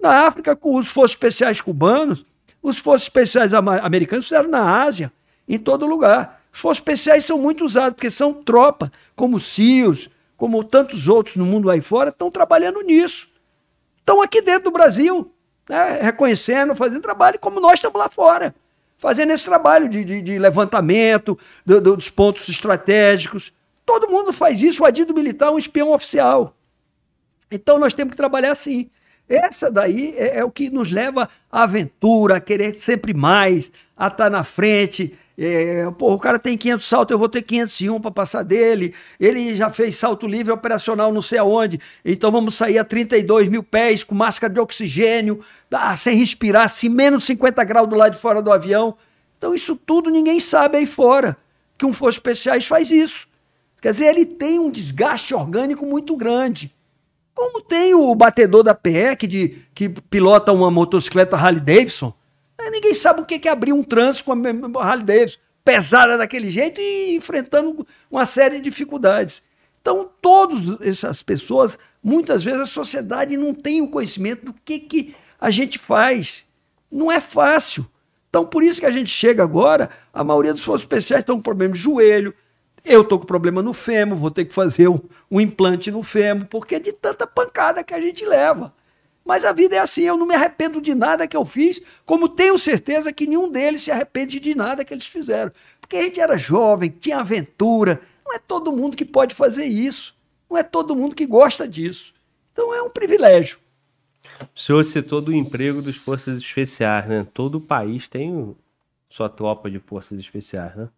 Na África, com os forças especiais cubanos, os forças especiais americanos fizeram na Ásia, em todo lugar. Os forças especiais são muito usados, porque são tropa, como os CIOs, como tantos outros no mundo aí fora, estão trabalhando nisso. Estão aqui dentro do Brasil, né, reconhecendo, fazendo trabalho como nós estamos lá fora. Fazendo esse trabalho de, de, de levantamento do, do, dos pontos estratégicos. Todo mundo faz isso. O adido militar é um espião oficial. Então nós temos que trabalhar assim. Essa daí é, é, o que nos leva à aventura, a querer sempre mais, a estar na frente, é, o cara tem 500 saltos, eu vou ter 501 para passar dele. Ele já fez salto livre operacional não sei aonde. Então vamos sair a 32 mil pés com máscara de oxigênio, ah, sem respirar, se menos 50 graus do lado de fora do avião. Então isso tudo ninguém sabe aí fora. Que um foro Especiais faz isso. Quer dizer, ele tem um desgaste orgânico muito grande. Como tem o batedor da PEC de, que pilota uma motocicleta Harley Davidson, Ninguém sabe o que é abrir um trânsito com a Harley Davidson, pesada daquele jeito e enfrentando uma série de dificuldades. Então, todas essas pessoas, muitas vezes a sociedade não tem o conhecimento do que, que a gente faz. Não é fácil. Então, por isso que a gente chega agora, a maioria dos forças especiais estão com problema de joelho, eu estou com problema no fêmur, vou ter que fazer um, um implante no fêmur, porque é de tanta pancada que a gente leva. Mas a vida é assim, eu não me arrependo de nada que eu fiz, como tenho certeza que nenhum deles se arrepende de nada que eles fizeram. Porque a gente era jovem, tinha aventura, não é todo mundo que pode fazer isso, não é todo mundo que gosta disso. Então é um privilégio. O senhor citou do emprego dos forças especiais, né? Todo país tem sua tropa de forças especiais, né?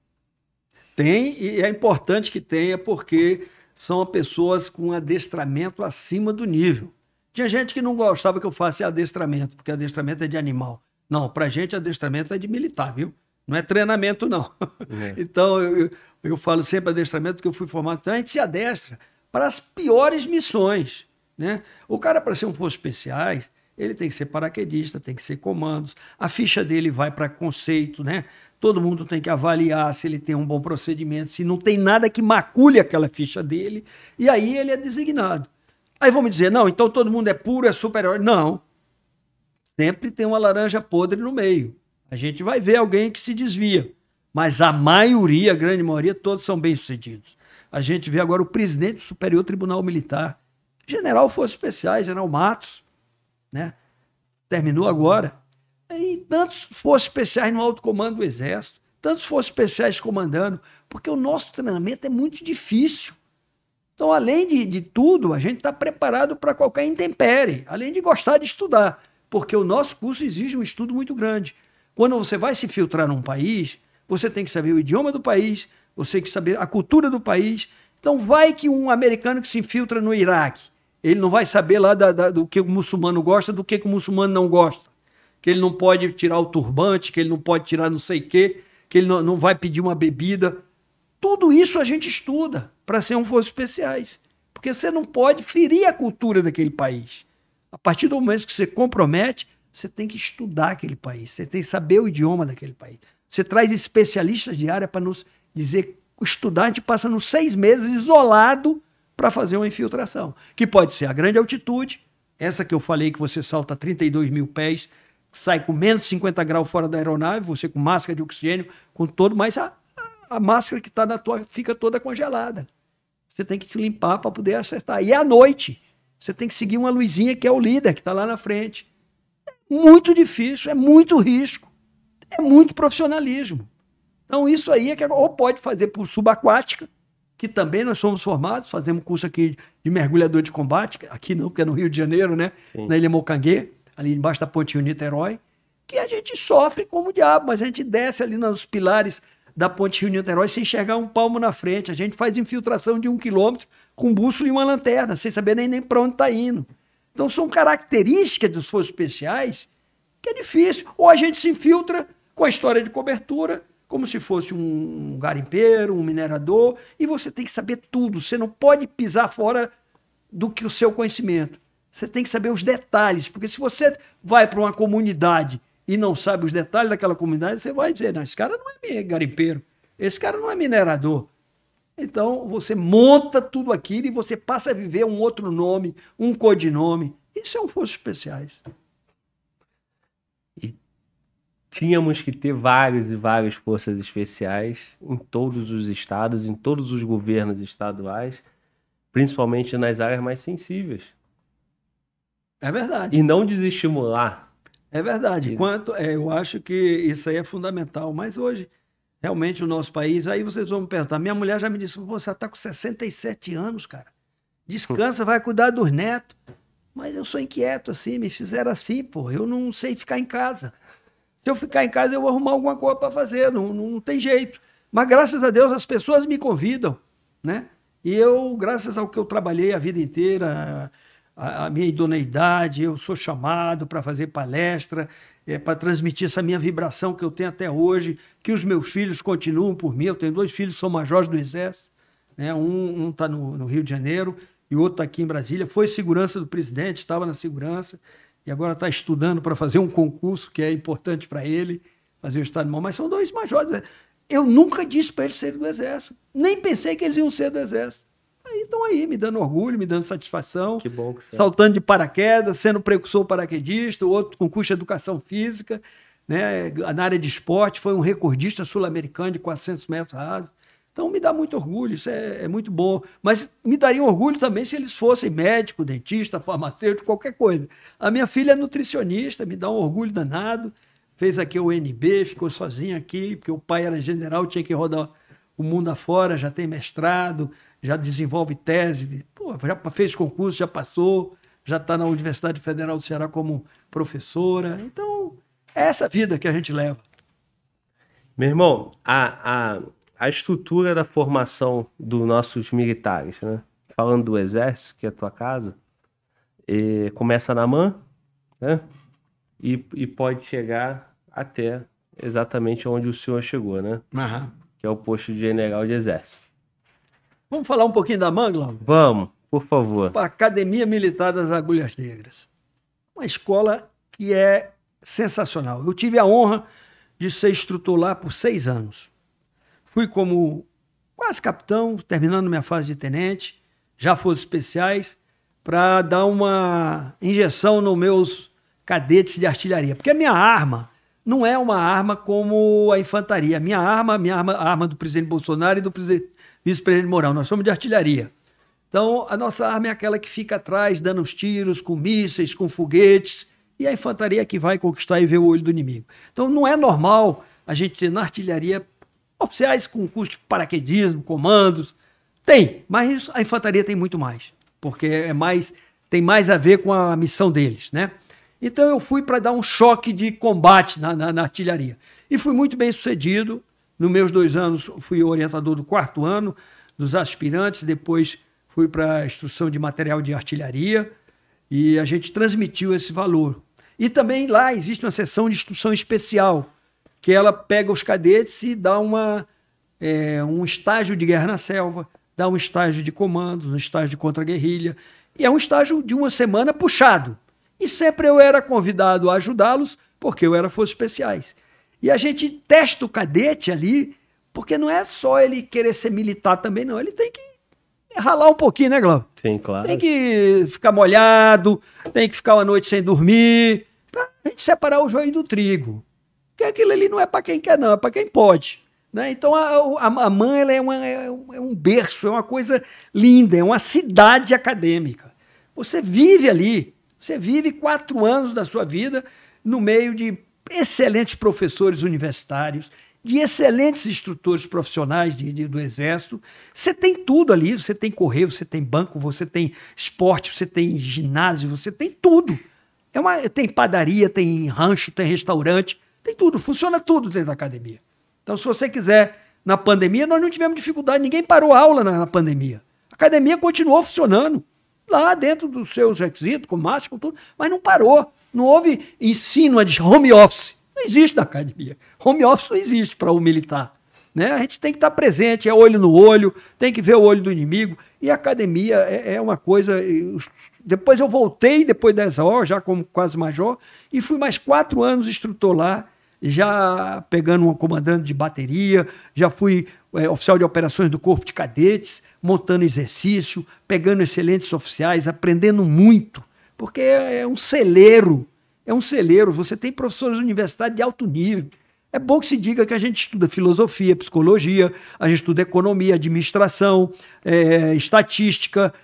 Tem, e é importante que tenha, porque são pessoas com adestramento acima do nível. Tinha gente que não gostava que eu faça adestramento, porque adestramento é de animal. Não, para gente adestramento é de militar, viu? Não é treinamento, não. É. (laughs) então, eu, eu falo sempre adestramento porque eu fui formado. Então, a gente se adestra para as piores missões, né? O cara, para ser um posto especiais, ele tem que ser paraquedista, tem que ser comandos. A ficha dele vai para conceito, né? Todo mundo tem que avaliar se ele tem um bom procedimento, se não tem nada que macule aquela ficha dele. E aí ele é designado. Aí vão me dizer, não, então todo mundo é puro, é superior. Não. Sempre tem uma laranja podre no meio. A gente vai ver alguém que se desvia. Mas a maioria, a grande maioria, todos são bem-sucedidos. A gente vê agora o presidente do Superior Tribunal Militar, general Forças Especiais, general Matos, né? terminou agora. E tantos forças especiais no alto comando do Exército, tantos forças especiais comandando, porque o nosso treinamento é muito difícil. Então, além de, de tudo, a gente está preparado para qualquer intempérie, além de gostar de estudar, porque o nosso curso exige um estudo muito grande. Quando você vai se filtrar num país, você tem que saber o idioma do país, você tem que saber a cultura do país. Então, vai que um americano que se infiltra no Iraque, ele não vai saber lá da, da, do que o muçulmano gosta, do que, que o muçulmano não gosta. Que ele não pode tirar o turbante, que ele não pode tirar não sei o quê, que ele não, não vai pedir uma bebida. Tudo isso a gente estuda para ser um forças especiais. Porque você não pode ferir a cultura daquele país. A partir do momento que você compromete, você tem que estudar aquele país, você tem que saber o idioma daquele país. Você traz especialistas de área para nos dizer estudar, a gente passa nos seis meses isolado para fazer uma infiltração, que pode ser a grande altitude, essa que eu falei que você salta 32 mil pés, sai com menos 50 graus fora da aeronave, você com máscara de oxigênio, com todo, mas a, a máscara que está na tua fica toda congelada. Você tem que se limpar para poder acertar. E à noite, você tem que seguir uma luzinha que é o líder, que está lá na frente. É muito difícil, é muito risco, é muito profissionalismo. Então, isso aí é que ou pode fazer por subaquática, que também nós somos formados, fazemos curso aqui de mergulhador de combate, aqui não, porque é no Rio de Janeiro, né? Na Ilha Mocanguê, ali embaixo da ponte Niterói, que a gente sofre como diabo, mas a gente desce ali nos pilares da Ponte Rio-Niterói sem enxergar um palmo na frente. A gente faz infiltração de um quilômetro com bússola e uma lanterna, sem saber nem, nem para onde está indo. Então são características dos forços especiais que é difícil. Ou a gente se infiltra com a história de cobertura, como se fosse um, um garimpeiro, um minerador, e você tem que saber tudo. Você não pode pisar fora do que o seu conhecimento. Você tem que saber os detalhes, porque se você vai para uma comunidade e não sabe os detalhes daquela comunidade, você vai dizer: não, esse cara não é garimpeiro, esse cara não é minerador. Então você monta tudo aquilo e você passa a viver um outro nome, um codinome. Isso são forças especiais. E tínhamos que ter vários e várias forças especiais em todos os estados, em todos os governos estaduais, principalmente nas áreas mais sensíveis. É verdade. E não desestimular é verdade. Quanto, é, eu acho que isso aí é fundamental. Mas hoje, realmente, o nosso país. Aí vocês vão me perguntar. Minha mulher já me disse: você está com 67 anos, cara. Descansa, vai cuidar dos netos. Mas eu sou inquieto assim, me fizeram assim, pô. Eu não sei ficar em casa. Se eu ficar em casa, eu vou arrumar alguma coisa para fazer. Não, não, não tem jeito. Mas graças a Deus as pessoas me convidam, né? E eu, graças ao que eu trabalhei a vida inteira, a, minha idoneidade, eu sou chamado para fazer palestra, é, para transmitir essa minha vibração que eu tenho até hoje, que os meus filhos continuam por mim. Eu tenho dois filhos que são majores do Exército, né? um está um tá no, no Rio de Janeiro e outro está aqui em Brasília. Foi segurança do presidente, estava na segurança e agora está estudando para fazer um concurso que é importante para ele, fazer o Estado de Mas são dois majores. Eu nunca disse para eles serem do Exército, nem pensei que eles iam ser do Exército aí estão aí, me dando orgulho, me dando satisfação. Que bom que é. Saltando de paraquedas, sendo precursor paraquedista, outro com curso de educação física, né? na área de esporte, foi um recordista sul-americano de 400 metros rasos. Então me dá muito orgulho, isso é, é, muito bom. Mas me daria orgulho também se eles fossem médico, dentista, farmacêutico, qualquer coisa. A minha filha é nutricionista, me dá um orgulho danado. Fez aqui o NB, ficou sozinha aqui, porque o pai era general, tinha que rodar o mundo afora, já tem mestrado, já desenvolve tese, pô, já fez concurso, já passou, já está na Universidade Federal do Ceará como professora. Então, é essa vida que a gente leva. Meu irmão, a, a, a estrutura da formação dos nossos militares, né? Falando do exército, que é a tua casa, e, começa na MAN, né? E, e pode chegar até exatamente onde o senhor chegou, né? Uhum. Que é o posto de general de exército. Vamos falar um pouquinho da MAN, Glauco? Vamos, por favor. A Academia Militar das Agulhas Negras. Uma escola que é sensacional. Eu tive a honra de ser instrutor lá por seis anos. Fui como quase capitão, terminando minha fase de tenente, já forças especiais, para dar uma injeção nos meus cadetes de artilharia. Porque a minha arma não é uma arma como a infantaria. A minha arma, a minha arma, a arma do presidente Bolsonaro e do presidente vice-presidente moral. nós somos de artilharia. Então, a nossa arma é aquela que fica atrás, dando os tiros, com mísseis, com foguetes, e a infantaria é que vai conquistar e ver o olho do inimigo. Então, não é normal a gente ter na artilharia oficiais com custo de paraquedismo, comandos. Tem, mas a infantaria tem muito mais, porque é mais tem mais a ver com a missão deles, né? Então eu fui para dar um choque de combate na, na, na, artilharia. E fui muito bem sucedido. Nos meus dois anos, fui orientador do quarto ano dos aspirantes, depois fui para a instrução de material de artilharia e a gente transmitiu esse valor. E também lá existe uma seção de instrução especial, que ela pega os cadetes e dá uma, é, um estágio de guerra na selva, dá um estágio de comando, um estágio de contra-guerrilha. E é um estágio de uma semana puxado. E sempre eu era convidado a ajudá-los, porque eu era forças especiais. E a gente testa o cadete ali, porque não é só ele querer ser militar também, não. Ele tem que ralar um pouquinho, né, Glauco? Tem, claro. Tem que ficar molhado, tem que ficar uma noite sem dormir, pra gente separar o joio do trigo. Porque aquilo ali não é para quem quer, não, é para quem pode. Né? Então a, a, a mãe é, uma, é, é, um berço, é uma coisa linda, é uma cidade acadêmica. Você vive ali, você vive quatro anos da sua vida no meio de excelentes professores universitários, de excelentes instrutores profissionais de, de, do Exército. Você tem tudo ali: você tem correio, você tem banco, você tem esporte, você tem ginásio, você tem tudo. É uma, tem padaria, tem rancho, tem restaurante, tem tudo. Funciona tudo dentro da academia. Então, se você quiser, na pandemia, nós não tivemos dificuldade, ninguém parou aula na, na pandemia. A academia continuou funcionando lá dentro dos seus requisitos, com máscara, com tudo, mas não parou. Não houve ensino de home office. Não existe na academia. Home office não existe para o militar. Né? A gente tem que estar tá presente, é olho no olho, tem que ver o olho do inimigo. E a academia é, é uma coisa. Depois eu voltei, depois dessa hora, já como quase major, e fui mais quatro anos instrutor lá, já pegando um comandante de bateria, já fui é, oficial de operações do Corpo de Cadetes, montando exercício, pegando excelentes oficiais, aprendendo muito porque é um celeiro. É um celeiro. Você tem professores universitários de alto nível. É bom que se diga que a gente estuda filosofia, psicologia, a gente estuda economia, administração, é, estatística,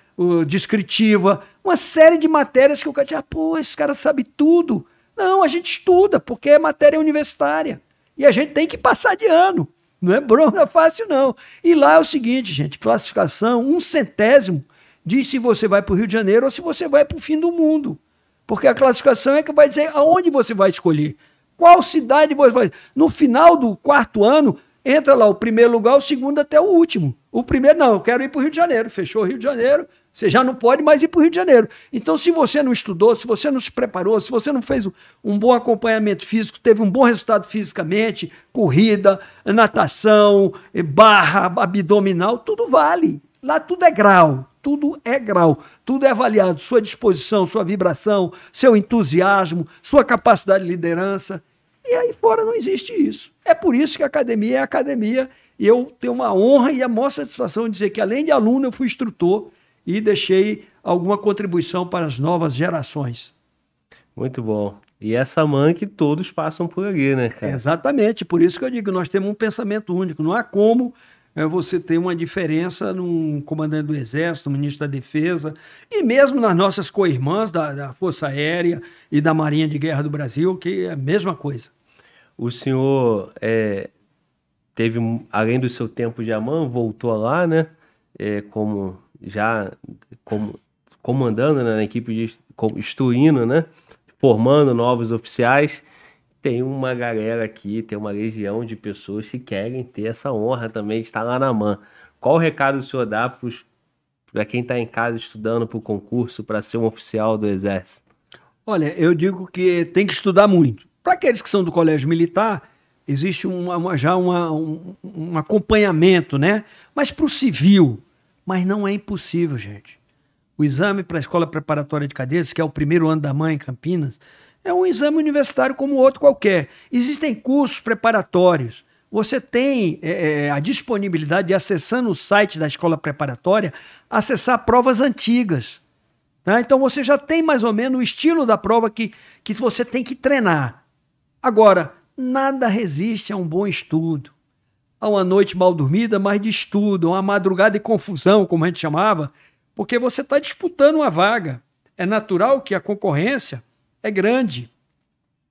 descritiva, uma série de matérias que o cara diz, ah, pô, esse cara sabe tudo. Não, a gente estuda, porque é matéria universitária. E a gente tem que passar de ano. Não é bronca fácil, não. E lá é o seguinte, gente: classificação, um centésimo diz se você vai para o Rio de Janeiro ou se você vai para o fim do mundo. Porque a classificação é que vai dizer aonde você vai escolher. Qual cidade você vai. No final do quarto ano, entra lá o primeiro lugar, o segundo até o último. O primeiro, não, eu quero ir para o Rio de Janeiro. Fechou o Rio de Janeiro, você já não pode mais ir para o Rio de Janeiro. Então, se você não estudou, se você não se preparou, se você não fez um bom acompanhamento físico, teve um bom resultado fisicamente, corrida, natação, barra abdominal, tudo vale. Lá tudo é grau, tudo é grau, tudo é avaliado, sua disposição, sua vibração, seu entusiasmo, sua capacidade de liderança. E aí fora não existe isso. É por isso que a academia é academia e eu tenho uma honra e a maior satisfação de dizer que além de aluno eu fui instrutor e deixei alguma contribuição para as novas gerações. Muito bom. E essa mãe que todos passam por ali, né, cara? É exatamente, por isso que eu digo, nós temos um pensamento único, não há como é você tem uma diferença num comandante do Exército, ministro da Defesa, e mesmo nas nossas co-irmãs da, da, Força Aérea e da Marinha de Guerra do Brasil, que é a mesma coisa. O senhor é, teve, além do seu tempo de Amã, voltou lá, né? É, como já como, comandando né, na equipe de instruindo, né? Formando novos oficiais tem uma galera aqui, tem uma legião de pessoas que querem ter essa honra também de estar lá na MAN. Qual o recado o senhor dá para quem está em casa estudando para o concurso, para ser um oficial do Exército? Olha, eu digo que tem que estudar muito. Para aqueles que são do colégio militar, existe uma, uma, já uma, um, um, acompanhamento, né? Mas para o civil, mas não é impossível, gente. O exame para a Escola Preparatória de Cadeias, que é o primeiro ano da mãe em Campinas, é um exame universitário como outro qualquer. Existem cursos preparatórios. Você tem é, é a disponibilidade de, acessando o site da escola preparatória, acessar provas antigas. Tá? Então você já tem mais ou menos o estilo da prova que, que você tem que treinar. Agora, nada resiste a um bom estudo, a uma noite mal dormida, mas de estudo, uma madrugada de confusão, como a gente chamava, porque você está disputando uma vaga. É natural que a concorrência é grande.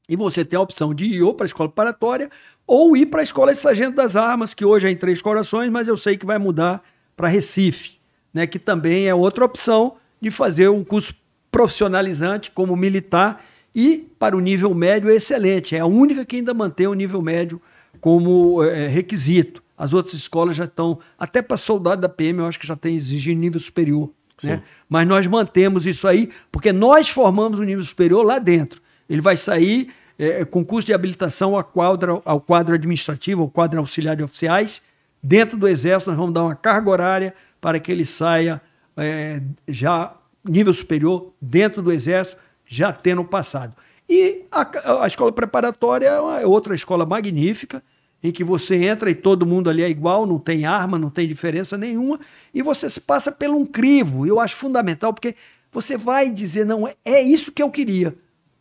E você tem a opção de ir ou para a escola preparatória ou ir para a escola de sargento das armas, que hoje é em Três Corações, mas eu sei que vai mudar para Recife, né, que também é outra opção de fazer um curso profissionalizante como militar e para o nível médio é excelente. É a única que ainda mantém o nível médio como é, requisito. As outras escolas já estão, até para soldado da PM, eu acho que já tem exigido nível superior né? Mas nós mantemos isso aí, porque nós formamos o nível superior lá dentro. Ele vai sair é, é concurso de habilitação ao quadro, ao quadro administrativo, ao quadro auxiliar de oficiais. Dentro do Exército, nós vamos dar uma carga horária para que ele saia é, já nível superior, dentro do Exército, já tendo passado. E a, a escola preparatória é, é outra escola magnífica, em que você entra e todo mundo ali é igual, não tem arma, não tem diferença nenhuma, e você se passa por um crivo. Eu acho fundamental, porque você vai dizer, não, é, é isso que eu queria.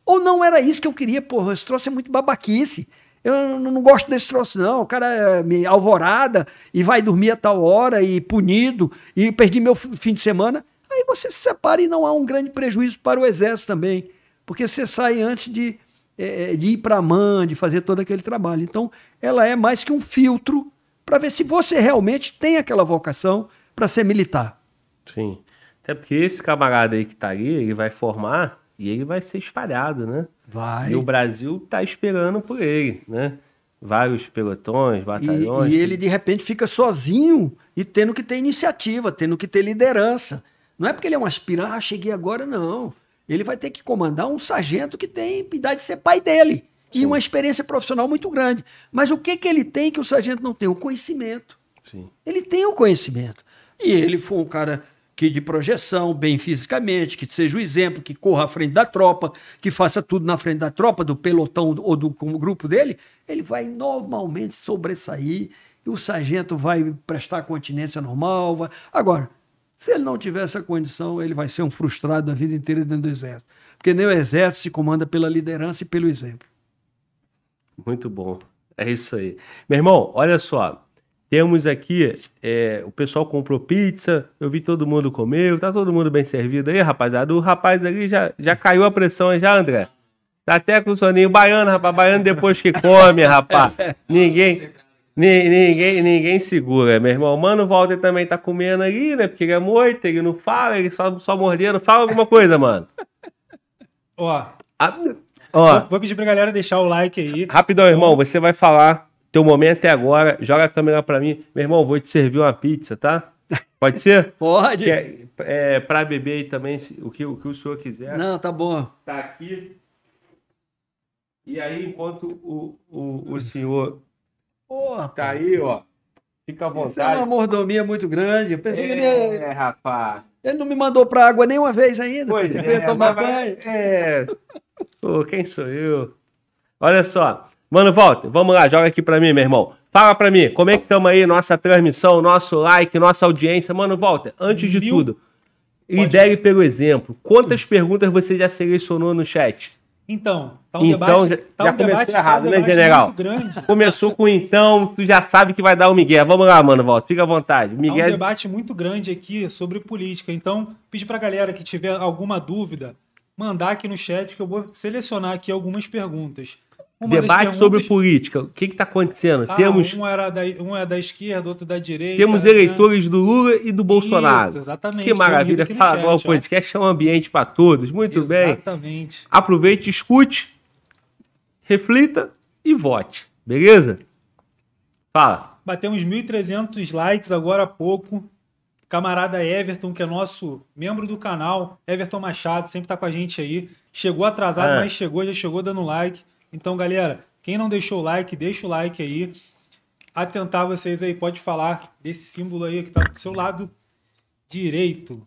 Ou não era isso que eu queria, porra, esse troço é muito babaquice. Eu não gosto desse troço, não. O cara eh, me alvorada e vai dormir a tal hora e punido e perdi meu fim de semana. Aí você se separa e não há um grande prejuízo para o exército também, porque você sai antes de é, é, de ir para a mãe, de fazer todo aquele trabalho. Então, ela é mais que um filtro para ver se você realmente tem aquela vocação para ser militar. Sim. Até porque esse camarada aí que está ali, ele vai formar e ele vai ser espalhado, né? Vai. E o Brasil está esperando por ele, né? Vários pelotões, batalhões. E, e ele, de repente, fica sozinho e tendo que ter iniciativa, tendo que ter liderança. Não é porque ele é um aspirante, ah, cheguei agora, não. Ele vai ter que comandar um sargento que tem idade de ser pai dele Sim. e uma experiência profissional muito grande. Mas o que, que ele tem que o sargento não tem? O conhecimento. Sim. Ele tem o conhecimento. E ele foi um cara que de projeção, bem fisicamente, que seja o exemplo, que corra à frente da tropa, que faça tudo na frente da tropa, do pelotão ou do grupo dele, ele vai normalmente sobressair e o sargento vai prestar continência normal. Vai... Agora, se ele não tiver essa condição, ele vai ser um frustrado a vida inteira dentro do exército. Porque nem o exército se comanda pela liderança e pelo exemplo. Muito bom. É isso aí. Meu irmão, olha só. Temos aqui, é, o pessoal comprou pizza, eu vi todo mundo comer, tá todo mundo bem servido aí, rapaziada. O rapaz ali já, já caiu a pressão aí, já, André? Tá até com o soninho baiano, rapaz. Baiano depois que come, rapaz. (laughs) Ninguém. Ninguém, ninguém segura, meu irmão. Mano, o Walter também tá comendo ali, né? Porque ele é morto, ele não fala, ele só, só mordendo. Fala alguma coisa, mano. Ó. A... Ah, ó. Vou, pedir pra galera deixar o like aí. Rapidão, então... irmão, você vai falar. Teu momento é agora. Joga a câmera pra mim. Meu irmão, vou te servir uma pizza, tá? Pode ser? (laughs) Pode. É, é, pra beber aí também, o que, o que o senhor quiser. Não, tá bom. Tá aqui. E aí, enquanto o, o, o senhor Porra. Tá aí, ó. Fica à vontade. Isso é uma mordomia muito grande. Eu pensei é, que ele. É, rapaz. Ele não me mandou pra água nenhuma vez ainda. Pois é, tomar banho. É. Pô, quem sou eu? Olha só. Mano, volta. Vamos lá, joga aqui pra mim, meu irmão. Fala pra mim, como é que estamos aí? Nossa transmissão, nosso like, nossa audiência. Mano, volta. Antes de Mil... tudo, lidere pelo exemplo. Quantas perguntas você já selecionou no chat? Então, tá um então, debate, tá já, um começou debate, errado, tá um né, general? Começou com então, tu já sabe que vai dar o Miguel. Vamos lá, mano, volta, fica à vontade. Tá Miguel... um debate muito grande aqui sobre política. Então, pedi pra galera que tiver alguma dúvida, mandar aqui no chat que eu vou selecionar aqui algumas perguntas. Uma Debate sobre política. O que está acontecendo? Ah, Temos... um, era da, um é da esquerda, outro da direita. Temos né? eleitores né? do Lula e do Bolsonaro. Isso, exatamente. Que maravilha. Fala agora o podcast é um ambiente para todos. Muito exatamente. bem. Exatamente. Aproveite, escute, reflita e vote. Beleza? Fala. Batemos 1.300 likes agora há pouco. Camarada Everton, que é nosso membro do canal, Everton Machado, sempre está com a gente aí. Chegou atrasado, é. mas chegou, já chegou dando like. Então, galera, quem não deixou o like, deixa o like aí. Atentar vocês aí, pode falar desse símbolo aí que está do seu lado direito.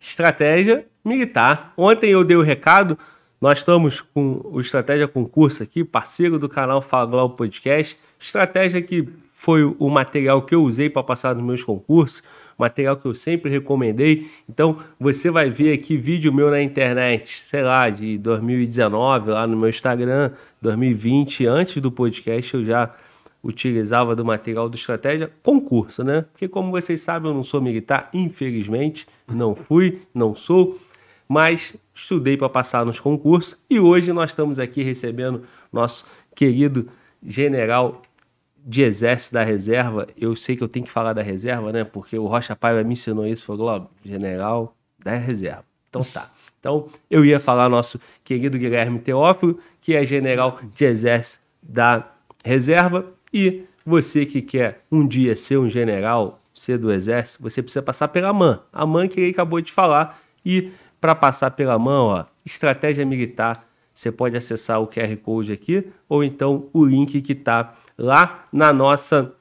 Estratégia militar. Ontem eu dei o recado, nós estamos com o Estratégia Concurso aqui, parceiro do canal Fala Global Podcast. Estratégia que foi o material que eu usei para passar nos meus concursos material que eu sempre recomendei. Então você vai ver aqui vídeo meu na internet, sei lá, de 2019, lá no meu Instagram, 2020, antes do podcast eu já utilizava do material do Estratégia, concurso, né? Porque como vocês sabem, eu não sou militar, infelizmente, não fui, não sou, mas estudei para passar nos concursos e hoje nós estamos aqui recebendo nosso querido general de exército da reserva, eu sei que eu tenho que falar da reserva, né? Porque o Rocha Paiva me ensinou isso, falou, ó, general da reserva. Então tá. Então eu ia falar nosso querido Guilherme Teófilo, que é general de exército da reserva. E você que quer um dia ser um general, ser do exército, você precisa passar pela MAN. A MAN que ele acabou de falar. E para passar pela MAN, ó, estratégia militar, você pode acessar o QR Code aqui ou então o link que está lá na nossa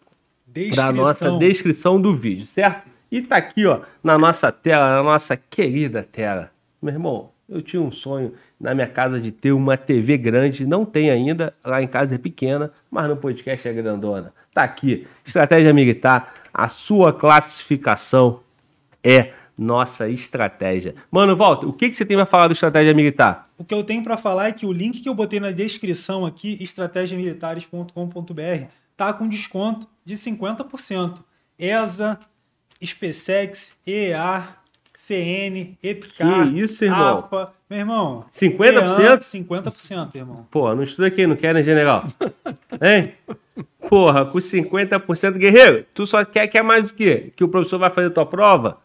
descrição, na nossa descrição do vídeo, certo? E tá aqui, ó, na nossa tela, na nossa querida tela. Meu irmão, eu tinha um sonho na minha casa de ter uma TV grande, não tem ainda, lá em casa é pequena, mas no podcast é grandona. Tá aqui, Estratégia Militar, a sua classificação é nossa estratégia. Mano, volta, o que, que você tem para falar do estratégia militar? O que eu tenho para falar é que o link que eu botei na descrição aqui, estratégiamilitares.com.br, tá com desconto de 50%. ESA, SpaceX, EA, CN, Epicar, que isso, irmão? APA, meu irmão. 50%? EAN, 50%, irmão. Pô, não estuda aqui, não quer, né, general? (laughs) hein? Porra, com 50%, guerreiro, tu só quer que é mais o quê? Que o professor vai fazer tua prova?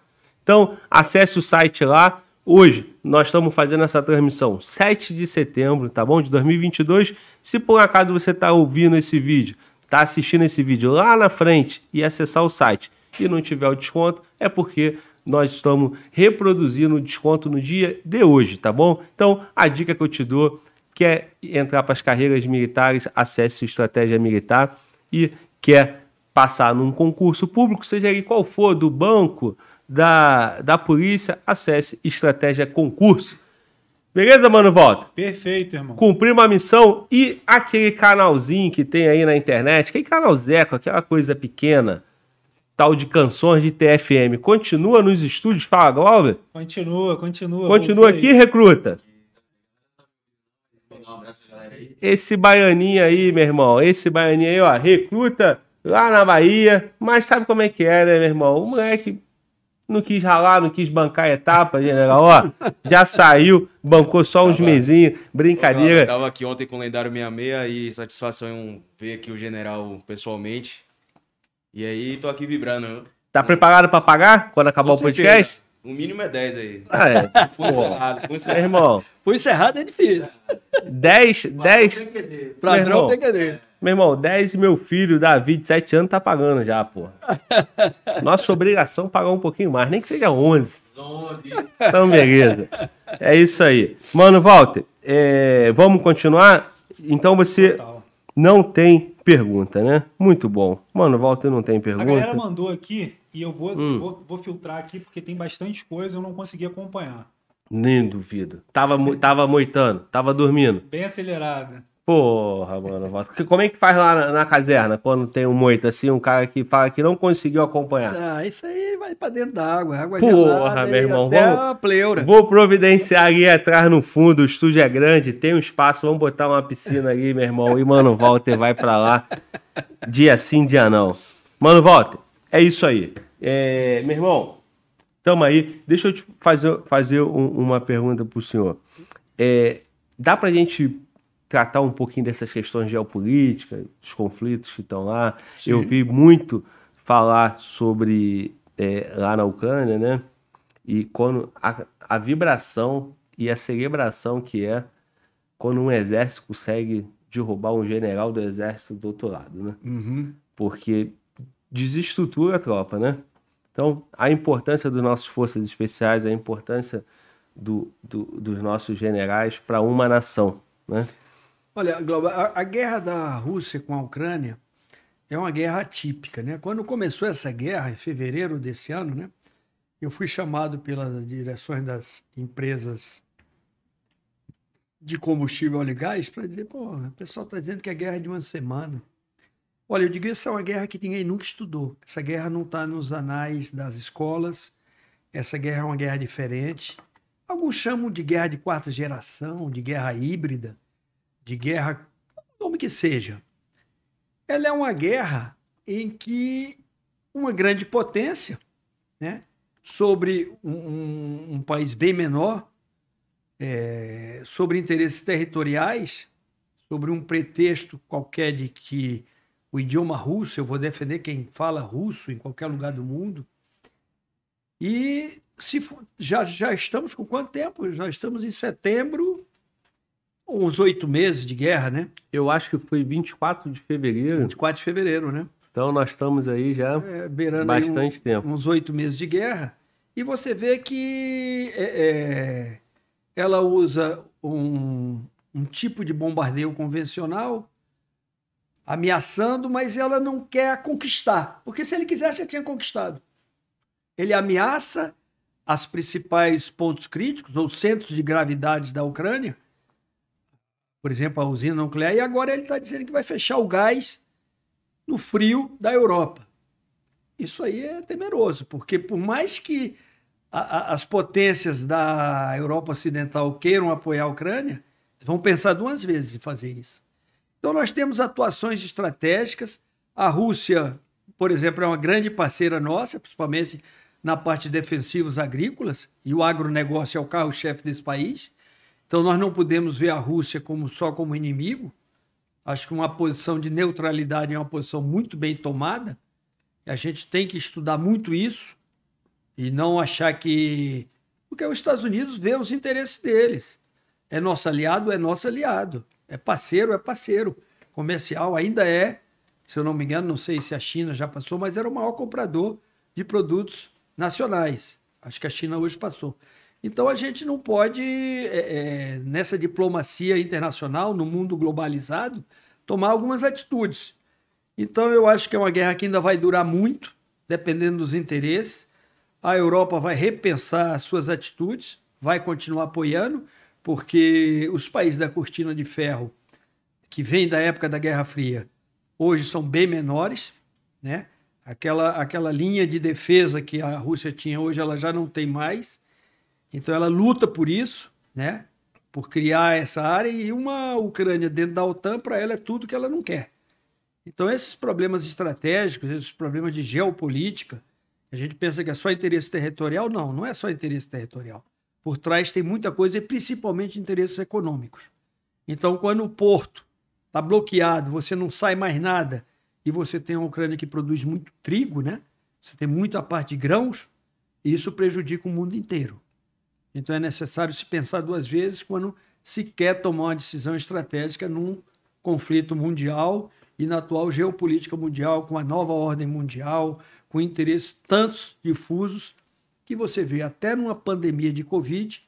Então, acesse o site lá. Hoje nós estamos fazendo essa transmissão 7 de setembro, tá bom? De 2022. Se por acaso você está ouvindo esse vídeo, está assistindo esse vídeo lá na frente e acessar o site e não tiver o desconto, é porque nós estamos reproduzindo o desconto no dia de hoje, tá bom? Então, a dica que eu te dou, quer entrar para as carreiras militares, acesse Estratégia Militar e quer passar num concurso público, seja ele qual for, do banco, da, da polícia, acesse Estratégia Concurso. Beleza, mano? Volta. Perfeito, irmão. Cumprir uma missão e aquele canalzinho que tem aí na internet, aquele canal Zeco, aquela coisa pequena, tal de canções de TFM, continua nos estúdios? Fala, Glauber. Continua, continua. Continua aqui, aí. recruta. Esse baianinho aí, meu irmão, esse baianinho aí, ó, recruta lá na Bahia, mas sabe como é que é, né, meu irmão? O moleque não quis ralar, não quis bancar a etapa, general. Ó, já saiu, bancou só uns tava, mesinhos, brincadeira. Eu tava aqui ontem com o lendário 66 e satisfação em ver aqui o general pessoalmente. E aí, tô aqui vibrando. Tá preparado para pagar quando acabar com o podcast? Certeza. O mínimo é 10 aí. Ah, é. (laughs) Punho cerrado, punho cerrado. irmão. Punho cerrado é difícil. 10, 10. Pra tem que ter. Meu irmão, 10 e meu filho, Davi, de 7 anos, tá pagando já, pô. (laughs) Nossa obrigação é pagar um pouquinho mais, nem que seja 11. 11. Então, beleza. É isso aí. Mano, Walter, é, vamos continuar? Então você não tem pergunta, né? Muito bom. Mano, Walter não tem pergunta. A galera mandou aqui e eu vou, hum. vou, vou, filtrar aqui porque tem bastante coisa eu não consegui acompanhar. Nem duvido. Tava, tava moitando, tava dormindo. Bem acelerada. Porra, mano, como é que faz lá na, na, caserna quando tem um moito assim, um cara que fala que não conseguiu acompanhar? Ah, isso aí vai pra dentro da água, água Porra, gelada, meu irmão, até vamos, a pleura. Vou providenciar ali atrás no fundo, o estúdio é grande, tem um espaço, vamos botar uma piscina ali, meu irmão, e mano Walter vai pra lá, dia sim, dia não. Mano Walter, é isso aí. É, meu irmão, tamo aí. Deixa eu te fazer, fazer um, uma pergunta pro senhor. É, dá pra gente tratar um pouquinho dessas questões geopolíticas, dos conflitos que estão lá. Sim. Eu vi muito falar sobre é, lá na Ucrânia, né? E quando a, a vibração e a celebração que é quando um exército consegue derrubar um general do exército do outro lado, né? Uhum. Porque desestrutura a tropa, né? Então, a importância dos nossos forças especiais, a importância do, do, dos nossos generais para uma nação, né? Olha, Glauber, a, a guerra da Rússia com a Ucrânia é uma guerra atípica, né? Quando começou essa guerra, em fevereiro desse ano, né? Eu fui chamado pelas direções das empresas de combustível e gás para dizer, pô, o pessoal está dizendo que é guerra de uma semana. Olha, eu digo, essa é uma guerra que ninguém nunca estudou. Essa guerra não está nos anais das escolas. Essa guerra é uma guerra diferente. Alguns chamam de guerra de quarta geração, de guerra híbrida de guerra, nome que seja, ela é uma guerra em que uma grande potência, né, sobre um, um, um país bem menor, é, sobre interesses territoriais, sobre um pretexto qualquer de que o idioma russo, eu vou defender quem fala russo em qualquer lugar do mundo. E se já, já estamos com quanto tempo? Já estamos em setembro uns oito meses de guerra, né? Eu acho que foi 24 de fevereiro. 24 de fevereiro, né? Então nós estamos aí já é, beirando bastante um, tempo. Uns oito meses de guerra. E você vê que é, é, ela usa um, um tipo de bombardeio convencional ameaçando, mas ela não quer conquistar. Porque se ele quisesse, já tinha conquistado. Ele ameaça as principais pontos críticos ou centros de gravidade da Ucrânia por exemplo, a usina nuclear, e agora ele está dizendo que vai fechar o gás no frio da Europa. Isso aí é temeroso, porque por mais que a, a, as potências da Europa Ocidental queiram apoiar a Ucrânia, vão pensar duas vezes em fazer isso. Então, nós temos atuações estratégicas. A Rússia, por exemplo, é uma grande parceira nossa, principalmente na parte de defensivos agrícolas, e o agronegócio é o carro-chefe desse país. Então nós não podemos ver a Rússia como só como inimigo. Acho que uma posição de neutralidade é uma posição muito bem tomada. A gente tem que estudar muito isso e não achar que porque os Estados Unidos vê os interesses deles. É nosso aliado, é nosso aliado. É parceiro, é parceiro. Comercial ainda é, se eu não me engano, não sei se a China já passou, mas era o maior comprador de produtos nacionais. Acho que a China hoje passou. Então a gente não pode, é, é, nessa diplomacia internacional, no mundo globalizado, tomar algumas atitudes. Então eu acho que é uma guerra que ainda vai durar muito, dependendo dos interesses. A Europa vai repensar suas atitudes, vai continuar apoiando, porque os países da cortina de ferro, que vêm da época da Guerra Fria, hoje são bem menores, né? Aquela, aquela linha de defesa que a Rússia tinha hoje, ela já não tem mais então ela luta por isso, né? Por criar essa área e uma Ucrânia dentro da OTAN para ela é tudo que ela não quer. Então esses problemas estratégicos, esses problemas de geopolítica, a gente pensa que é só interesse territorial, não, não é só interesse territorial. Por trás tem muita coisa e principalmente interesses econômicos. Então quando o porto está bloqueado, você não sai mais nada e você tem uma Ucrânia que produz muito trigo, né? Você tem muita parte de grãos, isso prejudica o mundo inteiro. Então é necessário se pensar duas vezes quando se quer tomar uma decisão estratégica num conflito mundial e na atual geopolítica mundial, com a nova ordem mundial, com interesses tantos difusos, que você vê até numa pandemia de Covid,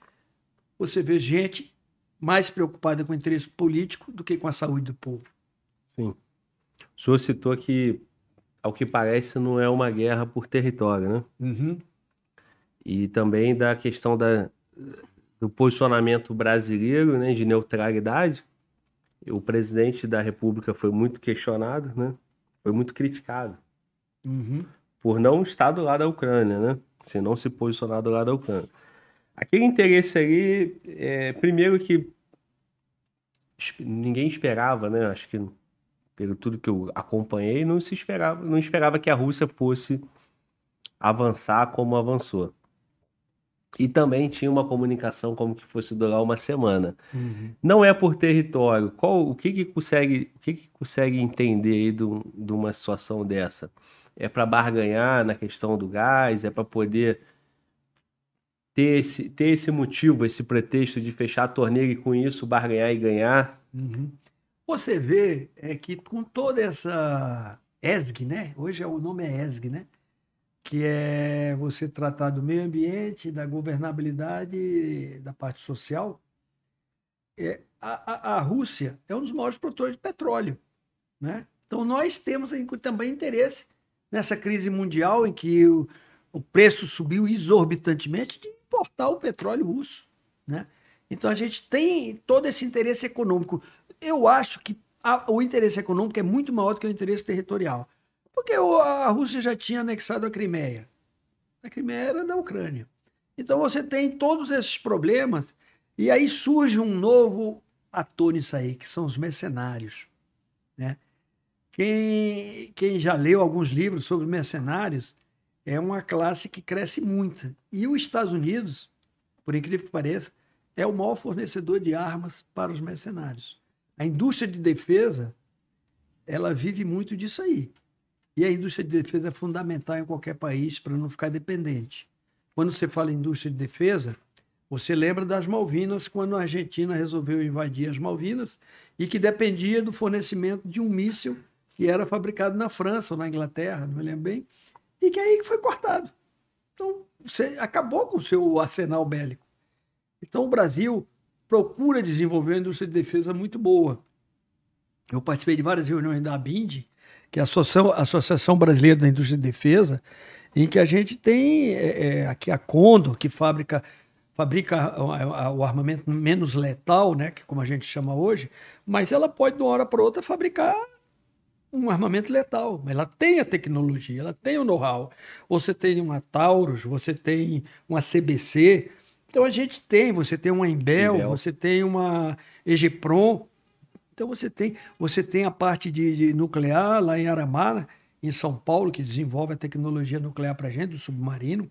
você vê gente mais preocupada com o interesse político do que com a saúde do povo. Sim. O senhor citou que, ao que parece, não é uma guerra por território, né? Uhum. E também da questão da do posicionamento brasileiro, né, de neutralidade, o presidente da República foi muito questionado, né? Foi muito criticado uhum. por não estar do lado da Ucrânia, né? Se não se posicionar do lado da Ucrânia. Aquele interesse ali, é, primeiro que ninguém esperava, né? Acho que pelo tudo que eu acompanhei, não se esperava, não esperava que a Rússia fosse avançar como avançou e também tinha uma comunicação como que fosse durar uma semana. Uhum. Não é por território. Qual o que, que consegue o que, que consegue entender aí de uma situação dessa? É para barganhar na questão do gás? É para poder ter esse, ter esse motivo, esse pretexto de fechar a torneira e com isso barganhar e ganhar? Uhum. Você vê é que com toda essa ESG, né? Hoje é, o nome é ESG, né? que é você tratar do meio ambiente, da governabilidade, da parte social. É, a, a, a Rússia é um dos maiores produtores de petróleo. Né? Então, nós temos também interesse nessa crise mundial em que o, o preço subiu exorbitantemente de importar o petróleo russo. Né? Então, a gente tem todo esse interesse econômico. Eu acho que a, o interesse econômico é muito maior do que o interesse territorial. Porque a Rússia já tinha anexado a Crimeia. A Crimeia era da Ucrânia. Então você tem todos esses problemas, e aí surge um novo ator nisso aí, que são os mercenários. Né? Quem, quem já leu alguns livros sobre mercenários é uma classe que cresce muito. E os Estados Unidos, por incrível que pareça, é o maior fornecedor de armas para os mercenários. A indústria de defesa, ela vive muito disso aí. E a indústria de defesa é fundamental em qualquer país para não ficar dependente. Quando você fala em indústria de defesa, você lembra das Malvinas, quando a Argentina resolveu invadir as Malvinas e que dependia do fornecimento de um míssil que era fabricado na França ou na Inglaterra, não me lembro bem, e que aí foi cortado. Então, você acabou com o seu arsenal bélico. Então, o Brasil procura desenvolver uma indústria de defesa muito boa. Eu participei de várias reuniões da ABIND, que é a Associação, Associação Brasileira da Indústria de Defesa, em que a gente tem é, é aqui a Condor, que fabrica, fabrica é, o armamento menos letal, né, que como a gente chama hoje, mas ela pode, de uma hora para outra, fabricar um armamento letal. Ela tem a tecnologia, ela tem o know-how. Você tem uma Taurus, você tem uma CBC. Então a gente tem, você tem uma Embel, Embel. você tem uma Egepron, então você tem, você tem a parte de, de nuclear lá em Aramara, em São Paulo, que desenvolve a tecnologia nuclear para a gente, do submarino.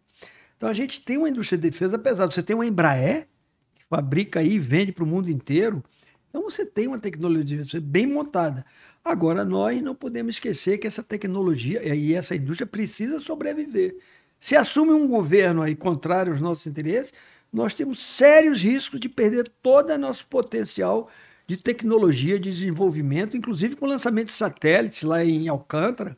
Então a gente tem uma indústria de defesa pesada. Você tem uma Embraer, que fabrica aí e vende para o mundo inteiro. Então você tem uma tecnologia de defesa bem montada. Agora, nós não podemos esquecer que essa tecnologia e essa indústria precisa sobreviver. Se assume um governo aí contrário aos nossos interesses, nós temos sérios riscos de perder todo o nosso potencial de tecnologia, de desenvolvimento, inclusive com lançamento de satélites lá em Alcântara,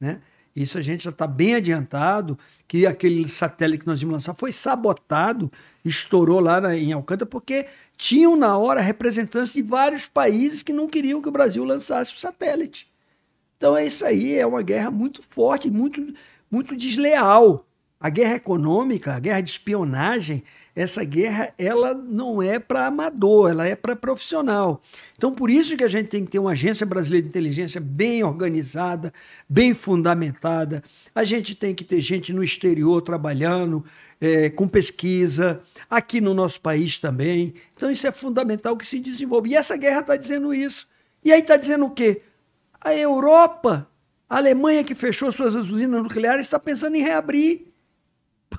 né? Isso a gente já está bem adiantado, que aquele satélite que nós íamos lançar foi sabotado, estourou lá na, em Alcântara, porque tinham na hora representantes de vários países que não queriam que o Brasil lançasse o satélite. Então é isso aí, é uma guerra muito forte, muito, muito desleal. A guerra econômica, a guerra de espionagem, essa guerra ela não é para amador, ela é para profissional. Então, por isso que a gente tem que ter uma agência brasileira de inteligência bem organizada, bem fundamentada. A gente tem que ter gente no exterior trabalhando, é, com pesquisa, aqui no nosso país também. Então, isso é fundamental que se desenvolva. E essa guerra está dizendo isso. E aí está dizendo o quê? A Europa, a Alemanha que fechou suas usinas nucleares, está pensando em reabrir.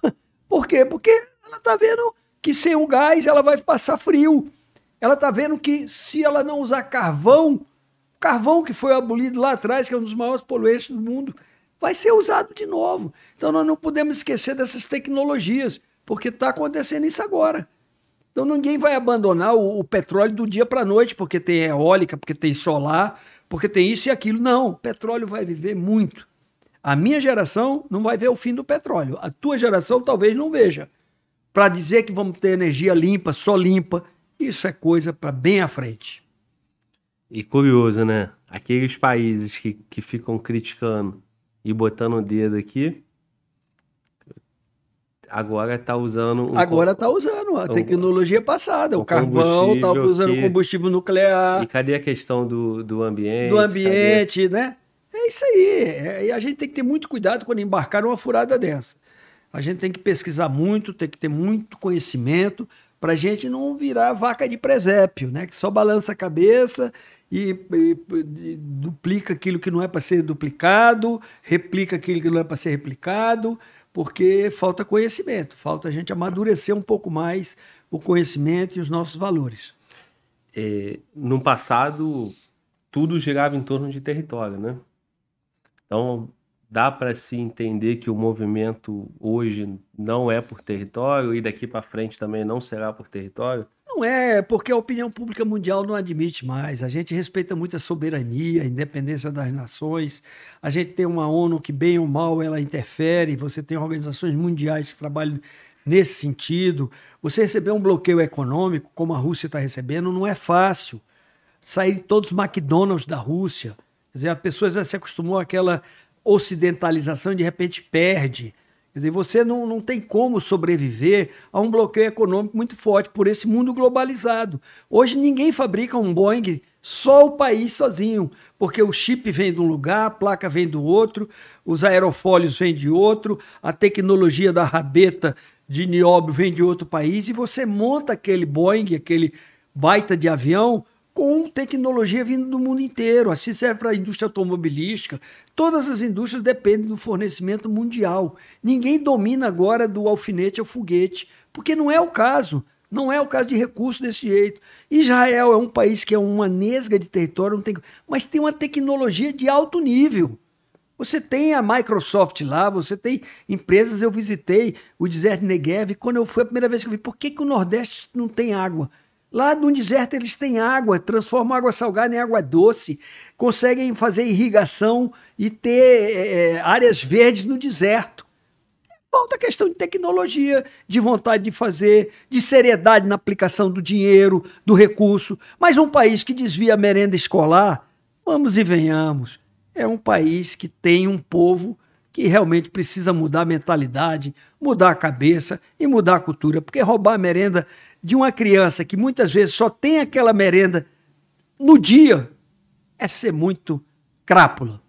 (laughs) Por quê? Porque ela está vendo que sem o gás ela vai passar frio. Ela está vendo que se ela não usar carvão, carvão que foi abolido lá atrás, que é um dos maiores poluentes do mundo, vai ser usado de novo. Então nós não podemos esquecer dessas tecnologias, porque está acontecendo isso agora. Então ninguém vai abandonar o, o petróleo do dia para a noite, porque tem eólica, porque tem solar, porque tem isso e aquilo. Não, o petróleo vai viver muito. A minha geração não vai ver o fim do petróleo. A tua geração talvez não veja para dizer que vamos ter energia limpa, só limpa, isso é coisa para bem à frente. E curioso, né? Aqueles países que, que ficam criticando e botando o dedo aqui, agora está usando. Um agora está usando a um, tecnologia passada, o, o carvão, está usando que... combustível nuclear. E cadê a questão do, do ambiente? Do ambiente, cadê? né? É isso aí. É, e a gente tem que ter muito cuidado quando embarcar numa furada dessa a gente tem que pesquisar muito, tem que ter muito conhecimento para a gente não virar vaca de presépio, né? Que só balança a cabeça e, e, e duplica aquilo que não é para ser duplicado, replica aquilo que não é para ser replicado, porque falta conhecimento, falta a gente amadurecer um pouco mais o conhecimento e os nossos valores. É, no passado, tudo girava em torno de território, né? Então, dá para se entender que o movimento hoje não é por território e daqui para frente também não será por território? Não é, porque a opinião pública mundial não admite mais. A gente respeita muito a soberania, a independência das nações. A gente tem uma ONU que, bem ou mal, ela interfere. Você tem organizações mundiais que trabalham nesse sentido. Você receber um bloqueio econômico, como a Rússia está recebendo, não é fácil. Sair todos os McDonald's da Rússia. Quer dizer, a pessoa já se acostumou àquela ocidentalização e de repente perde. Quer dizer, você não, não tem como sobreviver a um bloqueio econômico muito forte por esse mundo globalizado. Hoje ninguém fabrica um Boeing só o país sozinho, porque o chip vem de um lugar, a placa vem do outro, os aerofólios vêm de outro, a tecnologia da rabeta de nióbio vem de outro país e você monta aquele Boeing, aquele baita de avião com tecnologia vindo do mundo inteiro. Assim serve para a indústria automobilística. Todas as indústrias dependem do fornecimento mundial. Ninguém domina agora do alfinete ao foguete, porque não é o caso. Não é o caso de recurso desse jeito. Israel é um país que é uma nesga de território, não tem, mas tem uma tecnologia de alto nível. Você tem a Microsoft lá, você tem empresas. Eu visitei o deserto Negev quando eu fui a primeira vez que eu vi. Por que, que o Nordeste não tem água? Lá no deserto eles têm água, transformam água salgada em água doce, conseguem fazer irrigação e ter é, áreas verdes no deserto. Falta questão de tecnologia, de vontade de fazer, de seriedade na aplicação do dinheiro, do recurso. Mas um país que desvia a merenda escolar, vamos e venhamos, é um país que tem um povo que realmente precisa mudar a mentalidade, mudar a cabeça e mudar a cultura, porque roubar a merenda de uma criança que muitas vezes só tem aquela merenda no dia é ser muito crápula.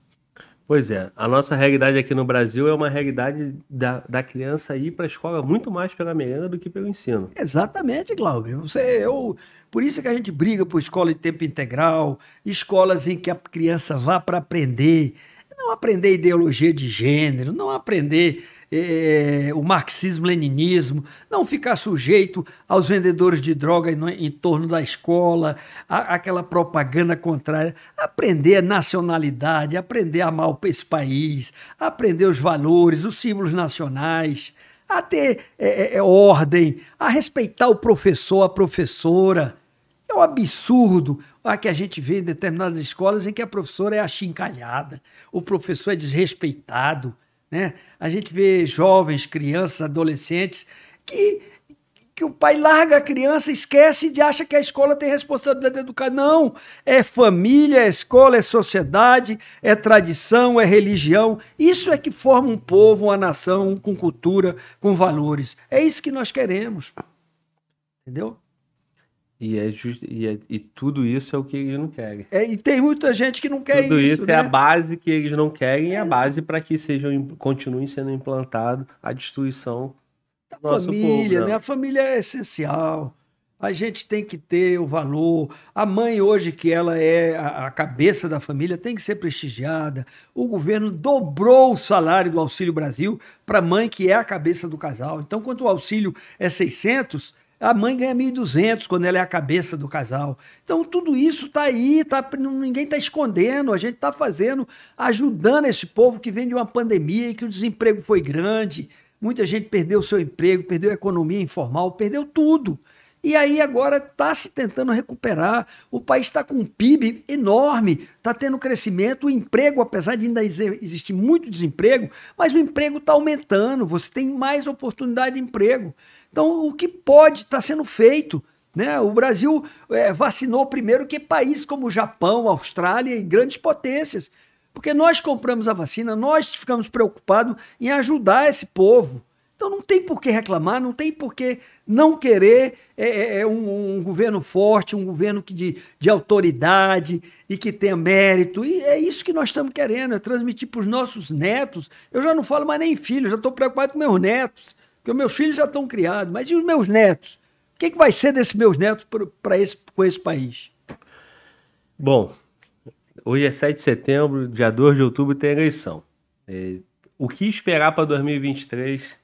Pois é, a nossa realidade aqui no Brasil é uma realidade da, da criança ir para a escola muito mais pela merenda do que pelo ensino. Exatamente, Glauber. Você, eu, por isso que a gente briga por escola em tempo integral, escolas em que a criança vá para aprender, não aprender ideologia de gênero, não aprender é, o marxismo-leninismo, não ficar sujeito aos vendedores de droga em, em torno da escola, a, aquela propaganda contrária. Aprender a nacionalidade, aprender a amar esse país, aprender os valores, os símbolos nacionais, a ter é, é, ordem, a respeitar o professor, a professora. É um absurdo a que a gente vê em determinadas escolas em que a professora é achincalhada, o professor é desrespeitado. Né? A gente vê jovens, crianças, adolescentes que, que o pai larga a criança, esquece e acha que a escola tem responsabilidade de educar. Não! É família, é escola, é sociedade, é tradição, é religião. Isso é que forma um povo, uma nação com cultura, com valores. É isso que nós queremos. Entendeu? E, é just, e, é, e, tudo isso é o que eles não querem. É, e tem muita gente que não quer tudo isso. Tudo isso né? é a né? base que eles não querem e a é. base para que sejam, continuem sendo implantado a destruição da família. Povo, né? A família é essencial. A gente tem que ter o valor. A mãe, hoje, que ela é a, a cabeça da família, tem que ser prestigiada. O governo dobrou o salário do Auxílio Brasil para a mãe, que é a cabeça do casal. Então, quando o auxílio é 600 a mãe ganha 1.200 quando ela é a cabeça do casal. Então, tudo isso está aí, tá, ninguém está escondendo, a gente está fazendo, ajudando esse povo que vem de uma pandemia e que o desemprego foi grande. Muita gente perdeu seu emprego, perdeu a economia informal, perdeu tudo. E aí agora está se tentando recuperar. O país está com um PIB enorme, está tendo crescimento, o emprego, apesar de ainda existir muito desemprego, mas o emprego está aumentando, você tem mais oportunidade de emprego. Então, o que pode estar tá sendo feito? Né? O Brasil é, vacinou primeiro que países como Japão, Austrália e grandes potências. Porque nós compramos a vacina, nós ficamos preocupados em ajudar esse povo. Então não tem por que reclamar, não tem por que não querer é, é, é um, um, governo forte, um governo que de, de autoridade e que tenha mérito. E é isso que nós estamos querendo, é transmitir para os nossos netos. Eu já não falo mais nem filho, já estou preocupado com meus netos. Porque os meus filhos já estão criados, mas e os meus netos? O que, é que vai ser desses meus netos para esse, com esse país? Bom, hoje é 7 de setembro, dia 2 de outubro tem eleição. É, o que esperar para 2023?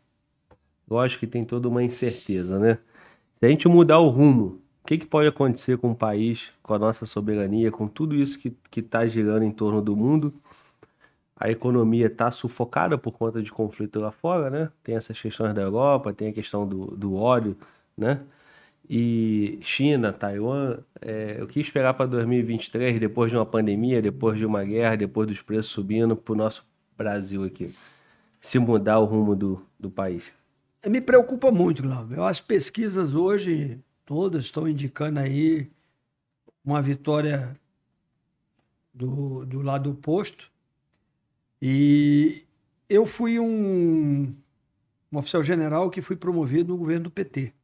Lógico que tem toda uma incerteza, né? Se a gente mudar o rumo, o que, que pode acontecer com o país, com a nossa soberania, com tudo isso que está girando em torno do mundo? a economia está sufocada por conta de conflito lá fora, né? Tem essas questões da Europa, tem a questão do, do óleo, né? E China, Taiwan, é, o que esperar para 2023, depois de uma pandemia, depois de uma guerra, depois dos preços subindo para o nosso Brasil aqui? Se mudar o rumo do, do país? Me preocupa muito, Glauber. As pesquisas hoje, todas estão indicando aí uma vitória do, do lado oposto. E eu fui um, um oficial general que fui promovido no governo do PT.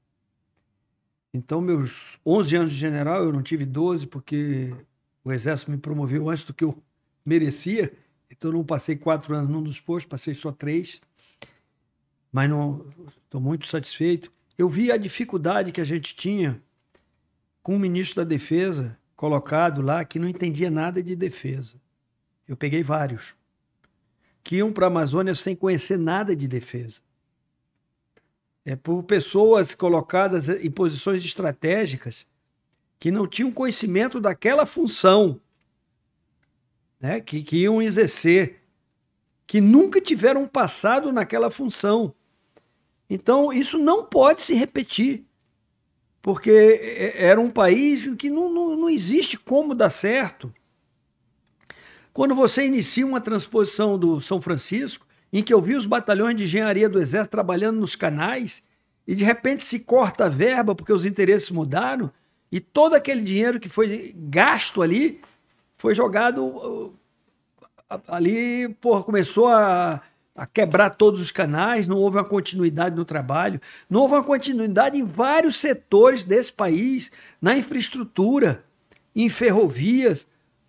Então, meus 11 anos de general, eu não tive 12 porque o Exército me promoveu antes do que eu merecia. Então, eu não passei quatro anos num dos postos, passei só três. Mas estou muito satisfeito. Eu vi a dificuldade que a gente tinha com o ministro da Defesa colocado lá, que não entendia nada de defesa. Eu peguei vários que iam para a Amazônia sem conhecer nada de defesa. É por pessoas colocadas em posições estratégicas que não tinham conhecimento daquela função né, que, que iam exercer, que nunca tiveram passado naquela função. Então, isso não pode se repetir, porque é, é, era um país que não, não, não existe como dar certo. Quando você inicia uma transposição do São Francisco, em que eu vi os batalhões de engenharia do Exército trabalhando nos canais, e de repente se corta a verba porque os interesses mudaram, e todo aquele dinheiro que foi gasto ali foi jogado uh, ali, porra, começou a, a quebrar todos os canais, não houve uma continuidade no trabalho, não houve uma continuidade em vários setores desse país, na infraestrutura, em ferrovias,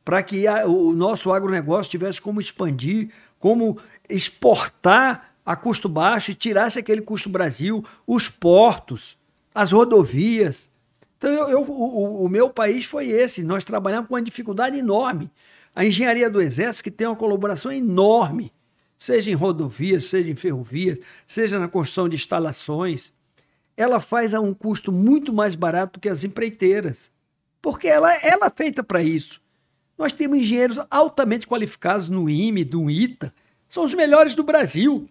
para que a, o nosso agronegócio tivesse como expandir, como exportar a custo baixo e tirasse aquele custo Brasil, os portos, as rodovias. Então, eu, eu o, o meu país foi esse. Nós trabalhamos com uma dificuldade enorme. A engenharia do Exército, que tem uma colaboração enorme, seja em rodovias, seja em ferrovias, seja na construção de instalações, ela faz a um custo muito mais barato que as empreiteiras. Porque ela, ela é feita para isso. Nós temos engenheiros altamente qualificados no IME, do ITA, são os melhores do Brasil.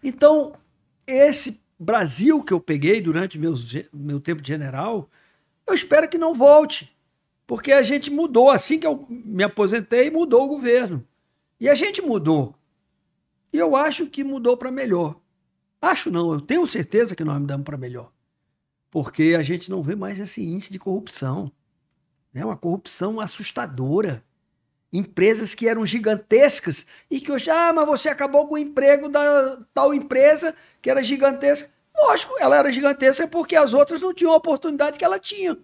Então, esse Brasil que eu peguei durante meus, meu tempo de general, eu espero que não volte, porque a gente mudou. Assim que eu me aposentei, mudou o governo. E a gente mudou. E eu acho que mudou para melhor. Acho não, eu tenho certeza que nós mudamos para melhor. Porque a gente não vê mais esse índice de corrupção né? uma corrupção assustadora. Empresas que eram gigantescas e que hoje, ah, mas você acabou com o emprego da tal empresa que era gigantesca. Lógico, ela era gigantesca porque as outras não tinham a oportunidade que ela tinha.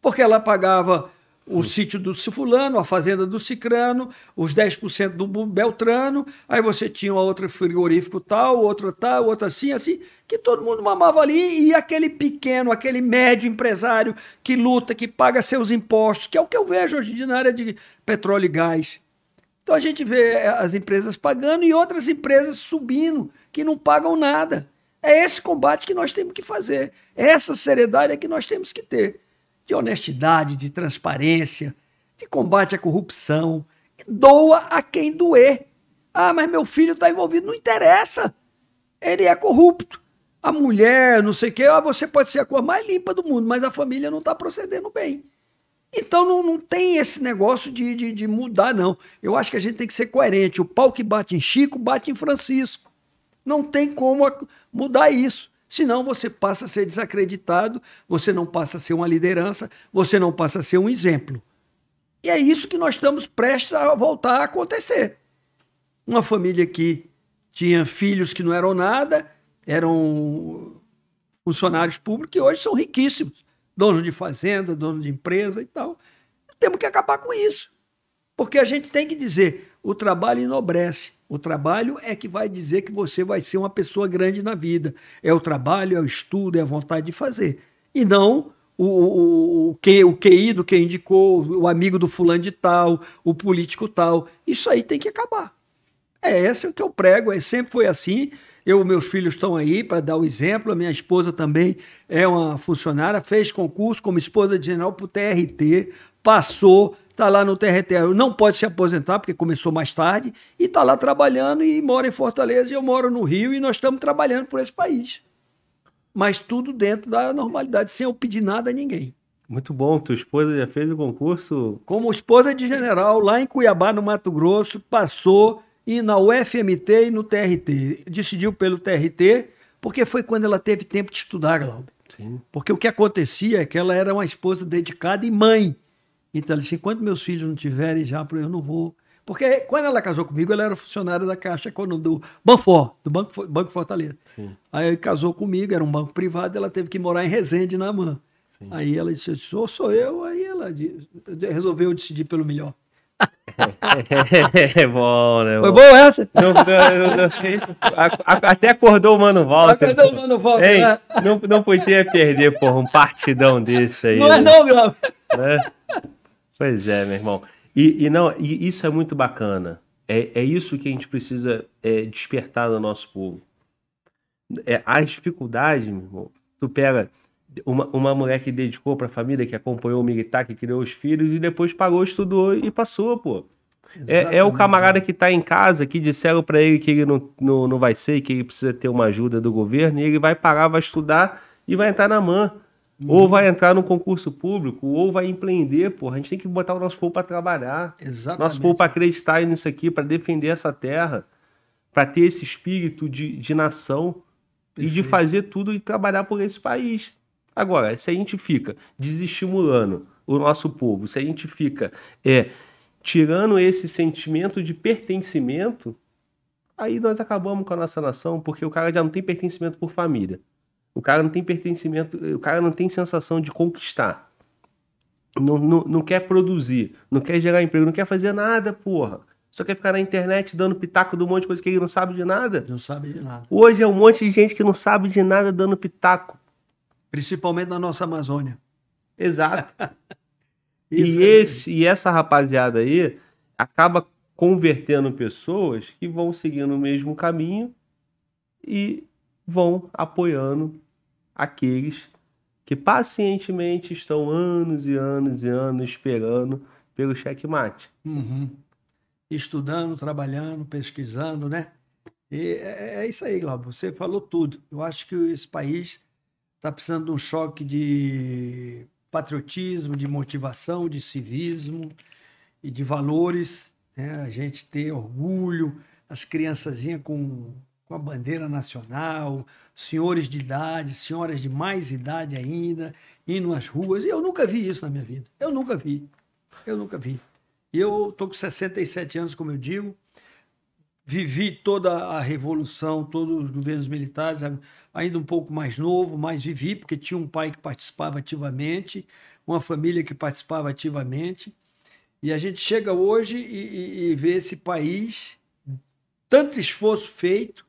Porque ela pagava o hum. sítio do fulano, a fazenda do cicrano, os 10% do beltrano, aí você tinha uma frigorífico tal, outro tal, outro assim, assim, que todo mundo mamava ali e aquele pequeno, aquele médio empresário que luta, que paga seus impostos, que é o que eu vejo hoje em dia na área de petróleo e gás. Então a gente vê eh, as empresas pagando e outras empresas subindo, que não pagam nada. É esse combate que nós temos que fazer. Essa seriedade é que nós temos que ter de honestidade, de transparência, de combate à corrupção. E doa a quem doer. Ah, mas meu filho está envolvido. Não interessa. Ele é corrupto. A mulher, não sei o quê, ah, você pode ser a cor mais limpa do mundo, mas a família não está procedendo bem. Então não, não tem esse negócio de, de, de mudar, não. Eu acho que a gente tem que ser coerente. O pau que bate em Chico, bate em Francisco. Não tem como mudar isso. Senão você passa a ser desacreditado, você não passa a ser uma liderança, você não passa a ser um exemplo. E é isso que nós estamos prestes a voltar a acontecer. Uma família que tinha filhos que não eram nada, eram funcionários públicos que hoje são riquíssimos, donos de fazenda, donos de empresa e tal. Temos que acabar com isso. Porque a gente tem que dizer, o trabalho enobrece. O trabalho é que vai dizer que você vai ser uma pessoa grande na vida. É o trabalho, é o estudo, é a vontade de fazer. E não o, o, o, que, o QI do que indicou, o amigo do fulano de tal, o político tal. Isso aí tem que acabar. É esse é o que eu prego, é, sempre foi assim. Eu, meus filhos estão aí para dar o exemplo. A minha esposa também é uma funcionária, fez concurso como esposa de general para o TRT, passou, está lá no TRT, não pode se aposentar porque começou mais tarde, e está lá trabalhando e mora em Fortaleza, e eu moro no Rio, e nós estamos trabalhando por esse país. Mas tudo dentro da normalidade, sem eu pedir nada a ninguém. Muito bom, tua esposa já fez o concurso? Como esposa de general, lá em Cuiabá, no Mato Grosso, passou e na UFMT e no TRT. Decidiu pelo TRT, porque foi quando ela teve tempo de estudar, Glauber. Porque o que acontecia é que ela era uma esposa dedicada e mãe. Então, ele disse: enquanto meus filhos não tiverem já, eu não vou. Porque quando ela casou comigo, ela era funcionária da Caixa do Banfor, do Banco, banco Fortaleza. Sim. Aí ela casou comigo, era um banco privado, ela teve que morar em Resende, na AMAN. Aí ela disse, sou, sou eu. Aí ela disse, resolveu decidir pelo melhor. (laughs) é bom, né? Foi bom, essa? Não, não, não, até acordou o Mano Walter. Acordou o Mano Walter. Ei, né? não, não podia perder, porra, um partidão desse aí. Não é não, meu Né? Pois é, meu irmão. E, e não, e isso é muito bacana. É, é isso que a gente precisa é, despertar no nosso povo. É, as dificuldades, meu irmão, tu pega uma, uma mulher que dedicou para a família, que acompanhou o militar, que criou os filhos e depois pagou, estudou e passou, pô. É, é, o camarada né? que está em casa, que disseram para ele que ele não, não, não vai ser, que ele precisa ter uma ajuda do governo, e ele vai parar, vai estudar e vai entrar na mão. Uhum. Ou vai entrar num concurso público, ou vai empreender, porra. A gente tem que botar o nosso povo para trabalhar. Exatamente. Nosso povo para acreditar nisso aqui, para defender essa terra, para ter esse espírito de, de nação Perfeito. e de fazer tudo e trabalhar por esse país. Agora, se a gente fica desestimulando o nosso povo, se a gente fica é, tirando esse sentimento de pertencimento, aí nós acabamos com a nossa nação, porque o cara já não tem pertencimento por família. O cara não tem pertencimento, o cara não tem sensação de conquistar. Não, não, não quer produzir, não quer gerar emprego, não quer fazer nada, porra. Só quer ficar na internet dando pitaco de um monte de coisa que ele não sabe de nada. Não sabe de nada. Hoje é um monte de gente que não sabe de nada dando pitaco. Principalmente na nossa Amazônia. Exato. (laughs) e, é esse, e essa rapaziada aí acaba convertendo pessoas que vão seguindo o mesmo caminho e vão apoiando aqueles que pacientemente estão anos e anos e anos esperando pelo checkmate. Uhum. Estudando, trabalhando, pesquisando, né? E é, é isso aí, Glauber. Você falou tudo. Eu acho que esse país está precisando de um choque de patriotismo, de motivação, de civismo e de valores. Né? A gente ter orgulho, as criançazinhas com com a bandeira nacional, senhores de idade, senhoras de mais idade ainda, indo às ruas. E eu nunca vi isso na minha vida. Eu nunca vi. Eu nunca vi. eu estou com 67 anos, como eu digo, vivi toda a revolução, todos os governos militares, ainda um pouco mais novo, mas vivi, porque tinha um pai que participava ativamente, uma família que participava ativamente. E a gente chega hoje e, e, e vê esse país, tanto esforço feito,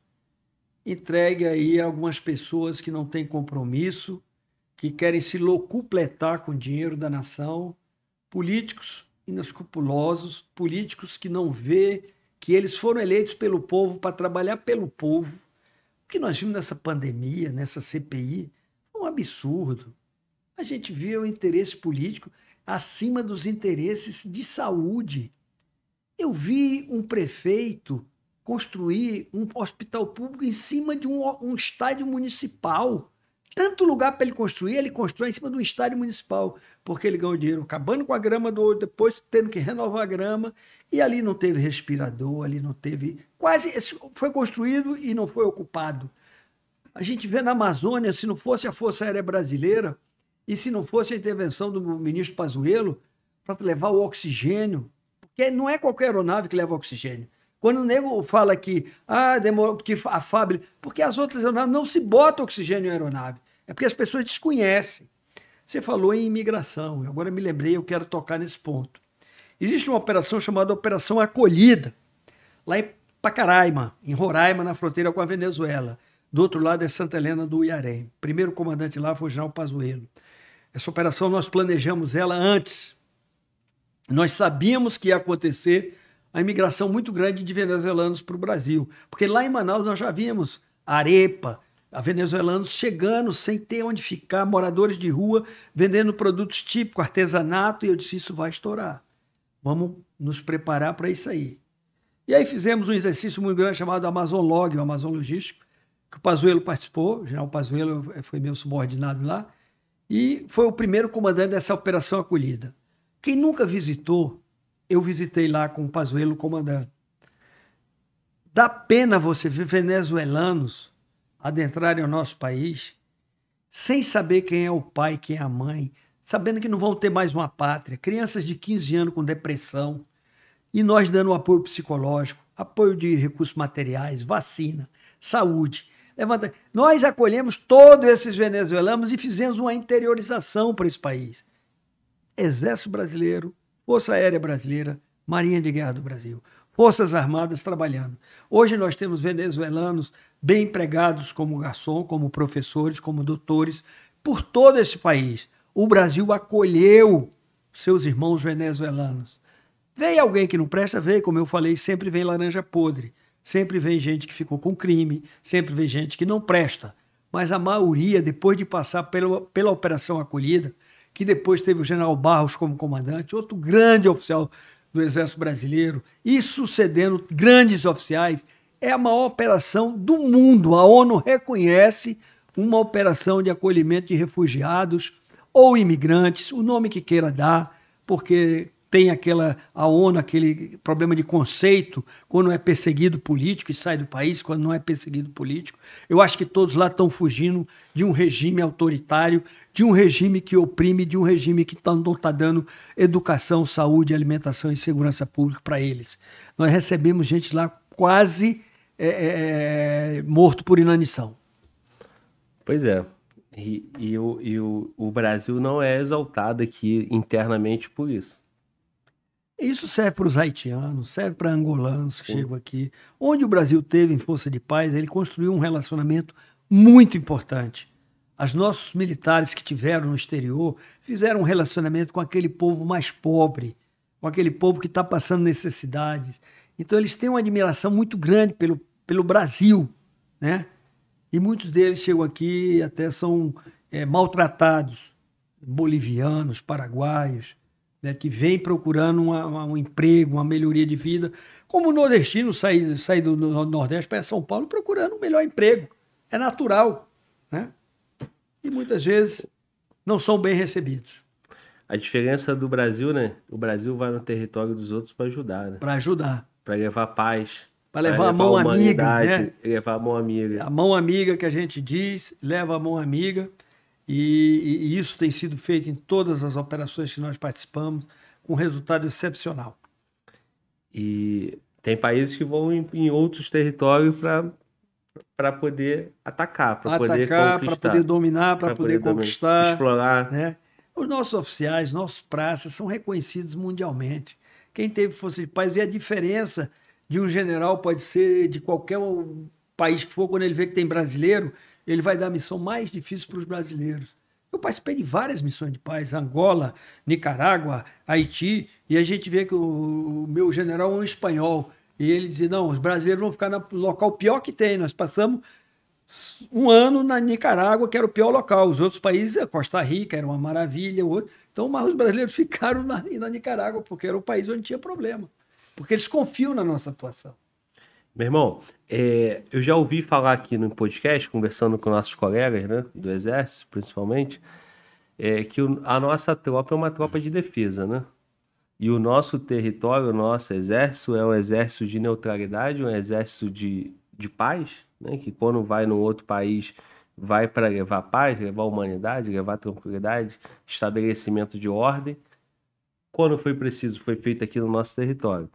entregue aí algumas pessoas que não têm compromisso, que querem se locupletar com o dinheiro da nação, políticos inescrupulosos, políticos que não vê que eles foram eleitos pelo povo para trabalhar pelo povo. O que nós vimos nessa pandemia, nessa CPI, foi um absurdo. A gente viu o interesse político acima dos interesses de saúde. Eu vi um prefeito construir um hospital público em cima de um, um estádio municipal. Tanto lugar para ele construir, ele constrói em cima de um estádio municipal, porque ele ganhou dinheiro acabando com a grama do outro, depois tendo que renovar a grama, e ali não teve respirador, ali não teve. Quase foi construído e não foi ocupado. A gente vê na Amazônia, se não fosse a Força Aérea Brasileira, e se não fosse a intervenção do ministro Pazuello para levar o oxigênio, porque não é qualquer aeronave que leva oxigênio. Quando o nego fala que ah, demorou, porque a fábrica. Porque as outras aeronaves não se bota oxigênio em aeronave. É porque as pessoas desconhecem. Você falou em imigração, agora me lembrei, eu quero tocar nesse ponto. Existe uma operação chamada Operação Acolhida, lá em Pacaraima, em Roraima, na fronteira com a Venezuela. Do outro lado é Santa Helena do Iarém. Primeiro comandante lá foi o general Pazuello. Essa operação nós planejamos ela antes. Nós sabíamos que ia acontecer a imigração muito grande de venezuelanos para o Brasil. Porque lá em Manaus nós já vimos arepa, a venezuelanos chegando sem ter onde ficar, moradores de rua vendendo produtos típicos, artesanato, e eu disse: isso vai estourar. Vamos nos preparar para isso aí. E aí fizemos um exercício muito grande chamado Amazonlog, o Amazon Logístico, que o Pazuello participou, o general Pazuello eh, foi meu subordinado lá, e foi o primeiro comandante dessa operação acolhida. Quem nunca visitou eu visitei lá com o Pazuello comandante. Dá pena você ver venezuelanos adentrarem o nosso país sem saber quem é o pai, quem é a mãe, sabendo que não vão ter mais uma pátria, crianças de 15 anos com depressão, e nós dando apoio psicológico, apoio de recursos materiais, vacina, saúde. Levanta. Nós acolhemos todos esses venezuelanos e fizemos uma interiorização para esse país. Exército Brasileiro, Força Aérea Brasileira, Marinha de Guerra do Brasil, Forças Armadas trabalhando. Hoje nós temos venezuelanos bem empregados como garçom, como professores, como doutores, por todo esse país. O Brasil acolheu seus irmãos venezuelanos. Vem alguém que não presta, vem, como eu falei, sempre vem laranja podre. Sempre vem gente que ficou com crime, sempre vem gente que não presta. Mas a maioria, depois de passar pela, pela operação acolhida, que depois teve o general Barros como comandante, outro grande oficial do Exército Brasileiro, e sucedendo grandes oficiais. É a maior operação do mundo. A ONU reconhece uma operação de acolhimento de refugiados ou imigrantes, o nome que queira dar, porque tem aquela a ONU, aquele problema de conceito, quando é perseguido político e sai do país, quando não é perseguido político. Eu acho que todos lá estão fugindo de um regime autoritário, de um regime que oprime, de um regime que tá, não está dando educação, saúde, alimentação e segurança pública para eles. Nós recebemos gente lá quase é, é, é, morto por inanição. Pois é, e, e, o, e o, o Brasil não é exaltado aqui internamente por isso. Isso serve para os haitianos, serve para angolanos que chegam aqui. Onde o Brasil teve em força de paz, ele construiu um relacionamento muito importante. As nossos militares que tiveram no exterior fizeram um relacionamento com aquele povo mais pobre, com aquele povo que está passando necessidades. Então eles têm uma admiração muito grande pelo, pelo Brasil, né? E muitos deles chegam aqui e até são é, maltratados, bolivianos, paraguaios, né, que vem procurando uma, uma, um emprego, uma melhoria de vida, como o nordestino sair, do Nordeste para São Paulo procurando um melhor emprego. É natural. Né? E muitas vezes não são bem recebidos. A diferença do Brasil, né? O Brasil vai no território dos outros para ajudar, né? Para ajudar. Para levar paz. Para levar, levar, a mão amiga, né? Levar a mão amiga. A mão amiga que a gente diz, leva a mão amiga. E, e, isso tem sido feito em todas as operações que nós participamos, com resultado excepcional. E tem países que vão em, em outros territórios para poder atacar, para poder para poder dominar, para poder, poder, conquistar, dominar, explorar. Né? Os nossos oficiais, nossos praças são reconhecidos mundialmente. Quem teve força de paz vê a diferença de um general, pode ser de qualquer país que for, quando ele vê que tem brasileiro, ele vai dar a missão mais difícil para os brasileiros. Eu participei de várias missões de paz, Angola, Nicarágua, Haiti, e a gente vê que o, o meu general é um espanhol. E ele dizia: não, os brasileiros vão ficar no local pior que tem. Nós passamos um ano na Nicarágua, que era o pior local. Os outros países, Costa Rica era uma maravilha, o outro. Então, mas os brasileiros (laughs) ficaram na, na Nicarágua, porque era o país onde tinha problema. Porque eles confiam na nossa atuação. Meu irmão, é, eu já ouvi falar aqui no podcast, conversando com nossos colegas, né, do Exército, principalmente, é, que a nossa tropa é uma tropa de defesa, né? E o nosso território, o nosso exército, é um exército de neutralidade, um exército de, de paz, né? que quando vai num outro país, vai para levar paz, levar humanidade, levar tranquilidade, estabelecimento de ordem. Quando foi preciso, foi feito aqui no nosso território.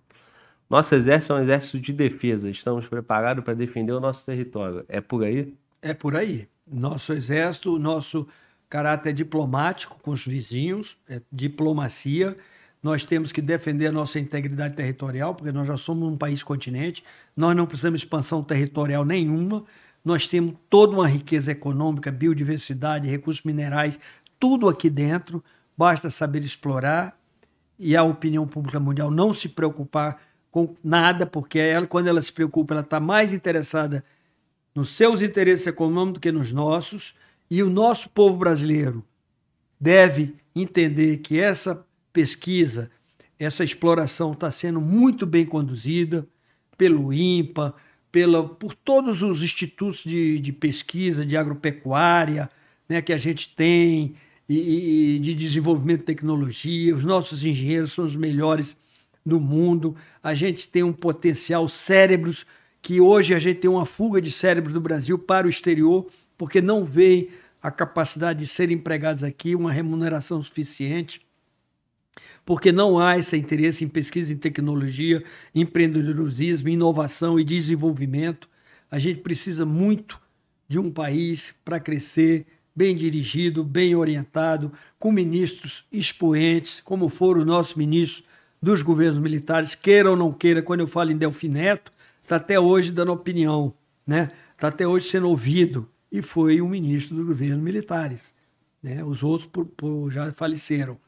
Nosso exército é um exército de defesa. Estamos preparados para defender o nosso território. É por aí? É por aí. Nosso exército, nosso caráter diplomático com os vizinhos, é diplomacia. Nós temos que defender a nossa integridade territorial, porque nós já somos um país continente. Nós não precisamos de expansão territorial nenhuma. Nós temos toda uma riqueza econômica, biodiversidade, recursos minerais, tudo aqui dentro. Basta saber explorar e a opinião pública mundial não se preocupar com nada, porque ela, quando ela se preocupa, ela está mais interessada nos seus interesses econômicos do que nos nossos. E o nosso povo brasileiro deve entender que essa pesquisa, essa exploração está sendo muito bem conduzida pelo INPA, pela, por todos os institutos de, de pesquisa de agropecuária né, que a gente tem, e, e de desenvolvimento de tecnologia. Os nossos engenheiros são os melhores do mundo, a gente tem um potencial cérebros que hoje a gente tem uma fuga de cérebros do Brasil para o exterior, porque não vê a capacidade de serem empregados aqui, uma remuneração suficiente, porque não há esse interesse em pesquisa em tecnologia, empreendedorismo, inovação e desenvolvimento. A gente precisa muito de um país para crescer, bem dirigido, bem orientado, com ministros expoentes, como foram os nossos ministros dos governos militares, queira ou não queira, quando eu falo em Delfim Neto, está até hoje dando opinião, né? está até hoje sendo ouvido, e foi um ministro dos governos militares. Né? Os outros por, por, já faleceram.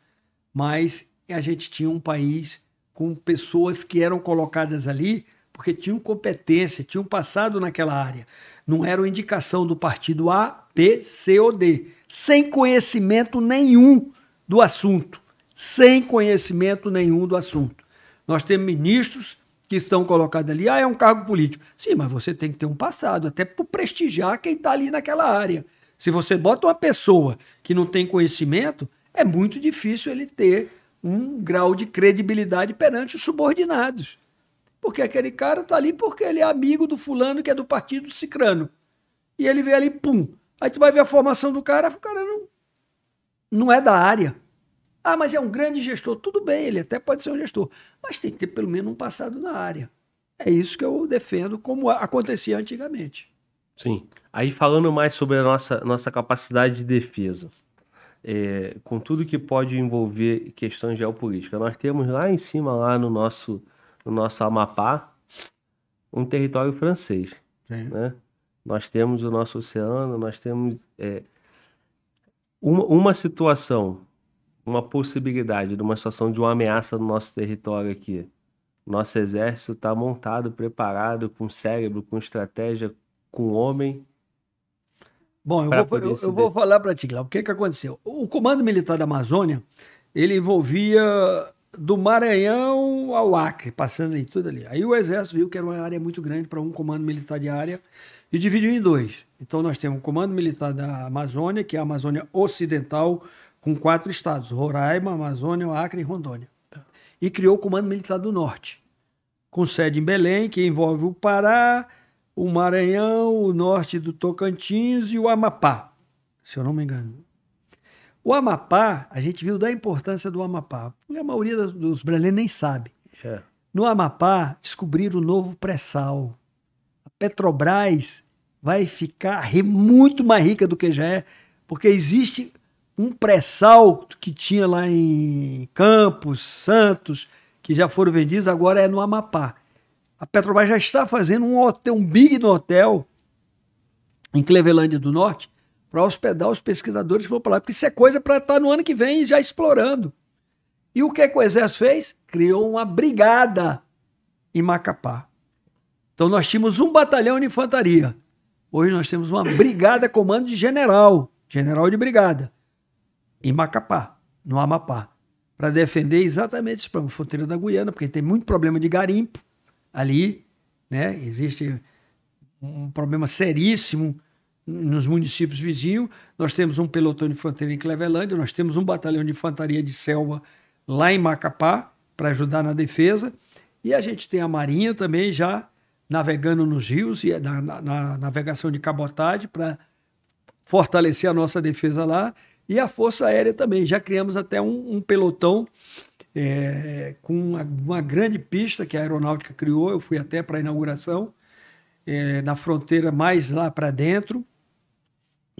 Mas a gente tinha um país com pessoas que eram colocadas ali porque tinham competência, tinham passado naquela área. Não era indicação do partido A, B, C ou D, sem conhecimento nenhum do assunto sem conhecimento nenhum do assunto. Nós temos ministros que estão colocados ali, ah, é um cargo político. Sim, mas você tem que ter um passado, até para prestigiar quem está ali naquela área. Se você bota uma pessoa que não tem conhecimento, é muito difícil ele ter um grau de credibilidade perante os subordinados. Porque aquele cara está ali porque ele é amigo do fulano que é do partido cicrano. E ele vê ali, pum. Aí tu vai ver a formação do cara, o cara não, não é da área. Ah, mas é um grande gestor. Tudo bem, ele até pode ser um gestor, mas tem que ter pelo menos um passado na área. É isso que eu defendo, como acontecia antigamente. Sim. Aí falando mais sobre a nossa, nossa capacidade de defesa, é, com tudo que pode envolver questões geopolíticas, nós temos lá em cima, lá no nosso, no nosso Amapá, um território francês. Sim. Né? Nós temos o nosso oceano, nós temos é, uma, uma situação uma possibilidade de uma situação de uma ameaça no nosso território aqui, nosso exército está montado, preparado, com cérebro, com estratégia, com homem. Bom, eu vou, eu, eu vou, falar para ti, Glau, o que, que aconteceu? O Comando Militar da Amazônia, ele envolvia do Maranhão ao Acre, passando ali, tudo ali. Aí o Exército viu que era uma área muito grande para um comando militar de área e dividiu em dois. Então nós temos o Comando Militar da Amazônia, que é a Amazônia Ocidental, com quatro estados: Roraima, Amazônia, Acre e Rondônia. E criou o Comando Militar do Norte, com sede em Belém, que envolve o Pará, o Maranhão, o norte do Tocantins e o Amapá, se eu não me engano. O Amapá, a gente viu da importância do Amapá, porque a maioria dos brasileiros nem sabe. É. No Amapá, descobriram o novo pré-sal. A Petrobras vai ficar muito mais rica do que já é, porque existe um pré-sal que tinha lá em Campos, Santos, que já foram vendidos, agora é no Amapá. A Petrobras já está fazendo um hotel, um big hotel em Clevelândia do Norte para hospedar os pesquisadores que vão para lá, porque isso é coisa para estar tá no ano que vem já explorando. E o que, é que o Exército fez? Criou uma brigada em Macapá. Então nós tínhamos um batalhão de infantaria. Hoje nós temos uma brigada comando de general, general de brigada em Macapá, no Amapá, para defender exatamente a fronteira da Guiana, porque tem muito problema de garimpo ali, né? Existe um problema seríssimo nos municípios vizinhos. Nós temos um pelotão de fronteira em Clevelândia, nós temos um batalhão de infantaria de selva lá em Macapá para ajudar na defesa. E a gente tem a Marinha também já navegando nos rios e na, na, na navegação de cabotagem para fortalecer a nossa defesa lá e a Força Aérea também. Já criamos até um, um pelotão é, com uma, uma, grande pista que a aeronáutica criou. Eu fui até para a inauguração, é, na fronteira mais lá para dentro,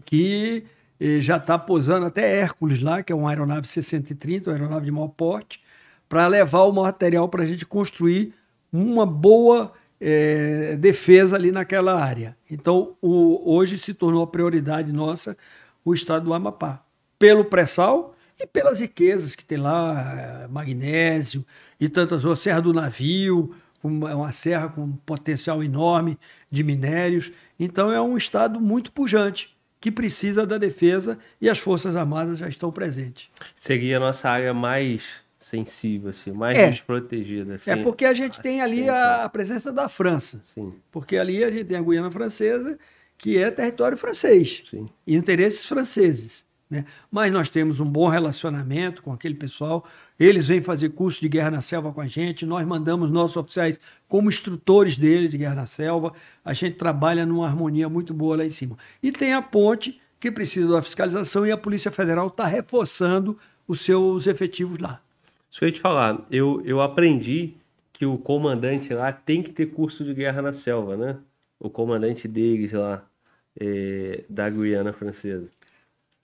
que é, já está posando até Hércules lá, que é uma aeronave 630, uma aeronave de maior porte, para levar o material para a gente construir uma boa é, defesa ali naquela área. Então, o, hoje se tornou a prioridade nossa o estado do Amapá pelo pré-sal e pelas riquezas que tem lá, eh, magnésio e tantas outras, Serra do Navio, uma, uma serra com potencial enorme de minérios. Então é um estado muito pujante que precisa da defesa e as Forças Armadas já estão presentes. Seria a nossa área mais sensível, assim, mais é. desprotegida. Assim, é porque a gente tem ali a, a presença da França. Sim. Porque ali a gente tem a Guiana Francesa, que é território francês. Sim. E interesses franceses. Né? Mas nós temos um bom relacionamento com aquele pessoal. Eles vêm fazer curso de guerra na selva com a gente. Nós mandamos nossos oficiais como instrutores deles de guerra na selva. A gente trabalha numa harmonia muito boa lá em cima. E tem a ponte que precisa da fiscalização e a Polícia Federal está reforçando os seus efetivos lá. Isso eu ia te falar. Eu, eu aprendi que o comandante lá tem que ter curso de guerra na selva, né? O comandante deles lá, é, da Guiana Francesa.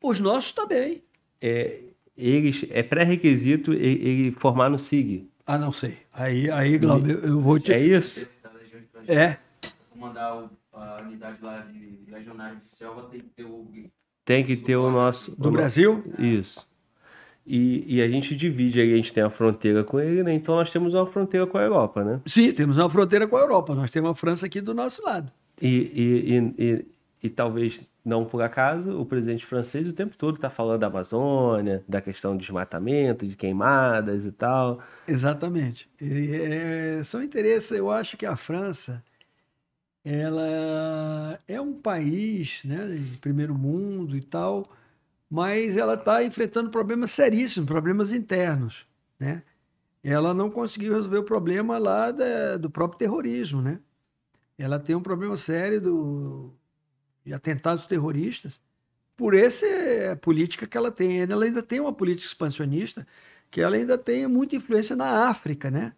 Os nossos também. É, eles, é pré-requisito ele formar no SIG. Ah, não sei. Aí, aí Glauber, eu, eu vou te. É isso? Tá é. Comandar a unidade lá de Legionário de Selva tem que ter o. Tem que ter o nosso. Do Brasil? Isso. E, e, a gente divide aí, a gente tem a fronteira com ele, né? Então nós temos uma fronteira com a Europa, né? Sim, temos uma fronteira com a Europa. Nós temos a França aqui do nosso lado. E, e, e, e, e talvez não por acaso, o presidente francês o tempo todo está falando da Amazônia, da questão de desmatamento, de queimadas e tal. Exatamente. E, é, são interesses, eu acho que a França ela é um país né, de primeiro mundo e tal, mas ela está enfrentando problemas seríssimos, problemas internos. Né? Ela não conseguiu resolver o problema lá da, do próprio terrorismo. Né? Ela tem um problema sério do, de atentados terroristas, por essa eh, política que ela tem. Ela ainda tem uma política expansionista que ela ainda tem muita influência na África, né?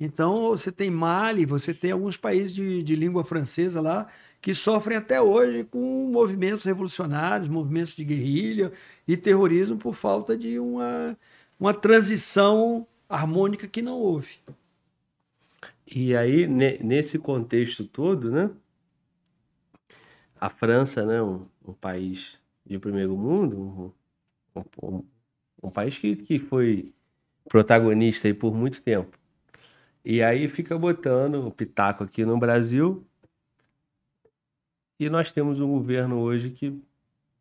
Então, você tem Mali, você tem alguns países de, de língua francesa lá que sofrem até hoje com movimentos revolucionários, movimentos de guerrilha e terrorismo por falta de uma, uma transição harmônica que não houve. E aí, nesse contexto todo, né, a França, né, um, um país de primeiro mundo, um, um, um país que, que foi protagonista aí por muito tempo. E aí fica botando o pitaco aqui no Brasil. E nós temos um governo hoje que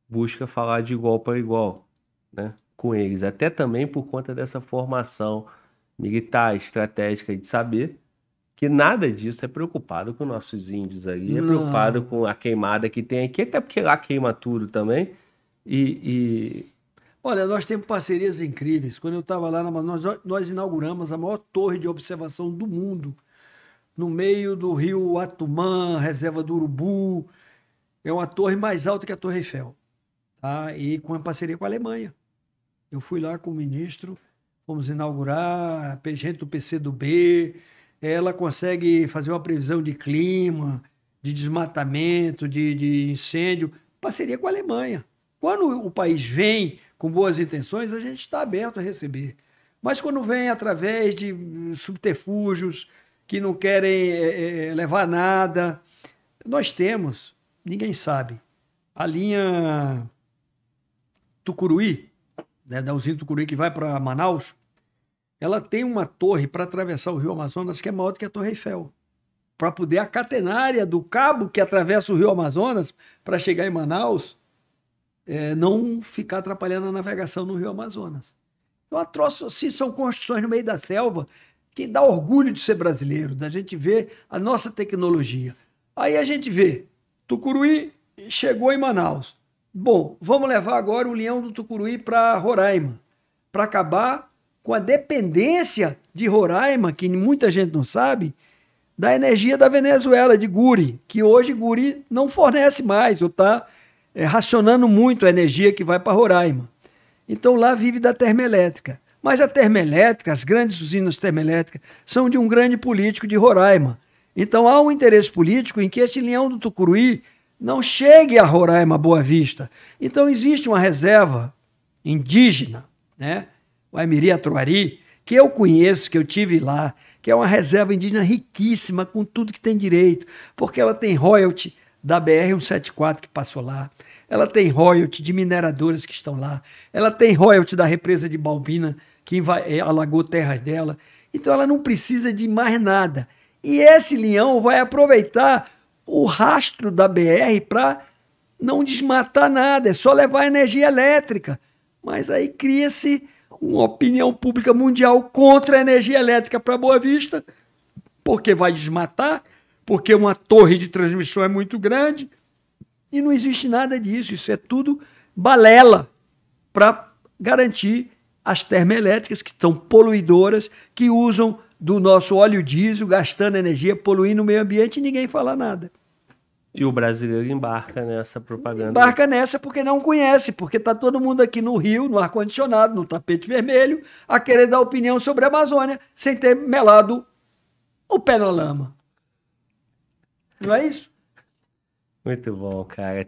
busca falar de igual para igual, né, com eles, até também por conta dessa formação militar estratégica de saber que nada disso é preocupado com nossos índios ali, é preocupado com a queimada que tem aqui, até porque lá queima tudo também. E. e... Olha, nós temos parcerias incríveis. Quando eu estava lá, nós, nós inauguramos a maior torre de observação do mundo, no meio do rio Atumã, reserva do Urubu. É uma torre mais alta que a Torre Eiffel, tá? e com uma parceria com a Alemanha. Eu fui lá com o ministro, fomos inaugurar, gente do PC do B, ela consegue fazer uma previsão de clima, de desmatamento, de, de incêndio, parceria com a Alemanha. Quando o país vem com boas intenções, a gente está aberto a receber. Mas quando vem através de subterfúgios, que não querem é, levar nada, nós temos, ninguém sabe, a linha Tucuruí, né, da usina Tucuruí que vai para Manaus, ela tem uma torre para atravessar o Rio Amazonas que é maior do que a Torre Eiffel. Para poder a catenária do cabo que atravessa o Rio Amazonas para chegar em Manaus é, não ficar atrapalhando a navegação no Rio Amazonas. Então, atroço, assim, são construções no meio da selva que dá orgulho de ser brasileiro, da gente ver a nossa tecnologia. Aí a gente vê, Tucuruí chegou em Manaus. Bom, vamos levar agora o leão do Tucuruí para Roraima, para acabar com a dependência de Roraima, que muita gente não sabe, da energia da Venezuela, de Guri, que hoje Guri não fornece mais, ou está é, racionando muito a energia que vai para Roraima. Então lá vive da termoelétrica. Mas a termoelétrica, as grandes usinas termoelétricas, são de um grande político de Roraima. Então há um interesse político em que esse leão do Tucuruí não chegue a Roraima Boa Vista. Então existe uma reserva indígena, né? o Aimiri Atruari, que eu conheço, que eu tive lá, que é uma reserva indígena riquíssima, com tudo que tem direito, porque ela tem royalty da BR-174 que passou lá, ela tem royalty de mineradoras que estão lá, ela tem royalty da represa de Balbina, que eh, alagou terras dela. Então ela não precisa de mais nada. E esse leão vai aproveitar o rastro da BR para não desmatar nada, é só levar energia elétrica. Mas aí cria-se uma opinião pública mundial contra a energia elétrica para Boa Vista, porque vai desmatar, porque uma torre de transmissão é muito grande. E não existe nada disso. Isso é tudo balela para garantir as termoelétricas que estão poluidoras, que usam do nosso óleo diesel, gastando energia, poluindo o meio ambiente e ninguém fala nada. E o brasileiro embarca nessa propaganda. Embarca nessa porque não conhece, porque está todo mundo aqui no Rio, no ar-condicionado, no tapete vermelho, a querer dar opinião sobre a Amazônia sem ter melado o pé na lama. Não é isso? Muito bom, cara.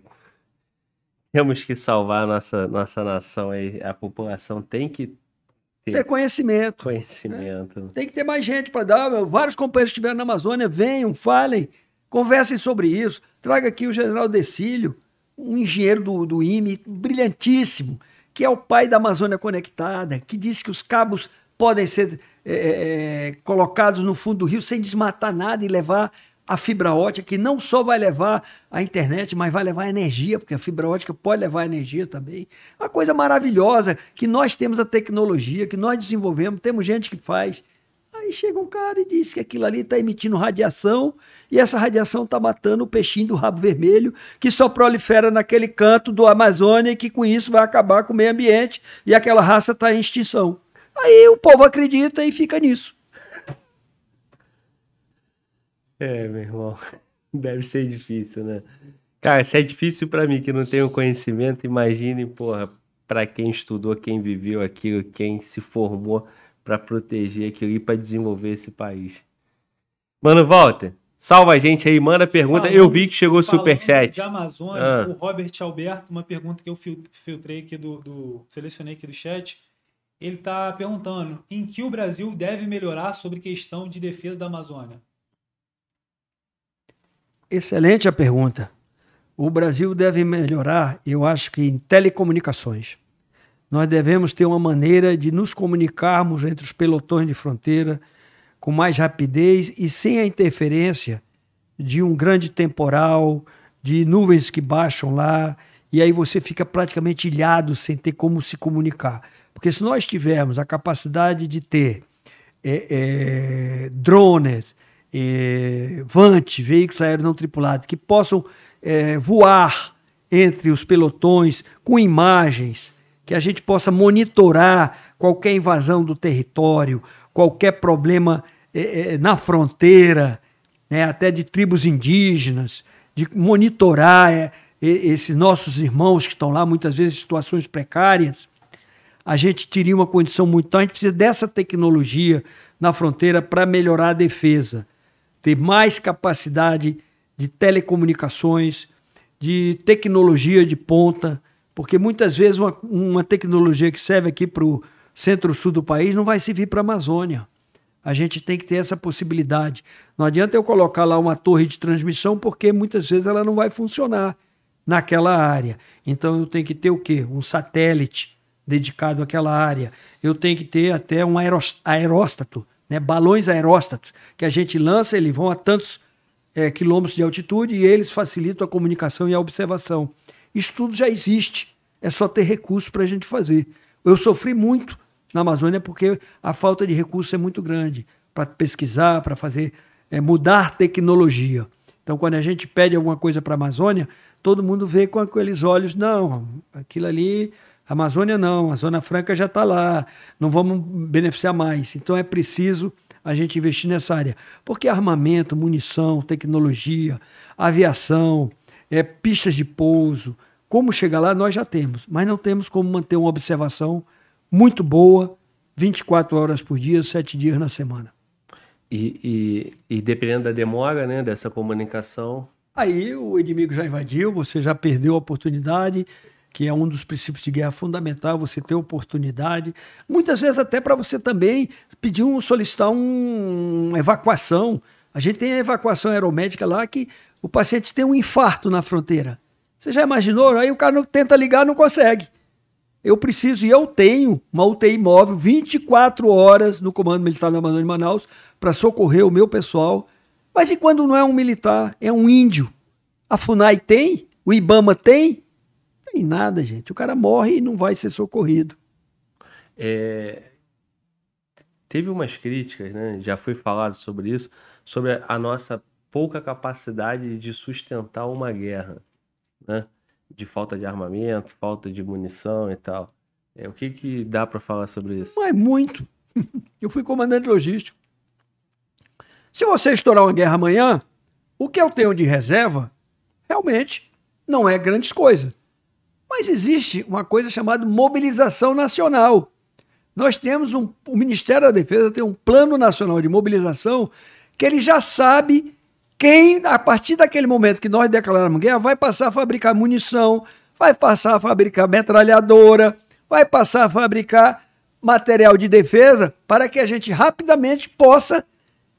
Temos que salvar a nossa, nossa nação aí. A população tem que ter, ter conhecimento. Conhecimento. Né? Tem que ter mais gente para dar. Vários companheiros que estiveram na Amazônia, venham, falem. Conversem sobre isso. Traga aqui o general Decílio, um engenheiro do, do IME, brilhantíssimo, que é o pai da Amazônia Conectada, que disse que os cabos podem ser é, é, é, colocados no fundo do rio sem desmatar nada e levar a fibra ótica, que não só vai levar a internet, mas vai levar energia, porque a fibra ótica pode levar energia também. Uma coisa maravilhosa que nós temos a tecnologia, que nós desenvolvemos, temos gente que faz. Aí chega um cara e diz que aquilo ali está emitindo radiação e essa radiação está matando o peixinho do rabo vermelho que só prolifera naquele canto do Amazônia e que com isso vai acabar com o meio ambiente e aquela raça está em extinção. Aí o povo acredita e fica nisso. É, meu irmão, (laughs) deve ser difícil, né? Cara, se é difícil para mim que não tenho conhecimento, imagine, porra, para quem estudou, quem viveu aquilo, quem se formou para proteger aquilo e para desenvolver esse país. Mano, Walter, salva a gente aí, manda pergunta. Falando, eu vi que chegou superchat. De Amazônia, ah. o Robert Alberto, uma pergunta que eu filtrei aqui do, do selecionei aqui do chat. Ele está perguntando em que o Brasil deve melhorar sobre questão de defesa da Amazônia. Excelente a pergunta. O Brasil deve melhorar, eu acho que em telecomunicações nós devemos ter uma maneira de nos comunicarmos entre os pelotões de fronteira com mais rapidez e sem a interferência de um grande temporal, de nuvens que baixam lá, e aí você fica praticamente ilhado sem ter como se comunicar. Porque se nós tivermos a capacidade de ter é, é, drones, é, VANT, veículos aéreos não tripulados, que possam é, voar entre os pelotões com imagens, que a gente possa monitorar qualquer invasão do território, qualquer problema eh, eh, na fronteira, né, até de tribos indígenas, de monitorar eh, esses nossos irmãos que estão lá, muitas vezes em situações precárias, a gente teria uma condição muito. Então, a gente precisa dessa tecnologia na fronteira para melhorar a defesa, ter mais capacidade de telecomunicações, de tecnologia de ponta, porque muitas vezes uma, uma tecnologia que serve aqui para o centro-sul do país não vai servir para a Amazônia. A gente tem que ter essa possibilidade. Não adianta eu colocar lá uma torre de transmissão, porque muitas vezes ela não vai funcionar naquela área. Então eu tenho que ter o quê? Um satélite dedicado àquela área. Eu tenho que ter até um aeróstato, né? balões aeróstatos, que a gente lança, eles vão a tantos é, quilômetros de altitude e eles facilitam a comunicação e a observação. Isso tudo já existe. É só ter recursos para a gente fazer. Eu sofri muito na Amazônia porque a falta de recursos é muito grande para pesquisar, para fazer, é, mudar tecnologia. Então, quando a gente pede alguma coisa para a Amazônia, todo mundo vê com aqueles olhos: não, aquilo ali, Amazônia não, a Zona Franca já está lá, não vamos beneficiar mais. Então, é preciso a gente investir nessa área. Porque armamento, munição, tecnologia, aviação, é, pistas de pouso, como chegar lá nós já temos, mas não temos como manter uma observação muito boa 24 horas por dia, 7 dias na semana. E, e, e dependendo da demora né, dessa comunicação. Aí o inimigo já invadiu, você já perdeu a oportunidade, que é um dos princípios de guerra fundamental, você ter oportunidade. Muitas vezes até para você também pedir um, solicitar um, uma evacuação. A gente tem a evacuação aeromédica lá que o paciente tem um infarto na fronteira. Você já imaginou? Aí o cara não, tenta ligar, não consegue. Eu preciso e eu tenho uma UTI móvel 24 horas no Comando Militar da Amazônia de Manaus para socorrer o meu pessoal. Mas e quando não é um militar, é um índio? A FUNAI tem? O IBAMA tem? Não tem nada, gente. O cara morre e não vai ser socorrido. É... Teve umas críticas, né? já foi falado sobre isso, sobre a nossa pouca capacidade de sustentar uma guerra, né? De falta de armamento, falta de munição e tal. É, o que, que dá para falar sobre isso? Mas muito. (laughs) Eu fui comandante logístico. Se você estourar uma guerra amanhã, o que eu tenho de reserva realmente não é grandes coisas. Mas existe uma coisa chamada mobilização nacional. Nós temos um. O Ministério da Defesa tem um plano nacional de mobilização que ele já sabe quem, a partir daquele momento que nós declaramos guerra, vai passar a fabricar munição, vai passar a fabricar metralhadora, vai passar a fabricar material de defesa para que a gente rapidamente possa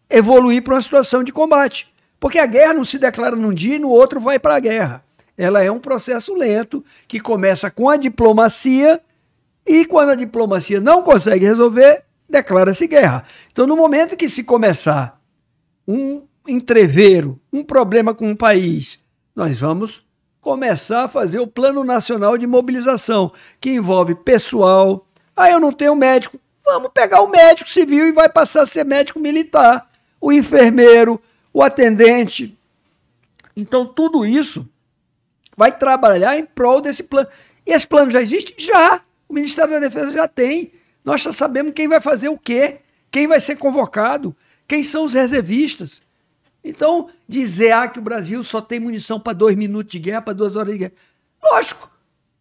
evoluir para uma situação de combate. Porque a guerra não se declara num dia e no outro vai para a guerra. Ela é um processo lento que começa com a diplomacia e quando a diplomacia não consegue resolver, declara-se guerra. Então, no momento que se começar um entrever um problema com o país, nós vamos começar a fazer o Plano Nacional de Mobilização, que envolve pessoal. Ah, eu não tenho médico. Vamos pegar o médico civil e vai passar a ser médico militar, o enfermeiro, o atendente. Então, tudo isso vai trabalhar em prol desse plano. E esse plano já existe? Já! O Ministério da Defesa já tem. Nós já sabemos quem vai fazer o quê, quem vai ser convocado, quem são os reservistas. Então, dizer ah, que o Brasil só tem munição para dois minutos de guerra, para duas horas de guerra. Lógico,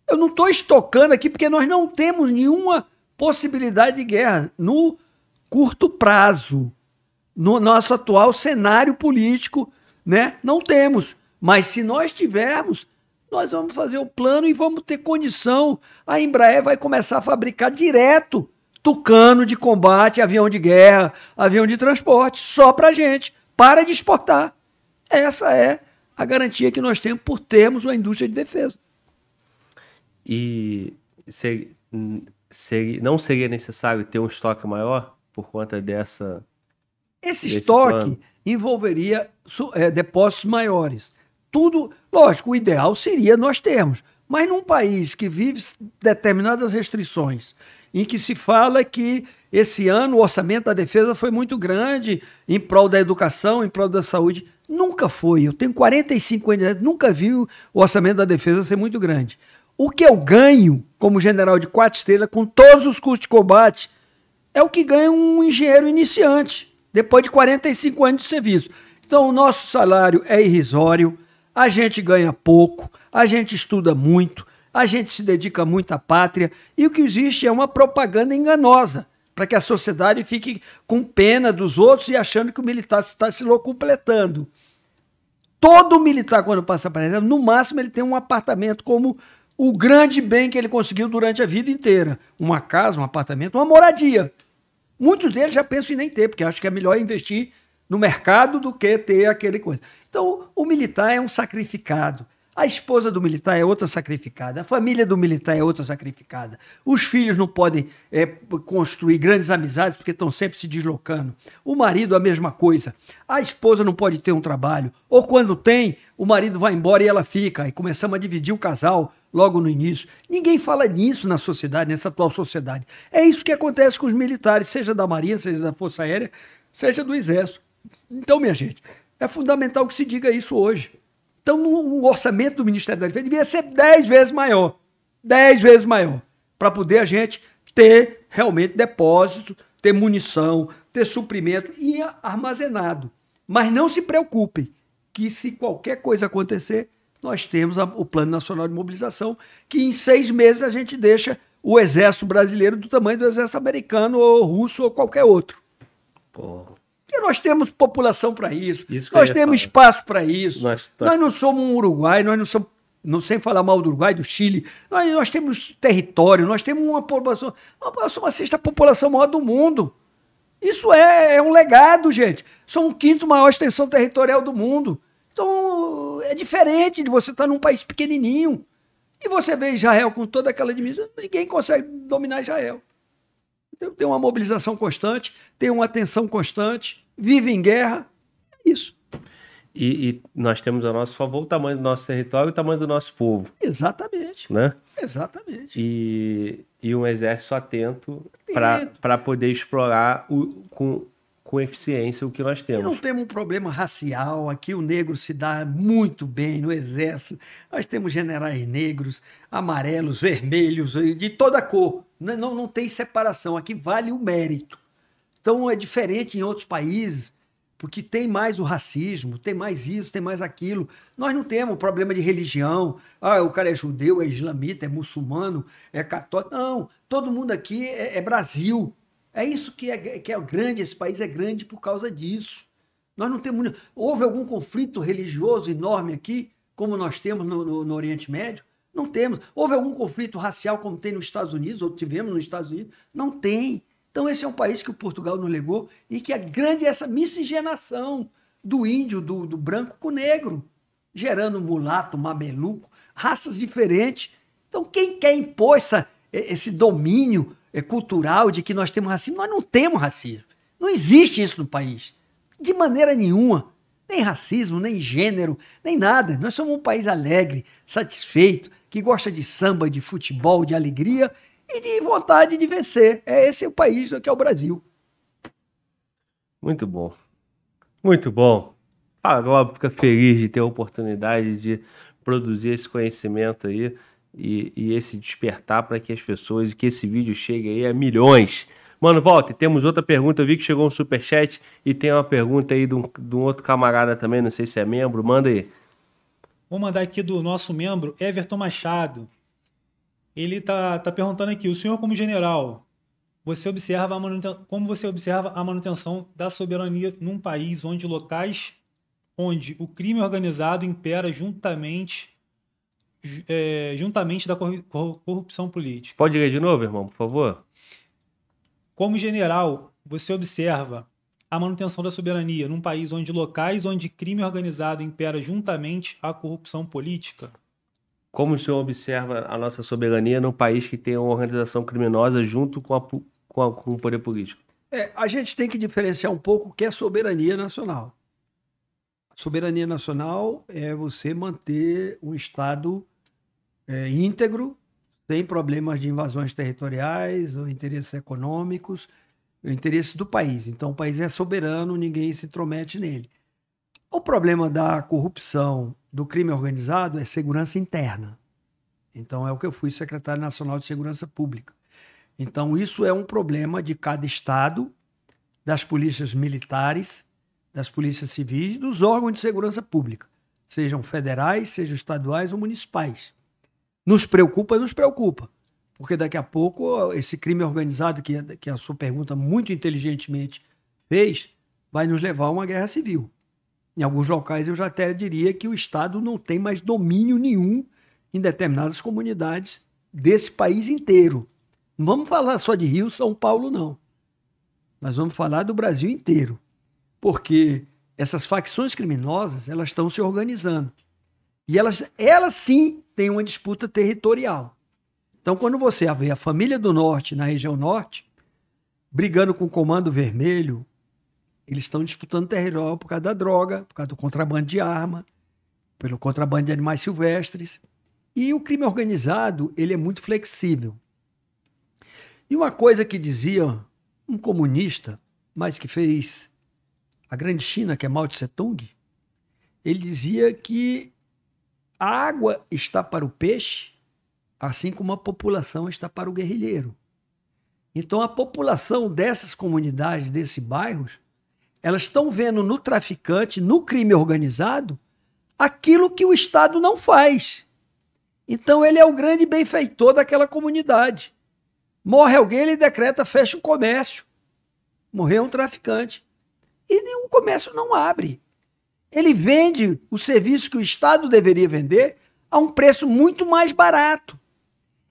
eu não estou estocando aqui porque nós não temos nenhuma possibilidade de guerra no curto prazo, no nosso atual cenário político, né? Não temos. Mas se nós tivermos, nós vamos fazer o plano e vamos ter condição. A Embraer vai começar a fabricar direto tucano de combate, avião de guerra, avião de transporte, só para gente para de exportar. Essa é a garantia que nós temos por termos uma indústria de defesa. E não seria necessário ter um estoque maior por conta dessa. Esse estoque plano? envolveria é, depósitos maiores. Tudo, lógico, o ideal seria nós termos. Mas num país que vive determinadas restrições em que se fala que esse ano o orçamento da defesa foi muito grande em prol da educação, em prol da saúde. Nunca foi. Eu tenho 45 anos, nunca vi o orçamento da defesa ser muito grande. O que eu ganho como general de quatro estrelas com todos os custos de combate é o que ganha um engenheiro iniciante, depois de 45 anos de serviço. Então, o nosso salário é irrisório, a gente ganha pouco, a gente estuda muito, a gente se dedica muito à pátria e o que existe é uma propaganda enganosa para que a sociedade fique com pena dos outros e achando que o militar está se locupletando. Todo militar, quando passa para reserva, no máximo ele tem um apartamento como o grande bem que ele conseguiu durante a vida inteira. Uma casa, um apartamento, uma moradia. Muitos deles já pensam em nem ter, porque acham que é melhor investir no mercado do que ter aquele coisa. Então, o militar é um sacrificado, a esposa do militar é outra sacrificada, a família do militar é outra sacrificada. Os filhos não podem é, construir grandes amizades porque estão sempre se deslocando. O marido, a mesma coisa. A esposa não pode ter um trabalho, ou quando tem, o marido vai embora e ela fica, e começamos a dividir o casal logo no início. Ninguém fala nisso na sociedade, nessa atual sociedade. É isso que acontece com os militares, seja da Marinha, seja da Força Aérea, seja do Exército. Então, minha gente, é fundamental que se diga isso hoje. Então, o orçamento do Ministério da Defesa devia ser 10 vezes maior. 10 vezes maior. Para poder a gente ter realmente depósito, ter munição, ter suprimento e armazenado. Mas não se preocupe que se qualquer coisa acontecer, nós temos a, o Plano Nacional de Mobilização, que em seis meses a gente deixa o exército brasileiro do tamanho do exército americano ou russo ou qualquer outro. Pô, nós temos população para isso. isso nós temos falar. espaço para isso. Nós, tá... nós não somos um Uruguai, nós não somos não sem falar mal do Uruguai, do Chile, nós, nós temos território, nós temos uma população, nós somos a sexta população maior do mundo. Isso é, é um legado, gente. Somos o quinto maior extensão territorial do mundo. Então, é diferente de você estar tá num país pequenininho. E você vê Israel com toda aquela dimensão, ninguém consegue dominar Israel. Então, tem uma mobilização constante, tem uma atenção constante, vive em guerra. É isso. E, e, nós temos a nosso favor o tamanho do nosso território e o tamanho do nosso povo. Exatamente. Né? Exatamente. E, e um exército atento, atento. para poder explorar o, com, com eficiência o que nós temos. E não temos um problema racial aqui, o negro se dá muito bem no exército. Nós temos generais negros, amarelos, vermelhos, de toda cor. Não, não tem separação, aqui vale o mérito. Então é diferente em outros países, porque tem mais o racismo, tem mais isso, tem mais aquilo. Nós não temos problema de religião. Ah, o cara é judeu, é islamita, é muçulmano, é católico. Não, todo mundo aqui é, é Brasil. É isso que é, que é grande, esse país é grande por causa disso. Nós não temos. Houve algum conflito religioso enorme aqui, como nós temos no, no, no Oriente Médio? Não temos. Houve algum conflito racial como tem nos Estados Unidos, ou tivemos nos Estados Unidos? Não tem. Então, esse é um país que o Portugal não legou e que é grande essa miscigenação do índio, do, do branco com o negro, gerando mulato, mameluco, raças diferentes. Então, quem quer impor essa, esse domínio é, cultural de que nós temos racismo, nós não temos racismo. Não existe isso no país. De maneira nenhuma. Nem racismo, nem gênero, nem nada. Nós somos um país alegre, satisfeito, que gosta de samba, de futebol, de alegria e de vontade de vencer. É esse é o país é que é o Brasil. Muito bom. Muito bom. Ah, agora fica feliz de ter a oportunidade de produzir esse conhecimento aí e, e esse despertar para que as pessoas, que esse vídeo chegue aí a milhões. Mano, volta, temos outra pergunta. Eu vi que chegou um superchat e tem uma pergunta aí de um, de um outro camarada também, não sei se é membro. Manda aí. Vou mandar aqui do nosso membro, Everton Machado ele tá, tá perguntando aqui, o senhor como general, você observa como você observa a manutenção da soberania num país onde locais onde o crime organizado impera juntamente é, juntamente da corrupção política. Pode ler de novo, irmão, por favor. Como general, você observa a manutenção da soberania num país onde locais onde crime organizado impera juntamente à corrupção política? Como o senhor observa a nossa soberania num país que tem uma organização criminosa junto com, a, com, a, com o poder político? É, a gente tem que diferenciar um pouco o que é soberania nacional. Soberania nacional é você manter um Estado é, íntegro, sem problemas de invasões territoriais ou interesses econômicos, o interesse do país. Então, o país é soberano, ninguém se intromete nele. O problema da corrupção, do crime organizado, é segurança interna. Então, é o que eu fui secretário nacional de segurança pública. Então, isso é um problema de cada estado, das polícias militares, das polícias civis, dos órgãos de segurança pública, sejam federais, sejam estaduais ou municipais. Nos preocupa, nos preocupa, porque daqui a pouco esse crime organizado, que, que a sua pergunta muito inteligentemente fez, vai nos levar a uma guerra civil. Em alguns locais, eu já até diria que o Estado não tem mais domínio nenhum em determinadas comunidades desse país inteiro. Não vamos falar só de Rio, São Paulo, não. Nós vamos falar do Brasil inteiro. Porque essas facções criminosas, elas estão se organizando. E elas, elas sim têm uma disputa territorial. Então, quando você vê a família do Norte na região Norte brigando com o Comando Vermelho, eles estão disputando território por causa da droga, por causa do contrabando de arma, pelo contrabando de animais silvestres. E o crime organizado, ele é muito flexível. E uma coisa que dizia um comunista, mas que fez a grande China, que é Mao Tse Tung, ele dizia que a água está para o peixe, assim como a população está para o guerrilheiro. Então a população dessas comunidades, desses bairros, elas estão vendo no traficante, no crime organizado, aquilo que o Estado não faz. Então ele é o grande benfeitor daquela comunidade. Morre alguém, ele decreta fecha o comércio. Morreu um traficante. E nenhum comércio não abre. Ele vende o serviço que o Estado deveria vender a um preço muito mais barato.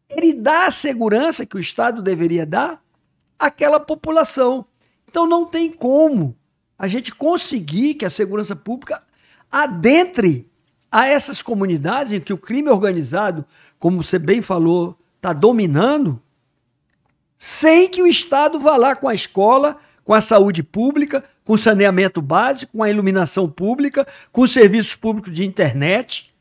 Ele dá a segurança que o Estado deveria dar àquela população. Então não tem como a gente conseguir que a segurança pública adentre a essas comunidades em que o crime organizado, como você bem falou, está dominando, sem que o Estado vá lá com a escola, com a saúde pública, com o saneamento básico, com a iluminação pública, com os serviços públicos de internet,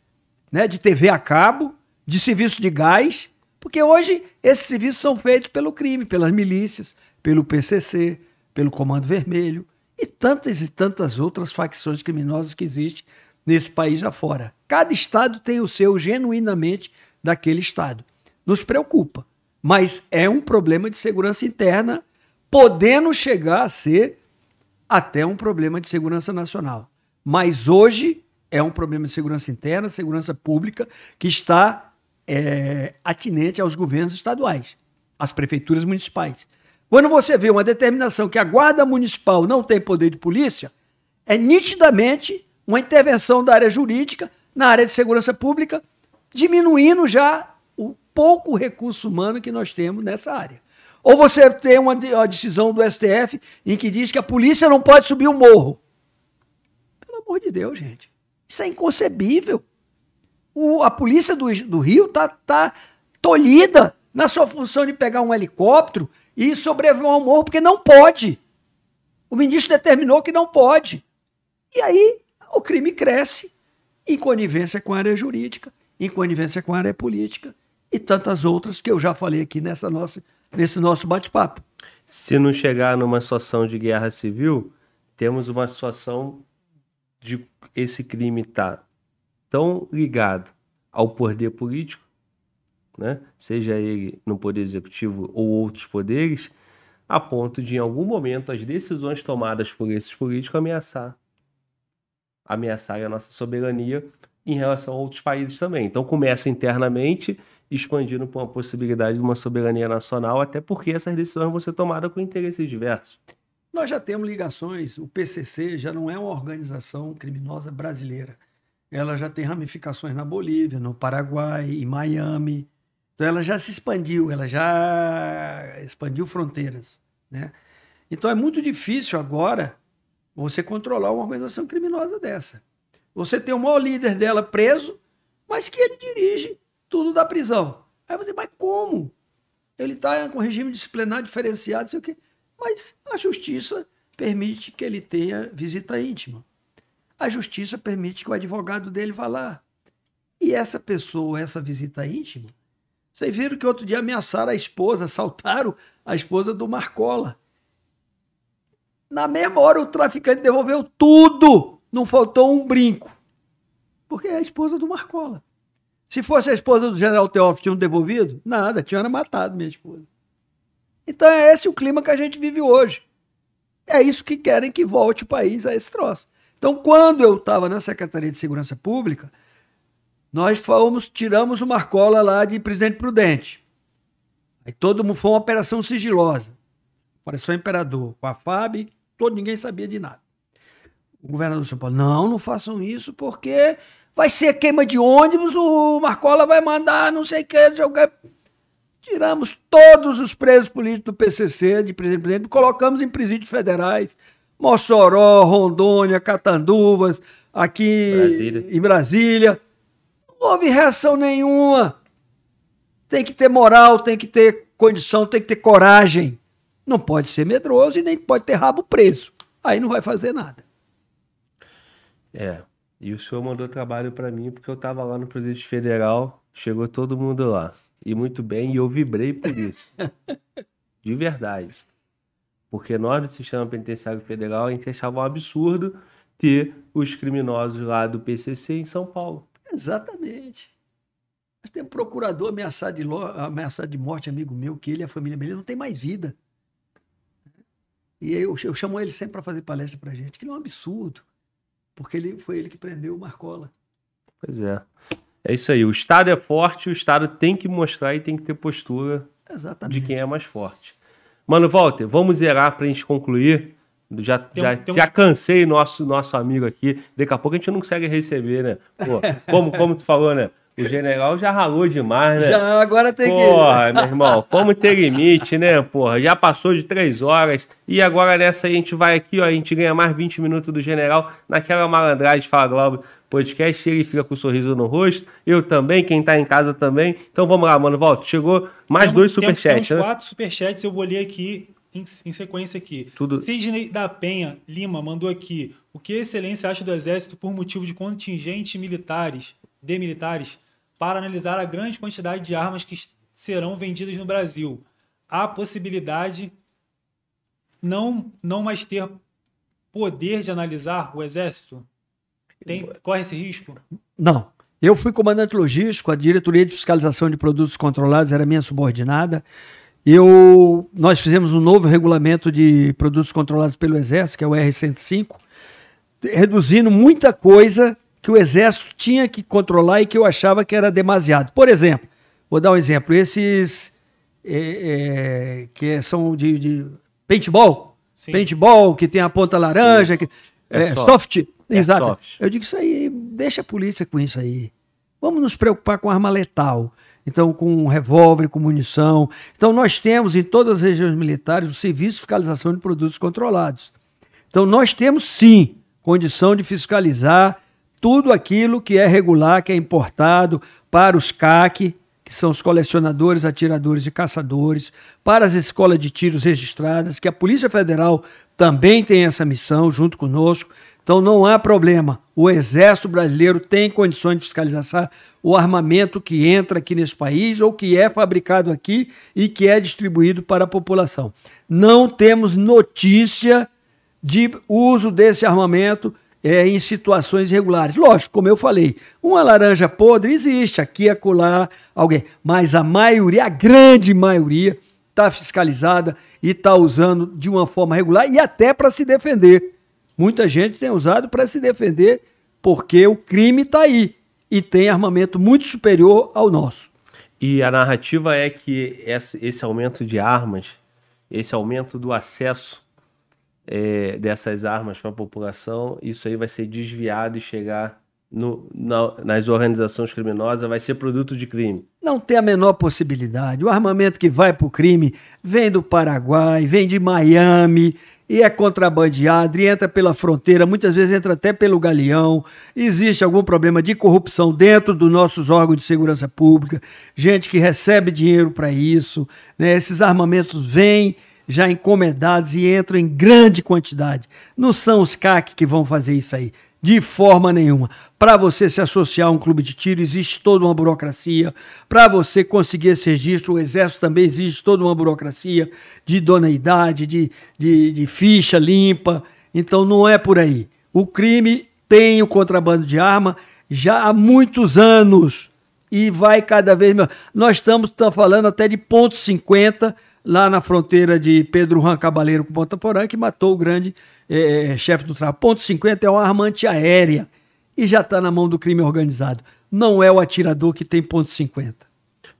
né, de TV a cabo, de serviço de gás, porque hoje esses serviços são feitos pelo crime, pelas milícias, pelo PCC, pelo Comando Vermelho, e tantas e tantas outras facções criminosas que existem nesse país afora. Cada estado tem o seu genuinamente daquele estado. Nos preocupa, mas é um problema de segurança interna, podendo chegar a ser até um problema de segurança nacional. Mas hoje é um problema de segurança interna, segurança pública, que está é, atinente aos governos estaduais, às prefeituras municipais. Quando você vê uma determinação que a guarda municipal não tem poder de polícia, é nitidamente uma intervenção da área jurídica na área de segurança pública, diminuindo já o pouco recurso humano que nós temos nessa área. Ou você tem uma, decisão do STF em que diz que a polícia não pode subir o um morro. Pelo amor de Deus, gente. Isso é inconcebível. O, a polícia do, do Rio está tá tolhida na sua função de pegar um helicóptero e sobreviveu ao morro porque não pode. O ministro determinou que não pode. E aí o crime cresce em conivência com a área jurídica, em conivência com a área política e tantas outras que eu já falei aqui nessa nossa, nesse nosso bate-papo. Se não chegar numa situação de guerra civil, temos uma situação de esse crime estar tá tão ligado ao poder político né? seja ele no poder executivo ou outros poderes, a ponto de, em algum momento, as decisões tomadas por esses políticos ameaçar, ameaçar a nossa soberania em relação a outros países também. Então, começa internamente, expandindo para uma possibilidade de uma soberania nacional, até porque essas decisões vão ser tomadas com interesses diversos. Nós já temos ligações, o PCC já não é uma organização criminosa brasileira. Ela já tem ramificações na Bolívia, no Paraguai, em Miami, então ela já se expandiu, ela já expandiu fronteiras, né? Então é muito difícil agora você controlar uma organização criminosa dessa. Você tem o maior líder dela preso, mas que ele dirige tudo da prisão. Aí você, mas como? Ele está com regime disciplinar diferenciado, sei o quê. Mas a justiça permite que ele tenha visita íntima. A justiça permite que o advogado dele vá lá. E essa pessoa, essa visita íntima, vocês viram que outro dia ameaçaram a esposa, (laughs) assaltaram a esposa do Marcola. Na mesma hora, o traficante devolveu tudo. Não faltou um brinco. Porque é a esposa do Marcola. Se fosse a esposa do general Teófilo, tinham devolvido? Nada, tinham matado minha esposa. Então é esse o clima que a gente vive hoje. É isso que querem que volte o país a esse troço. Então, quando eu estava na Secretaria de Segurança Pública, nós fomos, tiramos o Marcola lá de Presidente Prudente. Aí todo mundo foi uma operação sigilosa. Apareceu o imperador com a FAB, todo ninguém sabia de nada. O governador de São Paulo, não, não façam isso porque vai ser queima de ônibus, o Marcola vai mandar não sei o que, jogar. Tiramos todos os presos políticos do PCC, de presidente presidente, colocamos em presídios federais, Mossoró, Rondônia, Catanduvas, aqui Brasília. em Brasília houve reação nenhuma. Tem que ter moral, tem que ter condição, tem que ter coragem. Não pode ser medroso e nem pode ter rabo preso. Aí não vai fazer nada. É. E o senhor mandou trabalho para mim porque eu estava lá no presidente Federal, chegou todo mundo lá. E muito bem, e eu vibrei por isso. (laughs) De verdade. Porque nós do sistema penitenciário federal, a gente achava um absurdo ter os criminosos lá do PCC em São Paulo. Exatamente. Mas tem um procurador ameaçado de, lo... ameaçado de morte, amigo meu, que ele e a família dele não tem mais vida. E eu, eu chamo ele sempre para fazer palestra para gente, que é um absurdo, porque ele foi ele que prendeu o Marcola. Pois é. É isso aí. O Estado é forte, o Estado tem que mostrar e tem que ter postura Exatamente. de quem é mais forte. Mano, Walter, vamos zerar para a gente concluir. Já, tem, já, tem um... já cansei nosso, nosso amigo aqui. Daqui a pouco a gente não consegue receber, né? Pô, como, como tu falou, né? O general já ralou demais, né? Já, agora tem Porra, que. Porra, meu irmão, como ter limite, né? Porra, já passou de três horas. E agora nessa aí a gente vai aqui, ó. A gente ganha mais 20 minutos do general naquela malandragem de Fala Globo Podcast. Ele fica com um sorriso no rosto. Eu também, quem tá em casa também. Então vamos lá, mano. Volta, chegou mais dois superchats. Temos, né? temos quatro superchats, eu vou ler aqui em, em sequência aqui. Tudo... Sidney da Penha Lima mandou aqui. O que Excelência acha do Exército por motivo de contingente militares, de militares, para analisar a grande quantidade de armas que serão vendidas no Brasil? Há possibilidade não, não mais ter poder de analisar o Exército? Tem, corre esse risco? Não. Eu fui comandante logístico, a diretoria de fiscalização de produtos controlados era minha subordinada. Eu, nós fizemos um novo regulamento de produtos controlados pelo Exército, que é o R105, reduzindo muita coisa que o Exército tinha que controlar e que eu achava que era demasiado. Por exemplo, vou dar um exemplo: esses é, é, que são de, de paintball, Sim. paintball que tem a ponta laranja, que, é, é soft, é exato. Soft. Eu digo isso aí, deixa a polícia com isso aí. Vamos nos preocupar com arma letal então com um revólver, com munição. Então nós temos em todas as regiões militares o serviço de fiscalização de produtos controlados. Então nós temos sim condição de fiscalizar tudo aquilo que é regular, que é importado para os CAC, que são os colecionadores, atiradores e caçadores, para as escolas de tiros registradas, que a Polícia Federal também tem essa missão junto conosco. Então não há problema. O Exército Brasileiro tem condições de fiscalizar o armamento que entra aqui nesse país ou que é fabricado aqui e que é distribuído para a população. Não temos notícia de uso desse armamento é, em situações irregulares. Lógico, como eu falei, uma laranja podre existe aqui, acolá, alguém, mas a maioria, a grande maioria, está fiscalizada e está usando de uma forma regular e até para se defender Muita gente tem usado para se defender porque o crime está aí e tem armamento muito superior ao nosso. E a narrativa é que esse aumento de armas, esse aumento do acesso é, dessas armas para a população, isso aí vai ser desviado e chegar no, na, nas organizações criminosas vai ser produto de crime. Não tem a menor possibilidade. O armamento que vai para o crime vem do Paraguai, vem de Miami, e é contrabandeado e entra pela fronteira, muitas vezes entra até pelo galeão. Existe algum problema de corrupção dentro dos nossos órgãos de segurança pública, gente que recebe dinheiro para isso. Né? Esses armamentos vêm já encomendados e entram em grande quantidade. Não são os CAC que vão fazer isso aí, de forma nenhuma. Para você se associar a um clube de tiro, existe toda uma burocracia. Para você conseguir esse registro, o Exército também existe toda uma burocracia de idoneidade, de, de, de ficha limpa. Então não é por aí. O crime tem o contrabando de arma já há muitos anos e vai cada vez melhor. Nós estamos tá falando até de ponto 50 lá na fronteira de Pedro Juan Cabaleiro com Ponta Porã, que matou o grande é, é, é, chefe do tráfico. Ponto 50 é uma arma antiaérea e já está na mão do crime organizado. Não é o atirador que tem ponto 50.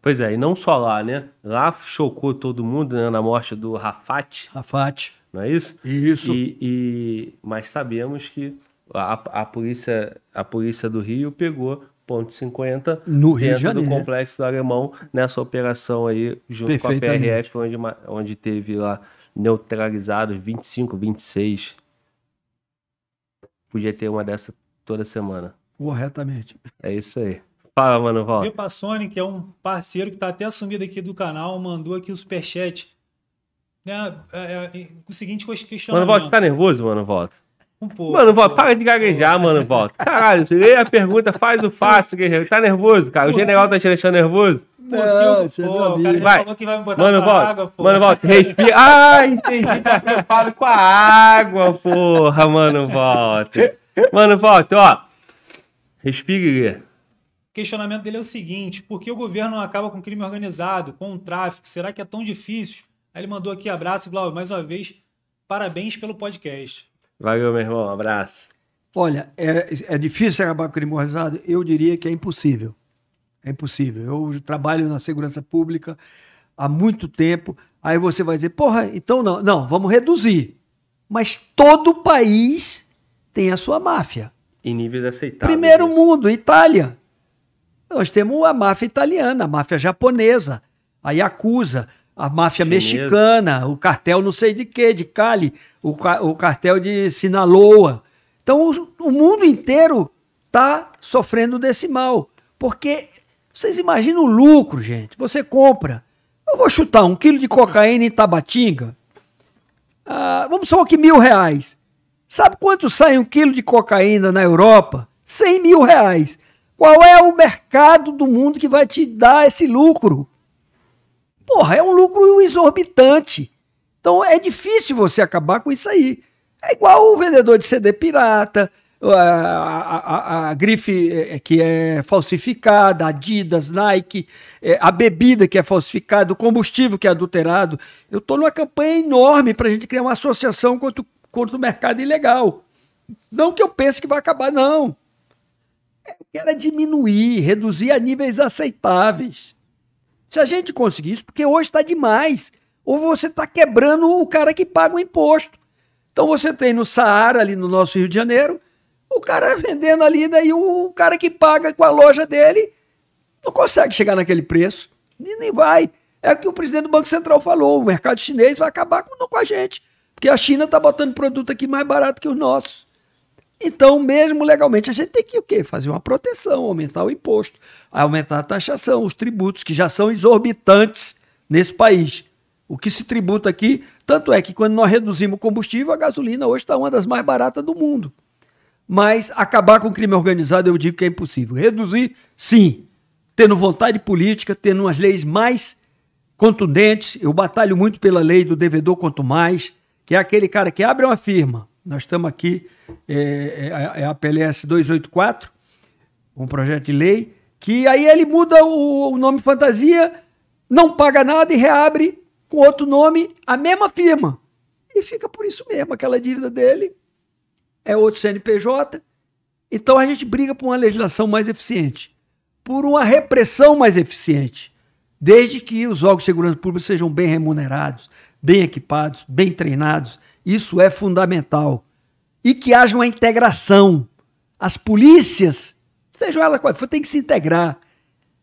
Pois é, e não só lá, né? Lá chocou todo mundo né, na morte do Rafat. Rafat. Não é isso? Isso. E, e... Mas sabemos que a, a, polícia, a polícia do Rio pegou ponto 50 no Rio de Janeiro. do complexo do alemão nessa operação aí junto com a PRF onde, onde teve lá neutralizados, 25, 26. Podia ter uma dessa toda semana. Corretamente. É isso aí. Fala, mano, volta. o que é um parceiro que está até assumido aqui do canal, mandou aqui o superchat. Né, é, é, o seguinte questionamento. Mano, volta, você tá nervoso, mano, volta? Um pouco. Mano, volta, para de gaguejar, mano, volta. Caralho, lê a pergunta, faz o fácil, guerreiro. Tá nervoso, cara? O general tá te deixando nervoso? Não, você é pô, é meu amigo. O cara vai. falou que vai me botar mano, volta, água, pô. Mano, volta, respira. Ai, ah, entendi. Tá com a água, porra, mano, volta. Mano, volta, ó. Respira, o questionamento dele é o seguinte: por que o governo não acaba com crime organizado, com o tráfico? Será que é tão difícil? Aí ele mandou aqui abraço, Glauber, mais uma vez, parabéns pelo podcast. Valeu, meu irmão, abraço. Olha, é, é difícil acabar com o crime organizado? Eu diria que é impossível. É impossível. Eu trabalho na segurança pública há muito tempo. Aí você vai dizer, porra, então não. Não, vamos reduzir. Mas todo país tem a sua máfia. Em níveis aceitáveis. Primeiro né? mundo, Itália. Nós temos a máfia italiana, a máfia japonesa, a Yakuza, a máfia mexicana, o cartel não sei de quê, de Cali, o, o cartel de Sinaloa. Então o, o mundo inteiro está sofrendo desse mal, porque vocês imaginam o lucro, gente. Você compra. Eu vou chutar um quilo de cocaína em Tabatinga. Ah, vamos só que mil reais. Sabe quanto sai um quilo de cocaína na Europa? Cem mil reais. Qual é o mercado do mundo que vai te dar esse lucro? Porra, é um lucro exorbitante. Então é difícil você acabar com isso aí. É igual o vendedor de CD pirata, a, a, a, grife é, é, que é falsificada, Adidas, Nike, é, a bebida que é falsificada, o combustível que é adulterado. Eu estou numa campanha enorme para a gente criar uma associação contra, contra o mercado ilegal. Não que eu pense que vai acabar, não. Eu quero diminuir, reduzir a níveis aceitáveis. Se a gente conseguir isso, porque hoje está demais. Ou você está quebrando o cara que paga o imposto. Então você tem no Saara, ali no nosso Rio de Janeiro, o cara vendendo ali, daí o cara que paga com a loja dele não consegue chegar naquele preço. E nem vai. É o que o presidente do Banco Central falou: o mercado chinês vai acabar com, com a gente. Porque a China está botando produto aqui mais barato que os nossos. Então, mesmo legalmente, a gente tem que o quê? Fazer uma proteção, aumentar o imposto, aumentar a taxação, os tributos, que já são exorbitantes nesse país. O que se tributa aqui, tanto é que quando nós reduzimos o combustível, a gasolina hoje está uma das mais baratas do mundo mas acabar com o crime organizado eu digo que é impossível. Reduzir, sim, tendo vontade política, tendo umas leis mais contundentes. Eu batalho muito pela lei do devedor quanto mais, que é aquele cara que abre uma firma. Nós estamos aqui, é, é, é a PLS 284, um projeto de lei, que aí ele muda o, o nome fantasia, não paga nada e reabre com outro nome a mesma firma. E fica por isso mesmo, aquela dívida dele é outro CNPJ. Então a gente briga por uma legislação mais eficiente, por uma repressão mais eficiente, desde que os órgãos de segurança pública sejam bem remunerados, bem equipados, bem treinados. Isso é fundamental. E que haja uma integração. As polícias, seja ela qual for, tem que se integrar.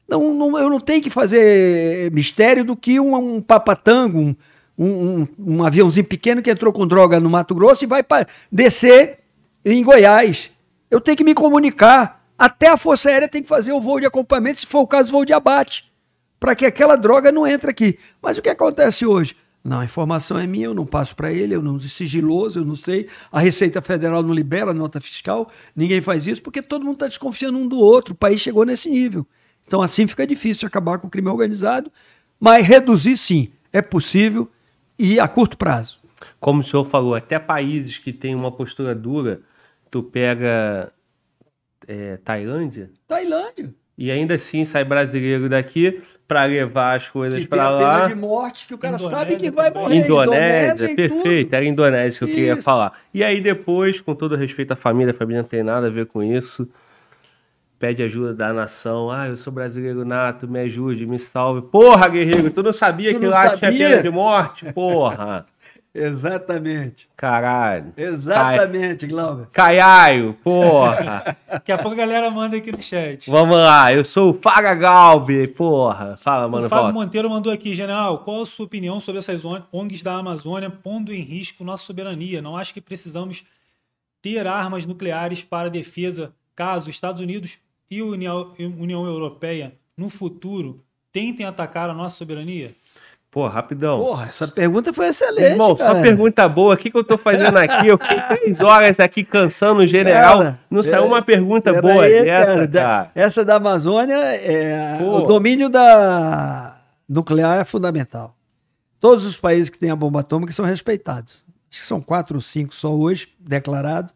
Não, não, eu não tenho que fazer mistério do que um, um papatango, um, um, um, aviãozinho pequeno que entrou com droga no Mato Grosso e vai descer em Goiás. Eu tenho que me comunicar. Até a Força Aérea tem que fazer o voo de acompanhamento, se for o caso, voo de abate, para que aquela droga não entre aqui. Mas o que acontece hoje? Não, a informação é minha, eu não passo para ele, eu não sigiloso, eu não sei. A Receita Federal não libera a nota fiscal, ninguém faz isso, porque todo mundo está desconfiando um do outro. O país chegou nesse nível. Então, assim fica difícil acabar com o crime organizado, mas reduzir sim, é possível e a curto prazo. Como o senhor falou, até países que têm uma postura dura tu pega é, Tailândia. Tailândia. E ainda assim sai brasileiro daqui para levar as coisas para lá. Pena de morte que o cara Indonésia sabe que vai morrer. Indonésia, Indonésia perfeito, era Indonésia que eu isso. queria falar. E aí depois, com todo respeito à família, a família não tem nada a ver com isso. Pede ajuda da nação. Ah, eu sou brasileiro nato, me ajude, me salve. Porra, guerreiro, tu não sabia tu não que lá sabia? tinha pena de morte? Porra. (laughs) Exatamente. Caralho. Exatamente, Glauber. Caiaio, porra. (laughs) Daqui a pouco a galera manda aqui no chat. Vamos lá, eu sou o Faga porra. Fala, mano. O Fábio volta. Monteiro mandou aqui, general, qual a sua opinião sobre essas ONGs da Amazônia pondo em risco nossa soberania? Não acho que precisamos ter armas nucleares para defesa caso Estados Unidos e União, União Europeia no futuro tentem atacar a nossa soberania? Pô, rapidão. Porra, essa pergunta foi excelente. Irmão, cara. só pergunta boa. O que, que eu tô fazendo aqui? Eu fiquei três horas aqui cansando o general. Cara, não saiu é, uma pergunta boa aí, dessa, cara, Essa da Amazônia, é, Pô. o domínio da nuclear é fundamental. Todos os países que têm a bomba atômica são respeitados. Acho que são quatro ou cinco só hoje declarados.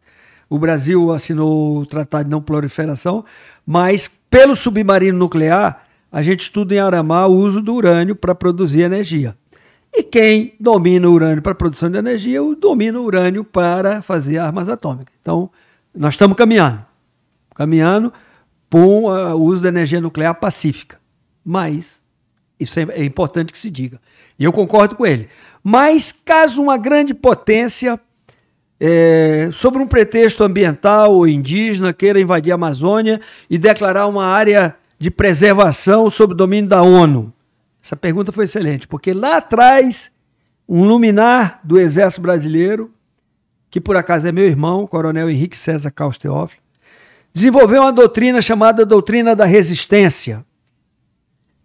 O Brasil assinou o Tratado de Não Proliferação, mas pelo submarino nuclear a gente estuda em Aramá o uso do urânio para produzir energia. E quem domina o urânio para produção de energia, domina o urânio para fazer armas atômicas. Então, nós estamos caminhando. Caminhando com ah, o uso da energia nuclear pacífica. Mas, isso é, é importante que se diga. E eu concordo com ele. Mas, caso uma grande potência é, sobre um pretexto ambiental ou indígena, queira invadir a Amazônia e declarar uma área de preservação sob domínio da ONU? Essa pergunta foi excelente, porque lá atrás, um luminar do Exército Brasileiro, que por acaso é meu irmão, Coronel Henrique César Caos Teófilo, desenvolveu uma doutrina chamada doutrina da resistência,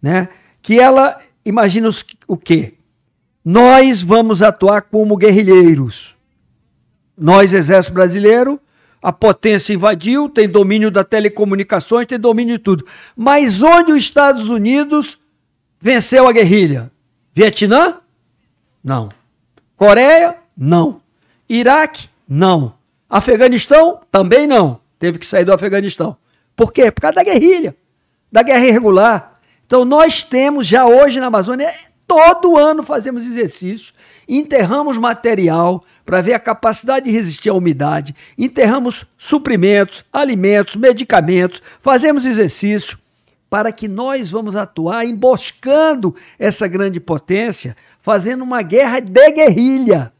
né? Que ela imagina os, o quê? Nós vamos atuar como guerrilheiros. Nós, Exército Brasileiro, a potência invadiu, tem domínio da telecomunicações, tem domínio de tudo. Mas onde os Estados Unidos venceu a guerrilha? Vietnã? Não. Coreia? Não. Iraque? Não. Afeganistão? Também não. Teve que sair do Afeganistão. Por quê? Por causa da guerrilha, da guerra irregular. Então nós temos já hoje na Amazônia, todo ano fazemos exercícios enterramos material para ver a capacidade de resistir à umidade, enterramos suprimentos, alimentos, medicamentos, fazemos exercício para que nós vamos atuar emboscando essa grande potência, fazendo uma guerra de guerrilha,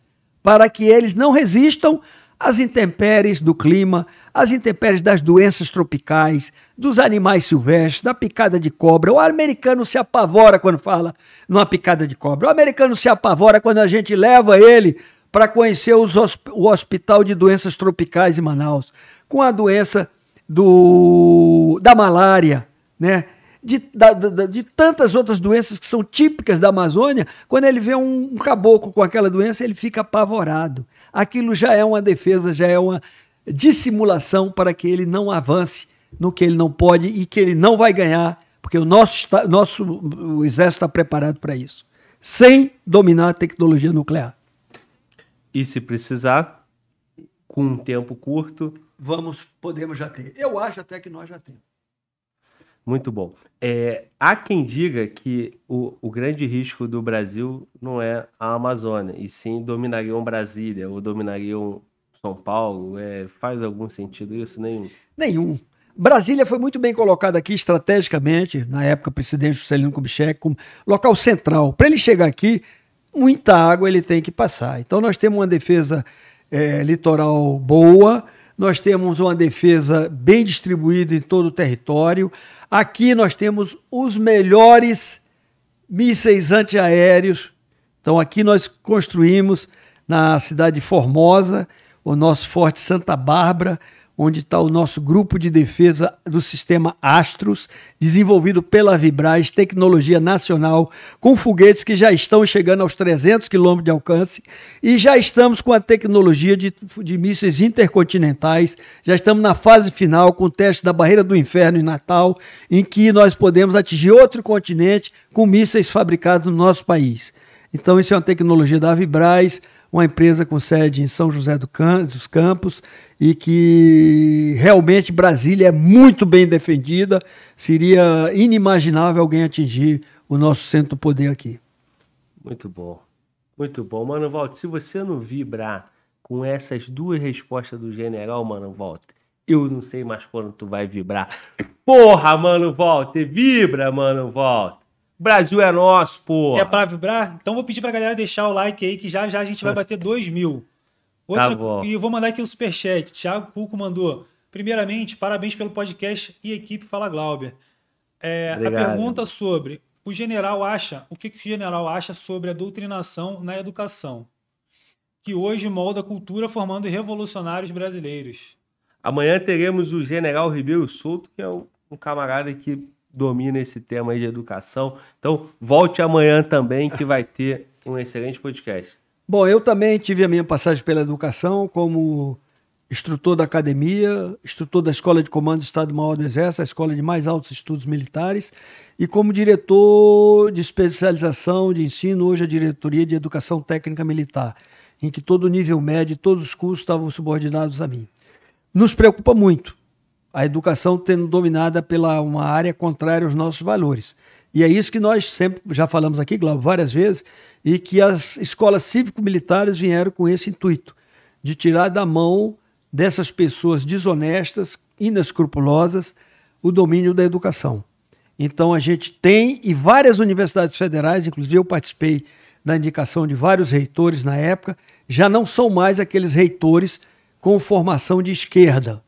para que eles não resistam as intempéries do clima, as intempéries das doenças tropicais, dos animais silvestres, da picada de cobra. O americano se apavora quando fala numa picada de cobra. O americano se apavora quando a gente leva ele para conhecer os, o Hospital de Doenças Tropicais em Manaus, com a doença do, da malária, né? De, da, da, de, tantas outras doenças que são típicas da Amazônia, quando ele vê um, um caboclo com aquela doença, ele fica apavorado aquilo já é uma defesa, já é uma dissimulação para que ele não avance no que ele não pode e que ele não vai ganhar, porque o nosso, nosso o exército está preparado para isso, sem dominar a tecnologia nuclear. E se precisar, com um tempo curto. Vamos, podemos já ter. Eu acho até que nós já temos. Muito bom. É, há quem diga que o, o, grande risco do Brasil não é a Amazônia, e sim dominariam Brasília ou dominariam São Paulo. É, faz algum sentido isso? Nenhum. Nenhum. Brasília foi muito bem colocada aqui estrategicamente, na época, presidente Juscelino Kubitschek, como local central. Para ele chegar aqui, muita água ele tem que passar. Então, nós temos uma defesa é, litoral boa, nós temos uma defesa bem distribuída em todo o território, Aqui nós temos os melhores mísseis antiaéreos. Então aqui nós construímos na cidade de Formosa o nosso Forte Santa Bárbara, onde está o nosso grupo de defesa do sistema Astros, desenvolvido pela Vibraz Tecnologia Nacional, com foguetes que já estão chegando aos 300 quilômetros de alcance e já estamos com a tecnologia de, de mísseis intercontinentais, já estamos na fase final com o teste da Barreira do Inferno em Natal, em que nós podemos atingir outro continente com mísseis fabricados no nosso país. Então, isso é uma tecnologia da Vibraz, uma empresa com sede em São José do Can, dos Campos, e que realmente Brasília é muito bem defendida. Seria inimaginável alguém atingir o nosso centro poder aqui. Muito bom. Muito bom. Mano Walter, se você não vibrar com essas duas respostas do general, Mano Walter, eu não sei mais quando tu vai vibrar. Porra, Mano Walter, vibra, Mano Walter. Brasil é nosso, porra. É pra vibrar? Então vou pedir pra galera deixar o like aí que já já a gente vai bater 2 mil. Outra, tá e eu vou mandar aqui o um superchat. Thiago Cuco mandou. Primeiramente, parabéns pelo podcast e equipe Fala Glauber. É, a pergunta sobre o general acha, o que, que o general acha sobre a doutrinação na educação, que hoje molda a cultura formando revolucionários brasileiros. Amanhã teremos o general Ribeiro Souto, que é um, um camarada que domina esse tema de educação. Então, volte amanhã também, que vai ter um excelente podcast. Bom, eu também tive a minha passagem pela educação como instrutor da academia, instrutor da Escola de Comando do Estado-Maior do Exército, a escola de mais altos estudos militares, e como diretor de especialização de ensino, hoje a Diretoria de Educação Técnica Militar, em que todo o nível médio, e todos os cursos estavam subordinados a mim. Nos preocupa muito a educação tendo dominada pela uma área contrária aos nossos valores. E é isso que nós sempre já falamos aqui, Glauco, várias vezes, e que as escolas cívico-militares vieram com esse intuito, de tirar da mão dessas pessoas desonestas, inescrupulosas, o domínio da educação. Então a gente tem, e várias universidades federais, inclusive eu participei da indicação de vários reitores na época, já não são mais aqueles reitores com formação de esquerda,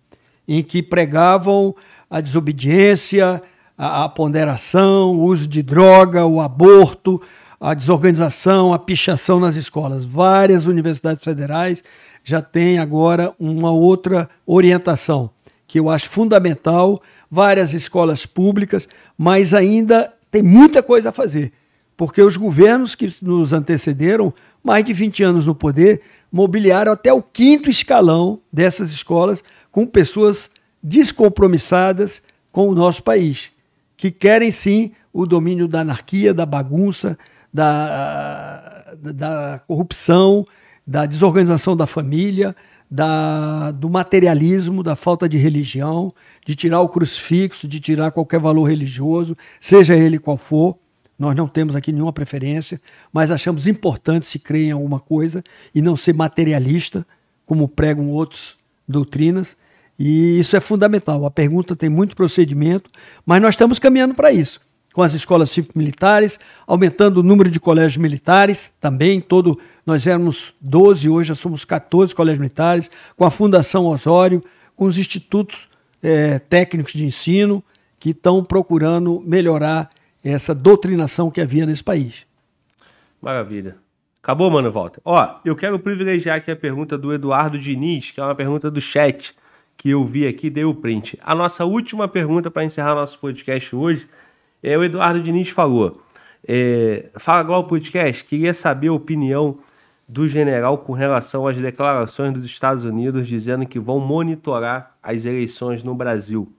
em que pregavam a desobediência, a, a ponderação, o uso de droga, o aborto, a desorganização, a pichação nas escolas. Várias universidades federais já têm agora uma outra orientação, que eu acho fundamental, várias escolas públicas, mas ainda tem muita coisa a fazer, porque os governos que nos antecederam, mais de 20 anos no poder, mobiliaram até o quinto escalão dessas escolas com pessoas descompromissadas com o nosso país que querem sim o domínio da anarquia, da bagunça, da, da corrupção, da desorganização da família, da, do materialismo, da falta de religião, de tirar o crucifixo, de tirar qualquer valor religioso, seja ele qual for. Nós não temos aqui nenhuma preferência, mas achamos importante se crer em alguma coisa e não ser materialista, como pregam outras doutrinas, e isso é fundamental. A pergunta tem muito procedimento, mas nós estamos caminhando para isso. Com as escolas cívico-militares, aumentando o número de colégios militares também, todo nós éramos 12, hoje já somos 14 colégios militares, com a Fundação Osório, com os institutos é, técnicos de ensino que estão procurando melhorar essa doutrinação que havia nesse país. Maravilha. Acabou, mano, volta. Ó, eu quero privilegiar aqui a pergunta do Eduardo Diniz, que é uma pergunta do chat que eu vi aqui, dei o print. A nossa última pergunta para encerrar nosso podcast hoje é o Eduardo Diniz falou. É, Fala Globo Podcast, queria saber a opinião do general com relação às declarações dos Estados Unidos dizendo que vão monitorar as eleições no Brasil.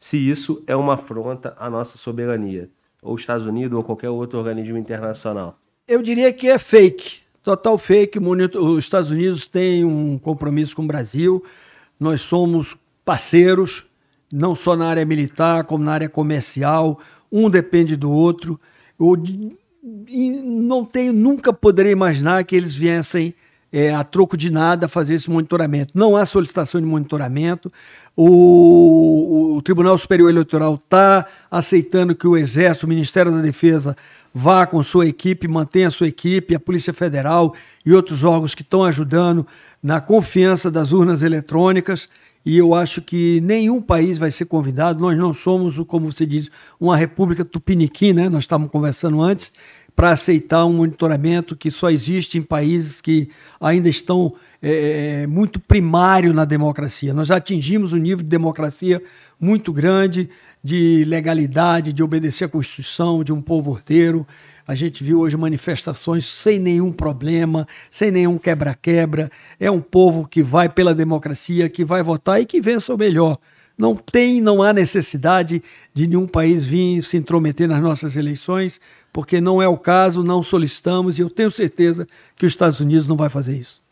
Se isso é uma afronta à nossa soberania, ou Estados Unidos ou qualquer outro organismo internacional. Eu diria que é fake, total fake. Os Estados Unidos têm um compromisso com o Brasil nós somos parceiros, não só na área militar, como na área comercial, um depende do outro. Eu não tenho, nunca poderei imaginar que eles viessem é, a troco de nada fazer esse monitoramento. Não há solicitação de monitoramento. O, o Tribunal Superior Eleitoral está aceitando que o Exército, o Ministério da Defesa, vá com sua equipe, mantenha sua equipe, a Polícia Federal e outros órgãos que estão ajudando na confiança das urnas eletrônicas e eu acho que nenhum país vai ser convidado. Nós não somos, como você diz, uma república tupiniquim, né? Nós estávamos conversando antes para aceitar um monitoramento que só existe em países que ainda estão é, é, é muito primário na democracia. Nós já atingimos um nível de democracia muito grande, de legalidade, de obedecer à Constituição, de um povo ordeiro. A gente viu hoje manifestações sem nenhum problema, sem nenhum quebra-quebra. É um povo que vai pela democracia, que vai votar e que vença o melhor. Não tem, não há necessidade de nenhum país vir se intrometer nas nossas eleições, porque não é o caso, não solicitamos, e eu tenho certeza que os Estados Unidos não vai fazer isso.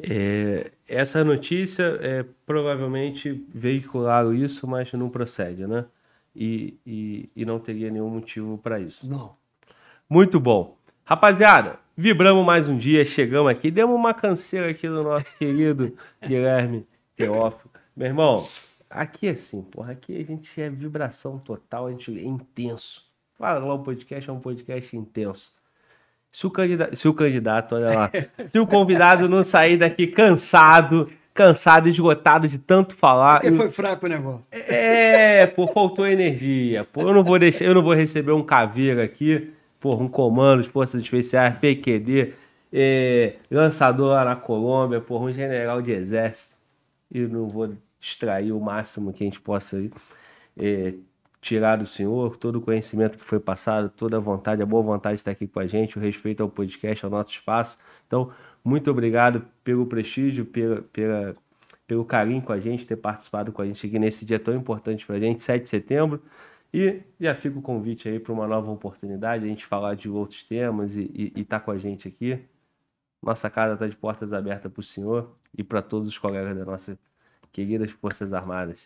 É, essa notícia é, provavelmente veicularam isso, mas não procede, né? E, e, e não teria nenhum motivo para isso. Não. Muito bom. Rapaziada, vibramos mais um dia, chegamos aqui, demos uma canseira aqui do nosso querido (laughs) Guilherme Teófilo. Meu irmão, aqui é assim, porra, aqui a gente é vibração total, a gente é intenso. Fala lá, o podcast é um podcast intenso. Se o candidato, se o candidato, olha lá, (laughs) se o convidado não sair daqui cansado, cansado, esgotado de tanto falar. Porque foi fraco o negócio. É, pô, faltou energia. Pô, eu não vou deixar, eu não vou receber um caveira aqui porra, um comando de forças especiais, PQD, é, lançador lá na Colômbia, porra, um general de exército. E não vou extrair o máximo que a gente possa é, tirar do senhor, todo o conhecimento que foi passado, toda a vontade, a boa vontade de estar aqui com a gente, o respeito ao podcast, ao nosso espaço. Então, muito obrigado pelo prestígio, pela, pela pelo carinho com a gente, ter participado com a gente aqui nesse dia tão importante para a gente, 7 de setembro. E já fica o convite aí para uma nova oportunidade, a gente falar de outros temas e estar tá com a gente aqui. Nossa casa está de portas abertas para o senhor e para todos os colegas da nossa queridas Forças Armadas.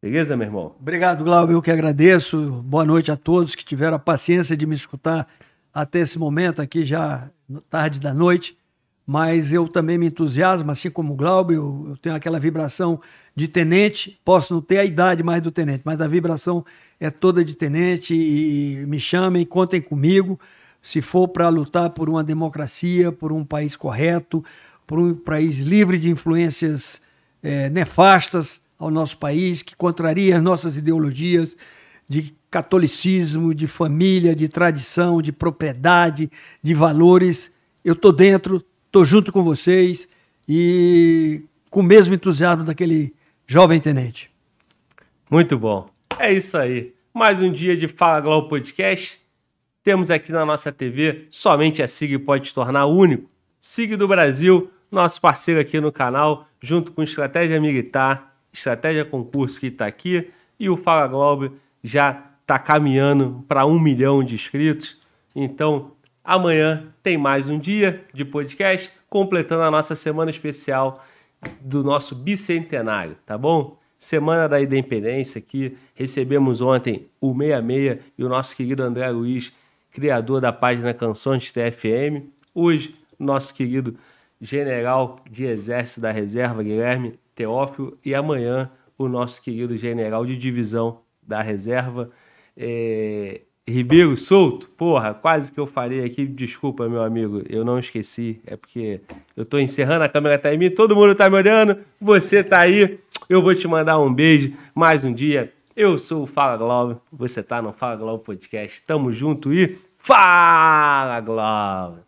Beleza, meu irmão? Obrigado, Glauber. Eu que agradeço. Boa noite a todos que tiveram a paciência de me escutar até esse momento aqui, já tarde da noite. Mas eu também me entusiasmo, assim como o Glauber, eu, eu tenho aquela vibração de tenente, posso não ter a idade mais do tenente, mas a vibração é toda de tenente e me chamem, contem comigo. Se for para lutar por uma democracia, por um país correto, por um país livre de influências é, nefastas ao nosso país, que contraria as nossas ideologias de catolicismo, de família, de tradição, de propriedade, de valores. Eu estou dentro, estou junto com vocês e com o mesmo entusiasmo daquele Jovem Tenente. Muito bom. É isso aí. Mais um dia de Fala Glau Podcast. Temos aqui na nossa TV, somente a SIG pode se tornar único. SIG do Brasil, nosso parceiro aqui no canal, junto com Estratégia Militar, Estratégia Concurso que está aqui e o Fala Globo já está caminhando para um milhão de inscritos. Então, amanhã tem mais um dia de podcast, completando a nossa semana especial do nosso bicentenário, tá bom? Semana da Independência aqui, recebemos ontem o 66 e o nosso querido André Luiz, criador da página Canções TFM. Hoje, nosso querido general de exército da reserva, Guilherme Teófilo, e amanhã o nosso querido general de divisão da reserva, é, Ribeiro solto, porra, quase que eu falei aqui. Desculpa, meu amigo, eu não esqueci. É porque eu tô encerrando, a câmera tá em mim, todo mundo tá me olhando, você tá aí. Eu vou te mandar um beijo mais um dia. Eu sou o Fala Globo, você tá no Fala Globo Podcast. Tamo junto e Fala Globo!